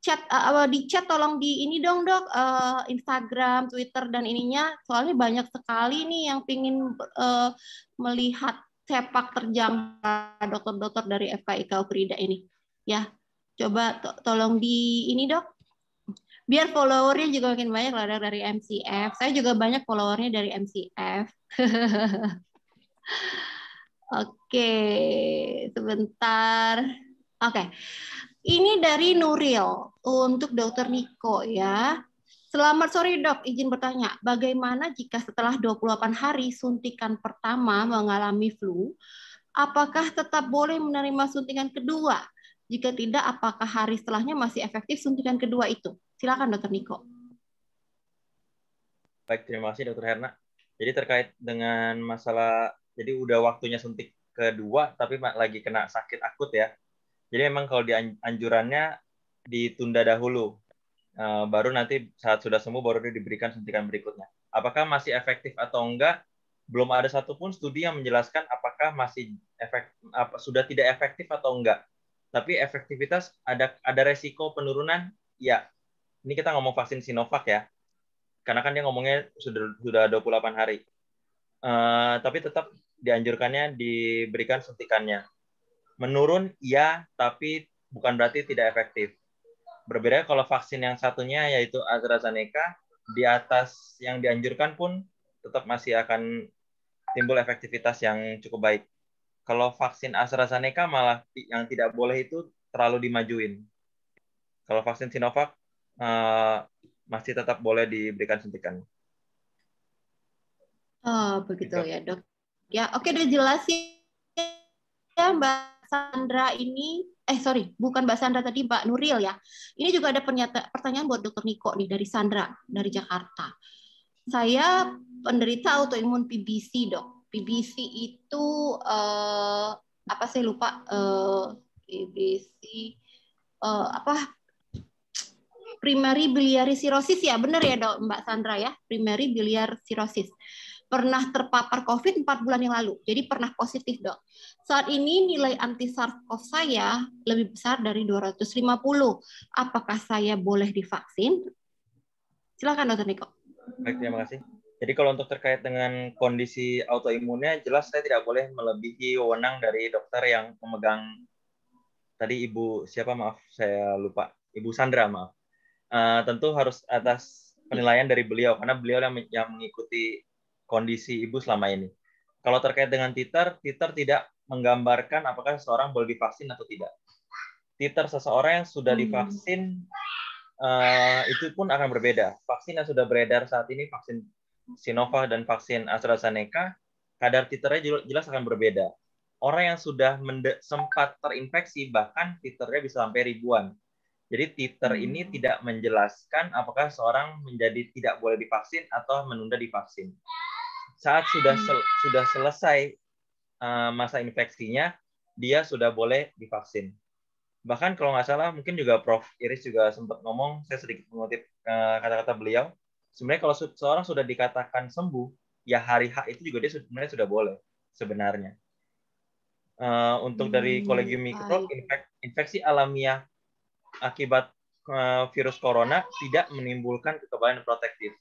chat uh, di chat tolong di ini dong dok uh, Instagram, Twitter dan ininya soalnya banyak sekali nih yang pingin uh, melihat sepak terjang dokter-dokter dari FKI Kaukrida ini. Ya, coba to tolong di ini dok. Biar followernya juga makin banyak lah dari MCF. Saya juga banyak followernya dari MCF. Oke, sebentar. Oke, ini dari Nuril untuk dokter Niko ya. Selamat sore dok, izin bertanya, bagaimana jika setelah 28 hari suntikan pertama mengalami flu, apakah tetap boleh menerima suntikan kedua? Jika tidak, apakah hari setelahnya masih efektif suntikan kedua itu? Silakan dokter Niko. Baik, terima kasih dokter Herna. Jadi terkait dengan masalah, jadi udah waktunya suntik kedua, tapi lagi kena sakit akut ya. Jadi memang kalau di anjurannya ditunda dahulu Eh, baru nanti saat sudah sembuh baru dia diberikan suntikan berikutnya. Apakah masih efektif atau enggak? Belum ada satupun studi yang menjelaskan apakah masih efek apa, sudah tidak efektif atau enggak. Tapi efektivitas ada ada resiko penurunan, ya. Ini kita ngomong vaksin Sinovac ya, karena kan dia ngomongnya sudah sudah 28 hari. Uh, tapi tetap dianjurkannya diberikan suntikannya. Menurun, ya, tapi bukan berarti tidak efektif Berbeda kalau vaksin yang satunya yaitu AstraZeneca di atas yang dianjurkan pun tetap masih akan timbul efektivitas yang cukup baik. Kalau vaksin AstraZeneca malah yang tidak boleh itu terlalu dimajuin. Kalau vaksin Sinovac uh, masih tetap boleh diberikan suntikan. Oh, begitu gitu. ya, Dok. Ya, oke udah jelas ya, Mbak Sandra ini eh sorry bukan Mbak Sandra tadi Mbak Nuril ya. Ini juga ada pernyata, pertanyaan buat Dokter Niko nih dari Sandra dari Jakarta. Saya penderita autoimun PBC dok. PBC itu eh, apa saya lupa eh, PBC eh, apa primary biliary cirrhosis ya benar ya dok Mbak Sandra ya primary biliary cirrhosis pernah terpapar COVID 4 bulan yang lalu. Jadi pernah positif, Dok. Saat ini nilai anti SARS-CoV saya lebih besar dari 250. Apakah saya boleh divaksin? Silakan Dokter Niko. Baik, terima kasih. Jadi kalau untuk terkait dengan kondisi autoimunnya, jelas saya tidak boleh melebihi wewenang dari dokter yang memegang tadi Ibu siapa maaf saya lupa Ibu Sandra maaf. Uh, tentu harus atas penilaian dari beliau karena beliau yang, yang mengikuti kondisi ibu selama ini. Kalau terkait dengan titer, titer tidak menggambarkan apakah seseorang boleh divaksin atau tidak. Titer seseorang yang sudah hmm. divaksin hmm. uh, itu pun akan berbeda. Vaksin yang sudah beredar saat ini, vaksin Sinovac dan vaksin AstraZeneca, kadar titernya jelas akan berbeda. Orang yang sudah sempat terinfeksi bahkan titernya bisa sampai ribuan. Jadi titer hmm. ini tidak menjelaskan apakah seorang menjadi tidak boleh divaksin atau menunda divaksin saat sudah sel, sudah selesai uh, masa infeksinya, dia sudah boleh divaksin. Bahkan kalau nggak salah, mungkin juga Prof. Iris juga sempat ngomong, saya sedikit mengutip kata eh, kata-kata beliau, sebenarnya kalau seorang sudah dikatakan sembuh, ya hari H itu juga dia sebenarnya sudah boleh sebenarnya. Uh, untuk hmm, dari Kolegium mikro infek, infeksi alamiah akibat uh, virus corona tidak menimbulkan kekebalan protektif.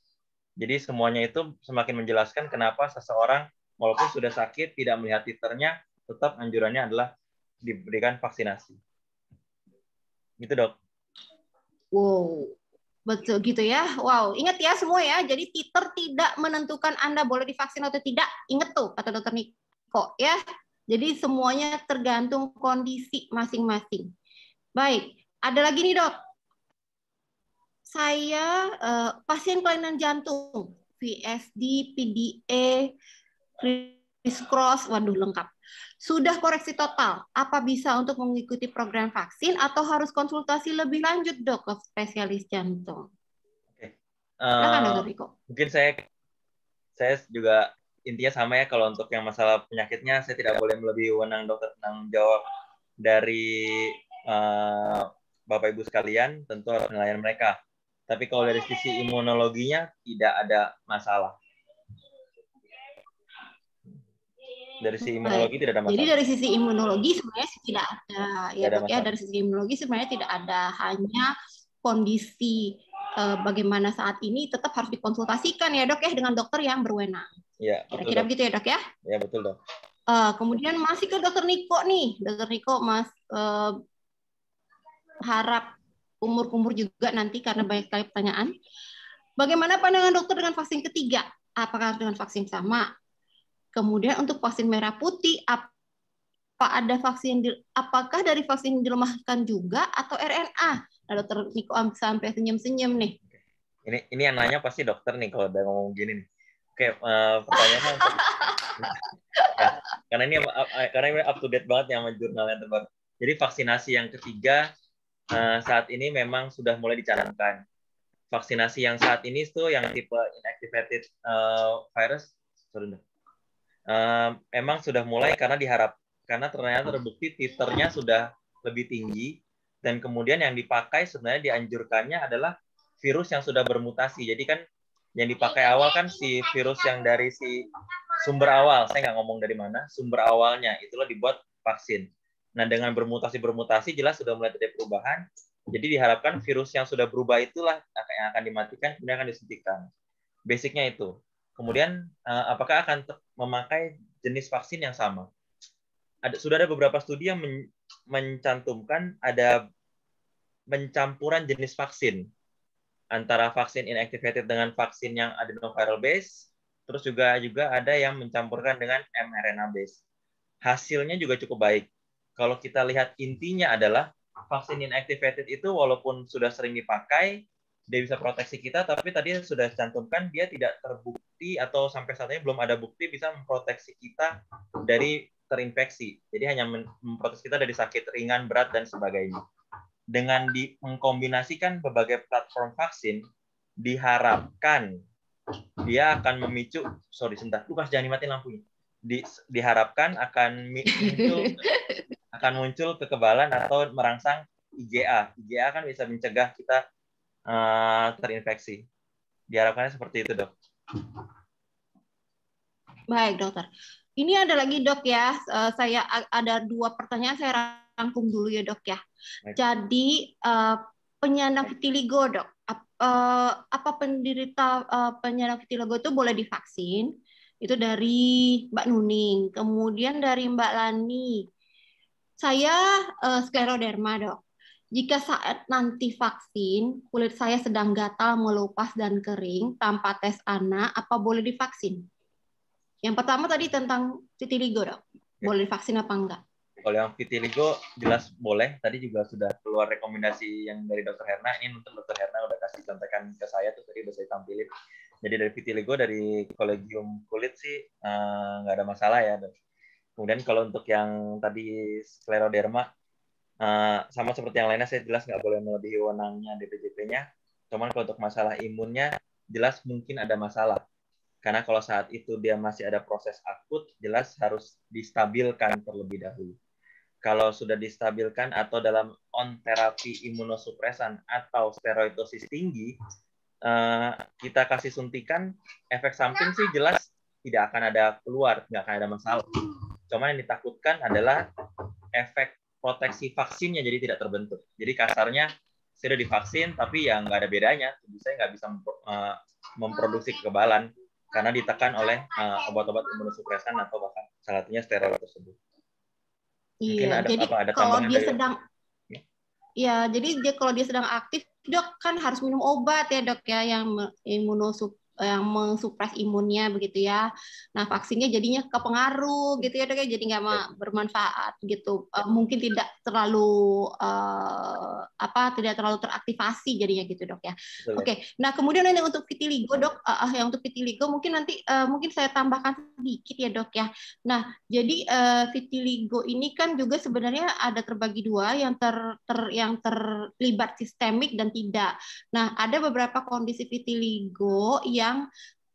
Jadi semuanya itu semakin menjelaskan kenapa seseorang walaupun sudah sakit tidak melihat titernya, tetap anjurannya adalah diberikan vaksinasi. Gitu dok. Wow, betul gitu ya. Wow, ingat ya semua ya. Jadi titer tidak menentukan Anda boleh divaksin atau tidak. Ingat tuh kata dokter Niko ya. Jadi semuanya tergantung kondisi masing-masing. Baik, ada lagi nih dok saya uh, pasien kelainan jantung, VSD, PDA, e, cross, waduh lengkap. Sudah koreksi total, apa bisa untuk mengikuti program vaksin atau harus konsultasi lebih lanjut dok ke spesialis jantung? Oke. Uh, Mungkin saya saya juga intinya sama ya kalau untuk yang masalah penyakitnya saya tidak boleh lebih wewenang dokter tentang jawab dari uh, Bapak Ibu sekalian tentu harus penilaian mereka. Tapi kalau dari sisi imunologinya tidak ada masalah. Dari sisi imunologi tidak ada masalah. Jadi dari sisi imunologi sebenarnya tidak ada ya, tidak ada ya dari sisi imunologi sebenarnya tidak ada hanya kondisi eh, bagaimana saat ini tetap harus dikonsultasikan ya dok ya dengan dokter yang berwenang. Ya, Kira-kira begitu ya dok ya? Ya betul dok. Uh, kemudian masih ke dokter Niko nih, dokter Niko mas uh, harap umur-umur juga nanti karena banyak sekali pertanyaan. Bagaimana pandangan dokter dengan vaksin ketiga? Apakah dengan vaksin sama? Kemudian untuk vaksin merah putih, apa ada vaksin apakah dari vaksin dilemahkan juga atau RNA? Nah, dokter Niko sampai senyum-senyum nih. Ini ini yang nanya pasti dokter nih kalau udah ngomong gini nih. Oke, uh, pertanyaannya nah, karena ini eh, eh, karena ini up to date banget ya sama jurnal yang terbaru. Jadi vaksinasi yang ketiga Eh, saat ini memang sudah mulai dicanangkan. Vaksinasi yang saat ini itu yang tipe inactivated uh, virus, sorry, uh, memang sudah mulai karena diharap karena ternyata terbukti titernya sudah lebih tinggi dan kemudian yang dipakai sebenarnya dianjurkannya adalah virus yang sudah bermutasi. Jadi kan yang dipakai awal kan si virus yang dari si sumber awal, saya nggak ngomong dari mana, sumber awalnya itulah dibuat vaksin. Nah, dengan bermutasi-bermutasi jelas sudah mulai terjadi perubahan. Jadi diharapkan virus yang sudah berubah itulah yang akan dimatikan, kemudian akan disuntikan. Basicnya itu. Kemudian, eh, apakah akan memakai jenis vaksin yang sama? Ada, sudah ada beberapa studi yang men, mencantumkan ada pencampuran jenis vaksin antara vaksin inactivated dengan vaksin yang adenoviral base, terus juga juga ada yang mencampurkan dengan mRNA base. Hasilnya juga cukup baik kalau kita lihat intinya adalah vaksin inactivated itu walaupun sudah sering dipakai, dia bisa proteksi kita, tapi tadi sudah cantumkan dia tidak terbukti atau sampai saat ini belum ada bukti bisa memproteksi kita dari terinfeksi. Jadi hanya memproteksi kita dari sakit ringan, berat, dan sebagainya. Dengan di, mengkombinasikan berbagai platform vaksin, diharapkan dia akan memicu, sorry sebentar, Lukas jangan dimatiin lampunya. Di, diharapkan akan muncul akan muncul kekebalan atau merangsang IgA. IgA kan bisa mencegah kita uh, terinfeksi. Diharapkannya seperti itu, dok. Baik, dokter. Ini ada lagi, dok ya. Uh, saya ada dua pertanyaan saya rangkum dulu ya, dok ya. Baik. Jadi uh, penyandang vitiligo, dok. uh, apa penderita uh, penyandang vitiligo itu boleh divaksin? Itu dari Mbak Nuning. Kemudian dari Mbak Lani. Saya uh, eh, skleroderma, Dok. Jika saat nanti vaksin, kulit saya sedang gatal, melupas, dan kering tanpa tes anak, apa boleh divaksin? Yang pertama tadi tentang vitiligo, Dok. Ya. Boleh divaksin apa enggak? Kalau yang vitiligo jelas boleh. Tadi juga sudah keluar rekomendasi yang dari Dokter Herna. Ini untuk Dokter Herna udah kasih contekan ke saya tuh tadi udah saya tampilin. Jadi dari vitiligo dari kolegium kulit sih eh, nggak uh, ada masalah ya. Dok Kemudian kalau untuk yang tadi skleroderma, uh, eh, sama seperti yang lainnya, saya jelas nggak boleh melebihi wewenangnya DPJP-nya. Cuman kalau untuk masalah imunnya, jelas mungkin ada masalah. Karena kalau saat itu dia masih ada proses akut, jelas harus distabilkan terlebih dahulu. Kalau sudah distabilkan atau dalam on terapi imunosupresan atau steroidosis tinggi, eh, kita kasih suntikan, efek samping sih jelas tidak akan ada keluar, nggak akan ada masalah. Cuma yang ditakutkan adalah efek proteksi vaksinnya jadi tidak terbentuk. Jadi kasarnya sudah divaksin tapi yang nggak ada bedanya, tubuh saya nggak bisa eh, memproduksi kekebalan karena ditekan oleh uh, obat-obat imunosupresan atau bahkan salah satunya steroid tersebut. Iya, ada, jadi apa, ada kalau dia sedang ya? ya, jadi dia kalau dia sedang aktif, dok kan harus minum obat ya, dok ya yang imunosup yang mensupres imunnya begitu ya. Nah vaksinnya jadinya kepengaruh gitu ya ya, jadi nggak bermanfaat gitu. Uh, mungkin tidak terlalu uh, apa tidak terlalu teraktivasi jadinya gitu dok ya. Oke. Okay. Nah kemudian yang untuk vitiligo dok, uh, yang untuk vitiligo mungkin nanti uh, mungkin saya tambahkan sedikit ya dok ya. Nah jadi uh, vitiligo ini kan juga sebenarnya ada terbagi dua yang ter, ter yang terlibat sistemik dan tidak. Nah ada beberapa kondisi vitiligo yang yang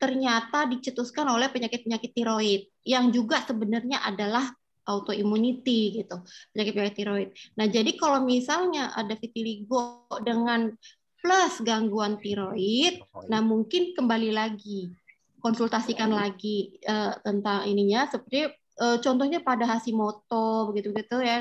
ternyata dicetuskan oleh penyakit-penyakit tiroid yang juga sebenarnya adalah autoimmunity gitu penyakit-penyakit tiroid. Nah jadi kalau misalnya ada vitiligo dengan plus gangguan tiroid, nah mungkin kembali lagi konsultasikan lagi uh, tentang ininya seperti uh, contohnya pada Hashimoto begitu-begitu ya.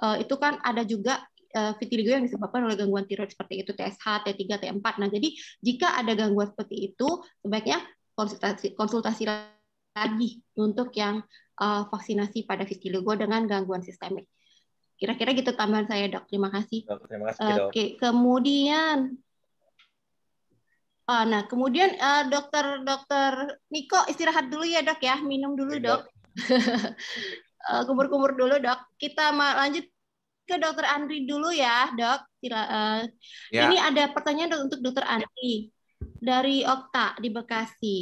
Uh, itu kan ada juga vitiligo eh, yang disebabkan oleh gangguan tiroid seperti itu TSH, T3, T4. Nah, jadi jika ada gangguan seperti itu, sebaiknya konsultasi konsultasi lagi untuk yang eh, vaksinasi pada vitiligo dengan gangguan sistemik. Kira-kira gitu tambahan saya, Dok. Terima kasih. terima kasih, Dok. Oke, kemudian Oh, nah, kemudian uh, dokter dokter Niko istirahat dulu ya dok ya, minum dulu dok, kumur-kumur dulu dok. Kita lanjut ke Dokter Andri dulu ya, Dok. Sila, uh, ya. Ini ada pertanyaan untuk Dokter Andri dari Okta di Bekasi.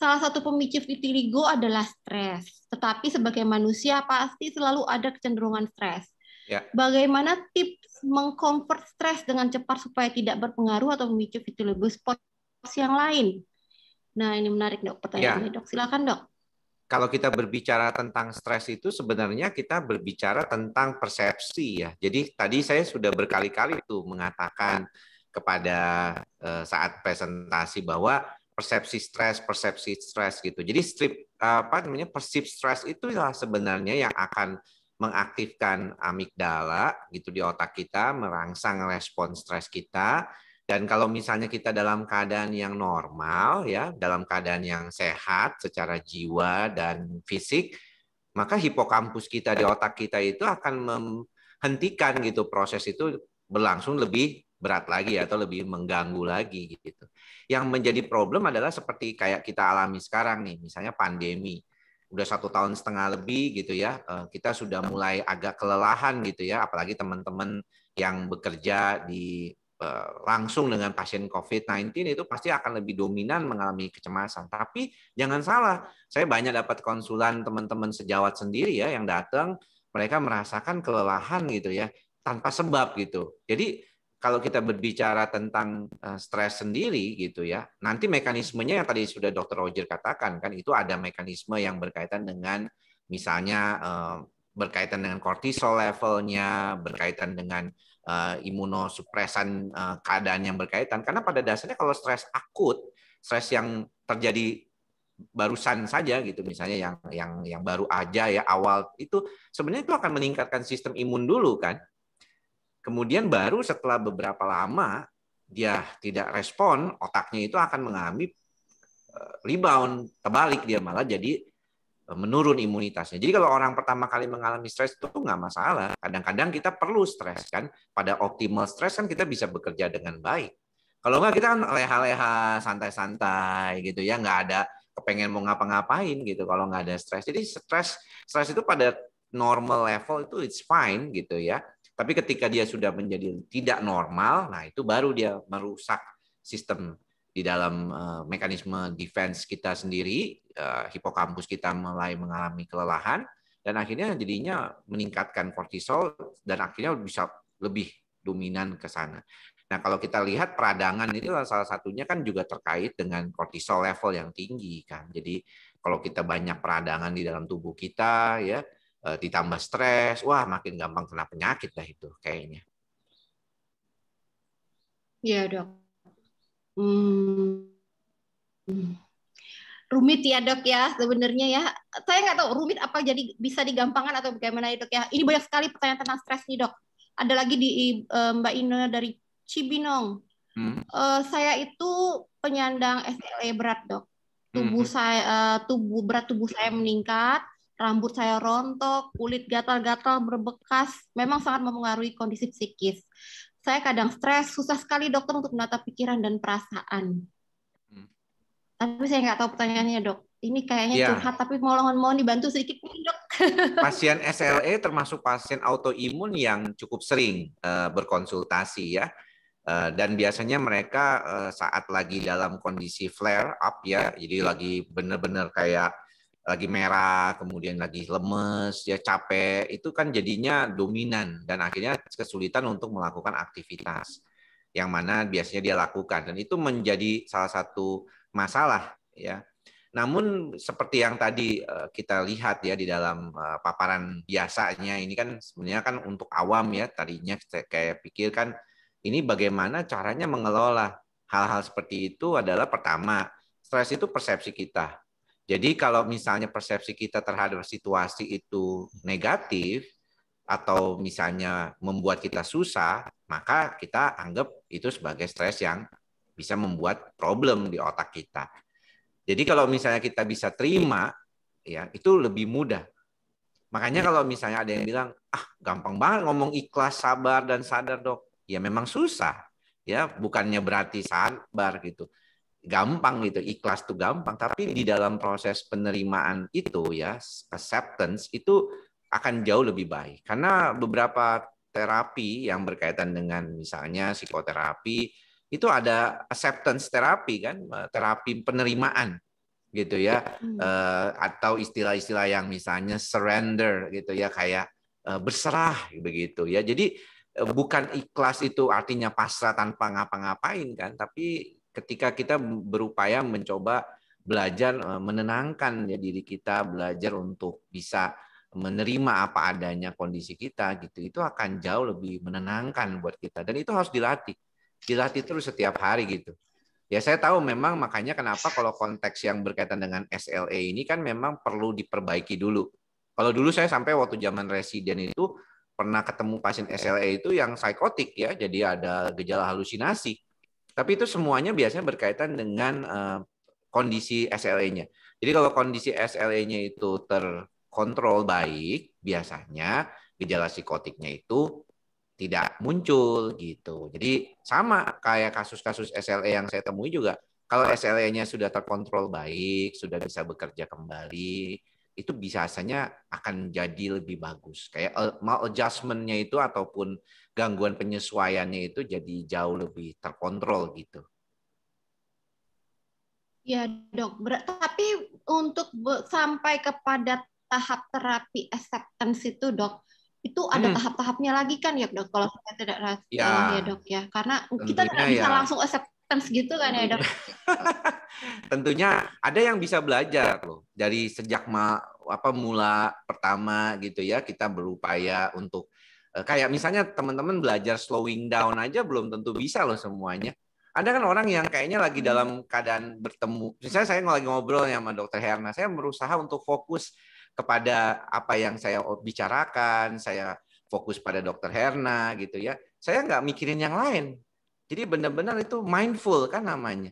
Salah satu pemicu vitiligo adalah stres. Tetapi sebagai manusia pasti selalu ada kecenderungan stres. Ya. Bagaimana tips mengkonvert stres dengan cepat supaya tidak berpengaruh atau memicu vitiligo spot yang lain? Nah, ini menarik dok ya. pertanyaannya dok. Silakan dok kalau kita berbicara tentang stres itu sebenarnya kita berbicara tentang persepsi ya. Jadi tadi saya sudah berkali-kali itu mengatakan kepada eh, saat presentasi bahwa persepsi stres, persepsi stres gitu. Jadi strip apa namanya persepsi stres itulah sebenarnya yang akan mengaktifkan amigdala gitu di otak kita, merangsang respon stres kita dan kalau misalnya kita dalam keadaan yang normal, ya, dalam keadaan yang sehat secara jiwa dan fisik, maka hipokampus kita di otak kita itu akan menghentikan gitu proses itu berlangsung lebih berat lagi atau lebih mengganggu lagi gitu. Yang menjadi problem adalah seperti kayak kita alami sekarang nih, misalnya pandemi udah satu tahun setengah lebih gitu ya, eh, kita sudah mulai agak kelelahan gitu ya, apalagi teman-teman yang bekerja di Eh, langsung dengan pasien COVID-19 itu pasti akan lebih dominan mengalami kecemasan. Tapi jangan salah, saya banyak dapat konsulan teman-teman sejawat sendiri ya yang datang, mereka merasakan kelelahan gitu ya, tanpa sebab gitu. Jadi kalau kita berbicara tentang eh, stres sendiri gitu ya, nanti mekanismenya yang tadi sudah Dr. Roger katakan kan itu ada mekanisme yang berkaitan dengan misalnya eh, berkaitan dengan kortisol levelnya, berkaitan dengan uh, imunosupresan uh, keadaan yang berkaitan. Karena pada dasarnya kalau stres akut, stres yang terjadi barusan saja gitu misalnya yang yang yang baru aja ya awal itu sebenarnya itu akan meningkatkan sistem imun dulu kan. Kemudian baru setelah beberapa lama dia tidak respon, otaknya itu akan mengalami eh, rebound, terbalik dia malah jadi Eh, menurun imunitasnya. Jadi kalau orang pertama kali mengalami stres itu nggak masalah. Kadang-kadang kita perlu stres kan. Pada optimal stres kan kita bisa bekerja dengan baik. Kalau nggak kita kan leha-leha, santai-santai gitu ya, nggak ada kepengen mau ngapa-ngapain gitu kalau nggak ada stres. Jadi stres stres itu pada normal level itu it's fine gitu ya. Tapi ketika dia sudah menjadi tidak normal, nah itu baru dia merusak sistem di dalam uh, mekanisme defense kita sendiri, uh, hipokampus kita mulai mengalami kelelahan dan akhirnya jadinya meningkatkan kortisol dan akhirnya bisa lebih dominan ke sana. Nah, kalau kita lihat peradangan ini salah satunya kan juga terkait dengan kortisol level yang tinggi kan. Jadi kalau kita banyak peradangan di dalam tubuh kita ya eh, ditambah stres, wah makin gampang kena penyakit lah itu kayaknya. Iya, Dok. Hmm. Rumit ya dok ya sebenarnya ya. Saya nggak tahu rumit apa jadi bisa digampangkan atau bagaimana ya dok ya. Ini banyak sekali pertanyaan tentang stres nih dok. Ada lagi di eh, Mbak Ina dari Cibinong. Hmm. Uh, saya itu penyandang SLE berat dok. Tubuh hmm. saya uh, tubuh berat tubuh saya meningkat, rambut saya rontok, kulit gatal-gatal berbekas. Memang sangat mempengaruhi kondisi psikis saya kadang stres, susah sekali dokter untuk menata pikiran dan perasaan. Hmm. Tapi saya nggak tahu pertanyaannya dok. Ini kayaknya ya. curhat, tapi mohon mohon dibantu sedikit nih dok. Pasien SLE termasuk pasien autoimun yang cukup sering uh, berkonsultasi ya. Uh, dan biasanya mereka uh, saat lagi dalam kondisi flare up ya, jadi lagi benar-benar kayak lagi merah, kemudian lagi lemes, ya capek, itu kan jadinya dominan dan akhirnya kesulitan untuk melakukan aktivitas yang mana biasanya dia lakukan dan itu menjadi salah satu masalah ya. Namun seperti yang tadi eh, kita lihat ya di dalam eh, paparan biasanya ini kan sebenarnya kan untuk awam ya tadinya kayak pikirkan ini bagaimana caranya mengelola hal-hal seperti itu adalah pertama stres itu persepsi kita jadi kalau misalnya persepsi kita terhadap situasi itu negatif atau misalnya membuat kita susah, maka kita anggap itu sebagai stres yang bisa membuat problem di otak kita. Jadi kalau misalnya kita bisa terima, ya itu lebih mudah. Makanya ya. kalau misalnya ada yang bilang, ah gampang banget ngomong ikhlas, sabar dan sadar dok. Ya memang susah, ya bukannya berarti sabar gitu gampang gitu ikhlas tuh gampang tapi di dalam proses penerimaan itu ya acceptance itu akan jauh lebih baik karena beberapa terapi yang berkaitan dengan misalnya psikoterapi itu ada acceptance terapi kan terapi penerimaan gitu ya hmm. eh, atau istilah-istilah yang misalnya surrender gitu ya kayak eh, berserah begitu ya jadi eh, bukan ikhlas itu artinya pasrah tanpa ngapa-ngapain kan tapi ketika kita berupaya mencoba belajar e, menenangkan ya diri kita, belajar untuk bisa menerima apa adanya kondisi kita gitu. Itu akan jauh lebih menenangkan buat kita dan itu harus dilatih. Dilatih terus setiap hari gitu. Ya saya tahu memang makanya kenapa kalau konteks yang berkaitan dengan SLA ini kan memang perlu diperbaiki dulu. Kalau dulu saya sampai waktu zaman residen itu pernah ketemu pasien SLA itu yang psikotik ya, jadi ada gejala halusinasi tapi itu semuanya biasanya berkaitan dengan eh, kondisi SLA-nya. Jadi kalau kondisi SLA-nya itu terkontrol baik, biasanya gejala psikotiknya itu tidak muncul gitu. Jadi sama kayak kasus-kasus SLA e yang saya temui juga. Kalau SLA-nya sudah terkontrol baik, sudah bisa bekerja kembali, itu biasanya akan jadi lebih bagus. Kayak eh, maladjustment-nya itu ataupun gangguan penyesuaiannya itu jadi jauh lebih terkontrol gitu. Ya dok, Ber tapi untuk sampai kepada tahap terapi acceptance itu dok, itu ada hmm. tahap-tahapnya lagi kan ya dok kalau saya tidak salah ya, eh, ya dok ya karena Tentunya kita tidak bisa ya. langsung accept terms gitu kan ya dok? Tentunya ada yang bisa belajar loh dari sejak ma apa mula pertama gitu ya kita berupaya untuk eh, kayak misalnya teman-teman belajar slowing down aja belum tentu bisa loh semuanya. Ada kan orang yang kayaknya lagi hmm. dalam keadaan bertemu. Misalnya saya lagi ngobrol sama dokter Herna, saya berusaha untuk fokus kepada apa yang saya bicarakan, saya fokus pada dokter Herna gitu ya. Saya nggak mikirin yang lain. Jadi benar-benar itu mindful kan namanya.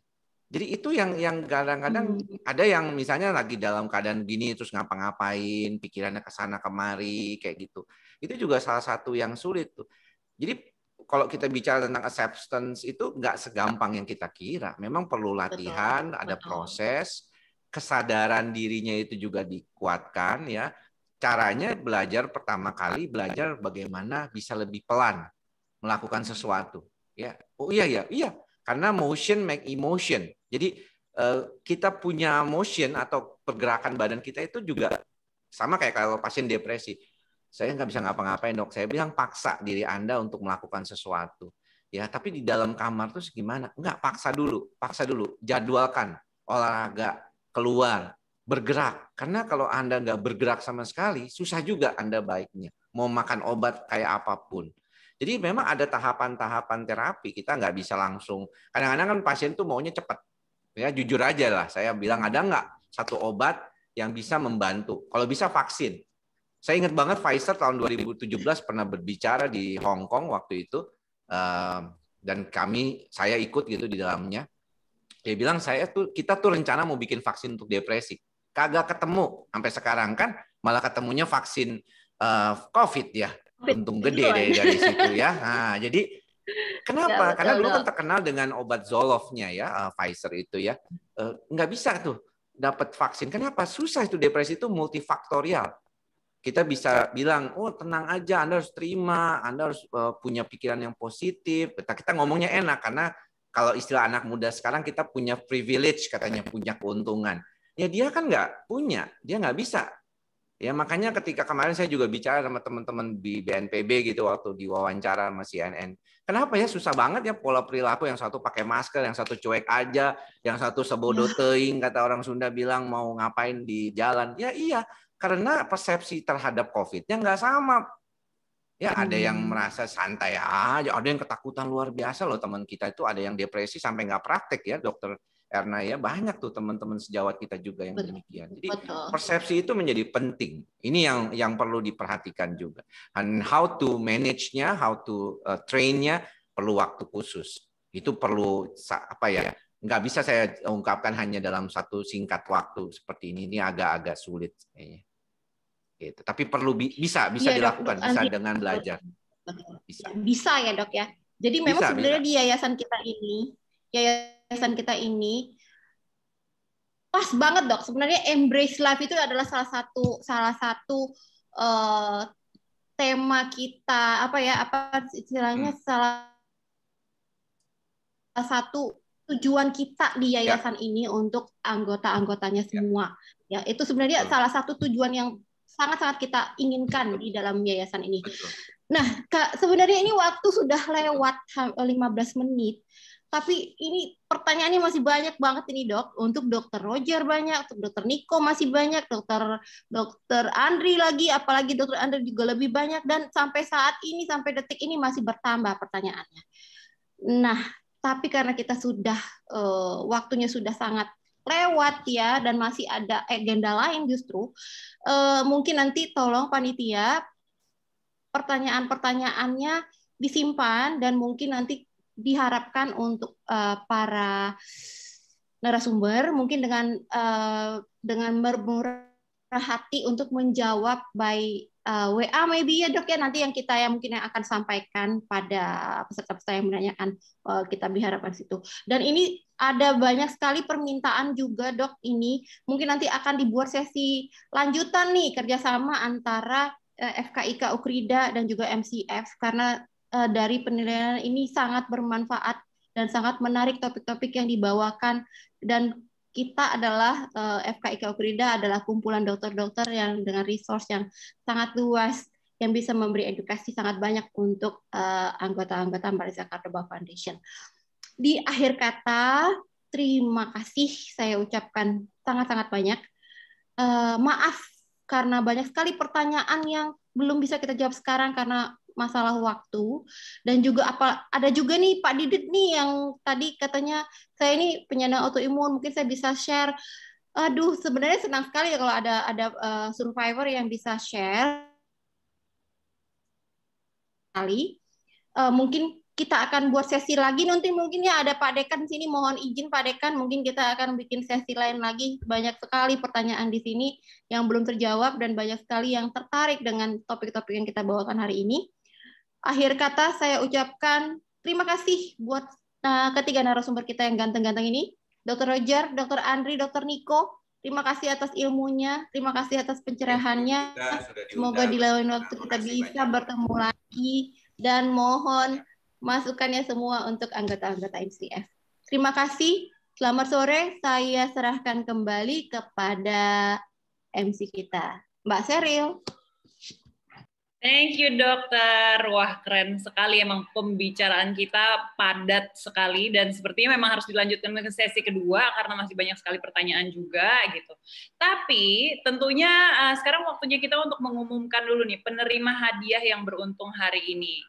Jadi itu yang yang kadang-kadang hmm. ada yang misalnya lagi dalam keadaan gini terus ngapa-ngapain, pikirannya ke sana kemari kayak gitu. Itu juga salah satu yang sulit tuh. Jadi kalau kita bicara tentang acceptance itu nggak segampang yang kita kira. Memang perlu latihan, betul, ada proses, kesadaran dirinya itu juga dikuatkan ya. Caranya belajar pertama kali belajar bagaimana bisa lebih pelan melakukan hmm. sesuatu Ya, oh iya ya, iya. Karena motion make emotion. Jadi eh, kita punya motion atau pergerakan badan kita itu juga sama kayak kalau pasien depresi. Saya nggak bisa ngapa-ngapain dok. Saya bilang paksa diri anda untuk melakukan sesuatu. Ya, tapi di dalam kamar tuh gimana? Nggak paksa dulu, paksa dulu. Jadwalkan olahraga, keluar, bergerak. Karena kalau Anda nggak bergerak sama sekali, susah juga Anda baiknya. Mau makan obat kayak apapun. Jadi memang ada tahapan-tahapan terapi. Kita nggak bisa langsung. Kadang-kadang kan pasien tuh maunya cepat. Ya jujur aja lah, saya bilang ada nggak satu obat yang bisa membantu. Kalau bisa vaksin. Saya ingat banget Pfizer tahun 2017 pernah berbicara di Hong Kong waktu itu eh, dan kami saya ikut gitu di dalamnya. Dia bilang saya tuh kita tuh rencana mau bikin vaksin untuk depresi. Kagak ketemu sampai sekarang kan malah ketemunya vaksin eh, COVID ya untung gede deh dari situ ya. Nah, jadi kenapa? Karena dulu kan terkenal dengan obat Zolofnya ya, uh, Pfizer itu ya. Uh, bisa tuh dapat vaksin. Kenapa? Susah itu depresi itu multifaktorial. Kita bisa bilang, oh tenang aja, Anda harus terima, Anda harus uh, punya pikiran yang positif. Kita, nah, kita ngomongnya enak karena kalau istilah anak muda sekarang kita punya privilege katanya punya keuntungan. Ya dia kan nggak punya, dia nggak bisa Ya makanya ketika kemarin saya juga bicara sama teman-teman di BNPB gitu waktu diwawancara sama CNN. Kenapa ya susah banget ya pola perilaku yang satu pakai masker, yang satu cuek aja, yang satu sebodoh iya. teing kata orang Sunda bilang mau ngapain di jalan. Ya iya, karena persepsi terhadap COVID-nya nggak sama. Ya ada yang hmm. merasa santai aja, ada yang ketakutan luar biasa loh teman kita itu ada yang depresi sampai nggak praktek ya dokter Erna ya banyak tuh teman-teman sejawat kita juga yang demikian. Jadi persepsi itu menjadi penting. Ini yang yang perlu diperhatikan juga. And how to manage-nya, how to uh, train-nya perlu waktu khusus. Itu perlu apa ya? Nggak bisa saya ungkapkan hanya dalam satu singkat waktu seperti ini. Ini agak-agak sulit kayaknya. Gitu. Tapi perlu bi bisa bisa ya, dilakukan, dok, bisa dok, dengan belajar. Bisa. bisa ya dok ya. Jadi memang sebenarnya bisa. di yayasan kita ini yayasan yayasan kita ini pas banget dok sebenarnya embrace life itu adalah salah satu salah satu uh, tema kita apa ya apa istilahnya hmm. salah satu tujuan kita di ya. yayasan ya. ini untuk anggota-anggotanya ya. semua ya, ya itu sebenarnya Betul. salah satu tujuan yang sangat-sangat kita inginkan Betul. di dalam yayasan ini. Betul. Nah, Kak, sebenarnya ini waktu sudah lewat 15 menit. Tapi ini pertanyaannya masih banyak banget ini dok. Untuk dokter Roger banyak, untuk dokter Nico masih banyak, dokter dokter Andri lagi, apalagi dokter Andri juga lebih banyak dan sampai saat ini sampai detik ini masih bertambah pertanyaannya. Nah, tapi karena kita sudah uh, waktunya sudah sangat lewat ya dan masih ada agenda lain justru uh, mungkin nanti tolong panitia pertanyaan-pertanyaannya disimpan dan mungkin nanti diharapkan untuk uh, para narasumber mungkin dengan uh, dengan bermurah hati untuk menjawab by uh, eh, WA maybe ya dok ya nanti yang kita yang mungkin yang akan sampaikan pada peserta-peserta yang menanyakan uh, kita diharapkan situ dan ini ada banyak sekali permintaan juga dok ini mungkin nanti akan dibuat sesi lanjutan nih kerjasama antara FKIK Ukrida dan juga MCF karena Eh, dari penilaian ini sangat bermanfaat dan sangat menarik topik-topik yang dibawakan dan kita adalah eh, FKIK Ukrida adalah kumpulan dokter-dokter yang dengan resource yang sangat luas yang bisa memberi edukasi sangat banyak untuk eh, anggota-anggota Marisa Kardoba Foundation. Di akhir kata, terima kasih saya ucapkan sangat-sangat banyak. maaf karena banyak sekali pertanyaan yang belum bisa kita jawab sekarang karena masalah waktu dan juga apa ada juga nih Pak Didit nih yang tadi katanya saya ini penyandang autoimun mungkin saya bisa share aduh sebenarnya senang sekali ya kalau ada ada uh, survivor yang bisa share kali uh, eh, mungkin kita akan buat sesi lagi nanti mungkin ya ada Pak Dekan sini mohon izin Pak Dekan mungkin kita akan bikin sesi lain lagi banyak sekali pertanyaan di sini yang belum terjawab dan banyak sekali yang tertarik dengan topik-topik yang kita bawakan hari ini. Akhir kata saya ucapkan terima kasih buat uh, ketiga narasumber kita yang ganteng-ganteng ini, Dr. Roger, Dr. Andri, Dr. Niko. Terima kasih atas ilmunya, terima kasih atas pencerahannya. Semoga di lain waktu kita bisa bertemu lagi dan mohon masukannya semua untuk anggota-anggota MCF. Terima kasih. Selamat sore. Saya serahkan kembali kepada MC kita, Mbak Seril. Thank you dokter. Wah keren sekali emang pembicaraan kita padat sekali dan sepertinya memang harus dilanjutkan ke sesi kedua karena masih banyak sekali pertanyaan juga gitu. Tapi tentunya uh, sekarang waktunya kita untuk mengumumkan dulu nih penerima hadiah yang beruntung hari ini.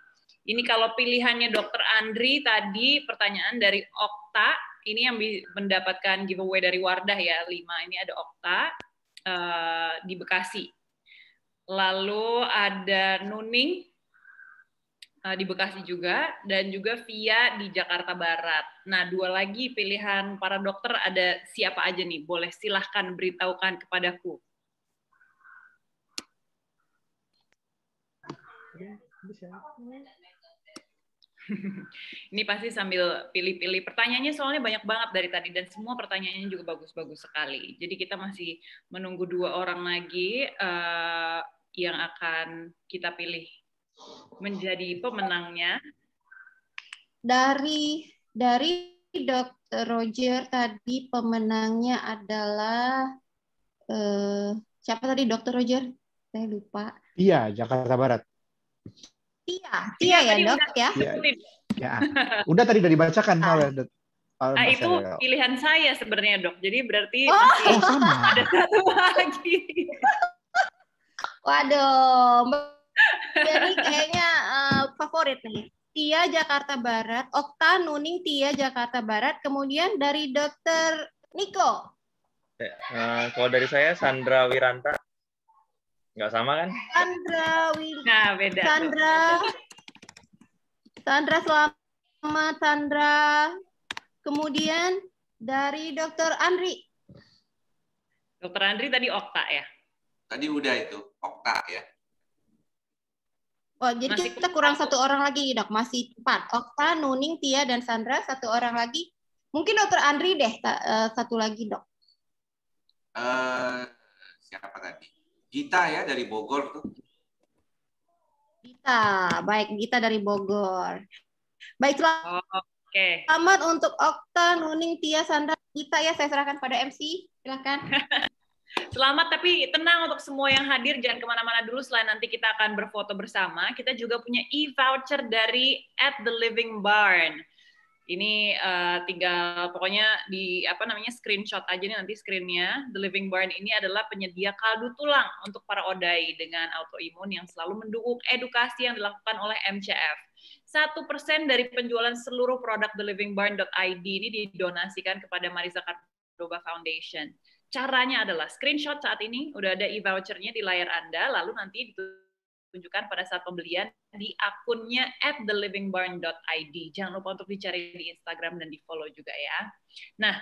Ini kalau pilihannya dokter Andri tadi pertanyaan dari Okta, ini yang mendapatkan giveaway dari Wardah ya, lima ini ada Okta uh, di Bekasi Lalu ada Nuning eh, di Bekasi juga dan juga Via di Jakarta Barat. Nah, dua lagi pilihan para dokter ada siapa aja nih? Boleh silahkan beritahukan kepadaku. Ya, bisa. Ini pasti sambil pilih-pilih. Pertanyaannya soalnya banyak banget dari tadi dan semua pertanyaannya juga bagus-bagus sekali. Jadi kita masih menunggu dua orang lagi uh, yang akan kita pilih menjadi pemenangnya. Dari dari Dr. Roger tadi pemenangnya adalah uh, siapa tadi Dr. Roger? Saya lupa. Iya, Jakarta Barat. Tia, Tia iya ya dok ya. Ya. Ya, udah tadi udah dibacakan ah. Paul. Nah, itu pilihan saya sebenarnya dok. Jadi berarti oh. oh, sama. ada satu lagi. Waduh, jadi kayaknya uh, favorit nih. Tia Jakarta Barat, Okta Nuning Tia Jakarta Barat, kemudian dari Dokter Niko. Uh, kalau dari saya Sandra Wiranta Nggak sama kan? Sandra, Willy. Nah, beda. Sandra. Sandra selamat, Sandra. Kemudian dari Dr. Andri. Dr. Andri tadi Okta ya? Tadi udah itu, Okta ya. Oh, jadi Masih kita kurang satu orang lagi, dok. Masih empat. Okta, Nuning, Tia, dan Sandra, satu orang lagi. Mungkin dokter Andri deh, eh, satu lagi, dok. Uh, siapa tadi? Gita ya dari Bogor tuh. Gita, baik Gita dari Bogor. Baiklah. Oh, Oke. Okay. Selamat untuk Okta, Nuning, Tia, Sandra, Gita ya saya serahkan pada MC. Silakan. Selamat tapi tenang untuk semua yang hadir jangan kemana-mana dulu selain nanti kita akan berfoto bersama kita juga punya e-voucher dari at the living barn ini uh, tinggal pokoknya di apa namanya screenshot aja nih nanti screennya The Living Barn ini adalah penyedia kaldu tulang untuk para odai dengan autoimun yang selalu mendukung edukasi yang dilakukan oleh MCF. Satu persen dari penjualan seluruh produk The Living ID ini didonasikan kepada Marisa Cardoba Foundation. Caranya adalah screenshot saat ini, udah ada e-vouchernya di layar Anda, lalu nanti ditutup ditunjukkan pada saat pembelian di akunnya at thelivingbarn.id. Jangan lupa untuk dicari di Instagram dan di follow juga ya. Nah,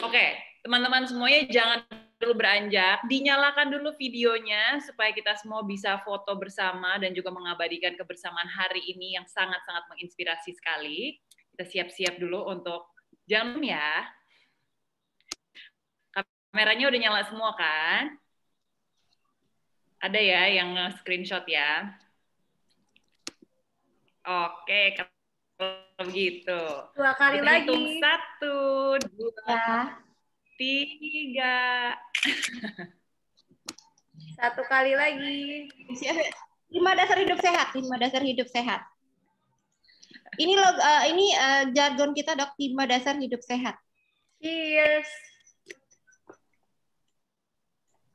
oke, okay. teman-teman semuanya jangan dulu beranjak, dinyalakan dulu videonya supaya kita semua bisa foto bersama dan juga mengabadikan kebersamaan hari ini yang sangat-sangat menginspirasi sekali. Kita siap-siap dulu untuk jam ya. Kameranya udah nyala semua kan? Ada ya yang screenshot ya? Oke, kalau begitu. Dua kali Kita lagi. satu, dua, ya. tiga. satu kali lagi. Lima dasar hidup sehat. Lima dasar hidup sehat. Ini log, uh, eh, ini uh, jargon kita dok. Lima dasar hidup sehat. Cheers.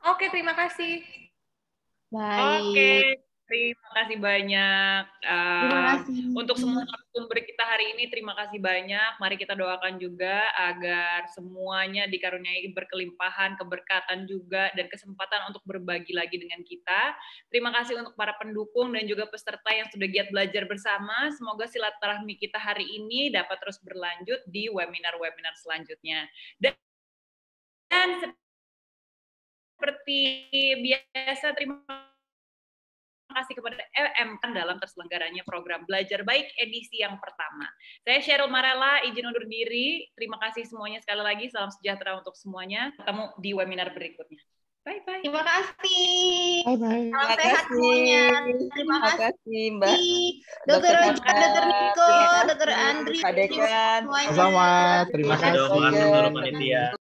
Oke, terima kasih. Baik. Oke, terima kasih banyak. Uh, terima eh, kasih. Untuk semua narasumber kita hari ini, terima kasih banyak. Mari kita doakan juga agar semuanya dikaruniai berkelimpahan, keberkatan juga, dan kesempatan untuk berbagi lagi dengan kita. Terima kasih untuk para pendukung dan juga peserta yang sudah giat belajar bersama. Semoga silaturahmi kita hari ini dapat terus berlanjut di webinar-webinar selanjutnya. Dan, dan seperti biasa terima kasih kepada LM kan dalam terselenggaranya program Belajar Baik edisi yang pertama. Saya Cheryl Marella, izin undur diri. Terima kasih semuanya sekali lagi. Salam sejahtera untuk semuanya. Ketemu di webinar berikutnya. Bye bye. Terima kasih. Bye bye. Salam terima sehat kasih. semuanya. Terima, kasih Mbak. Dokter Oja, Dokter Niko, Dokter Andri, Terima kasih. Terima kasih. Terima kasih. Terima kasih.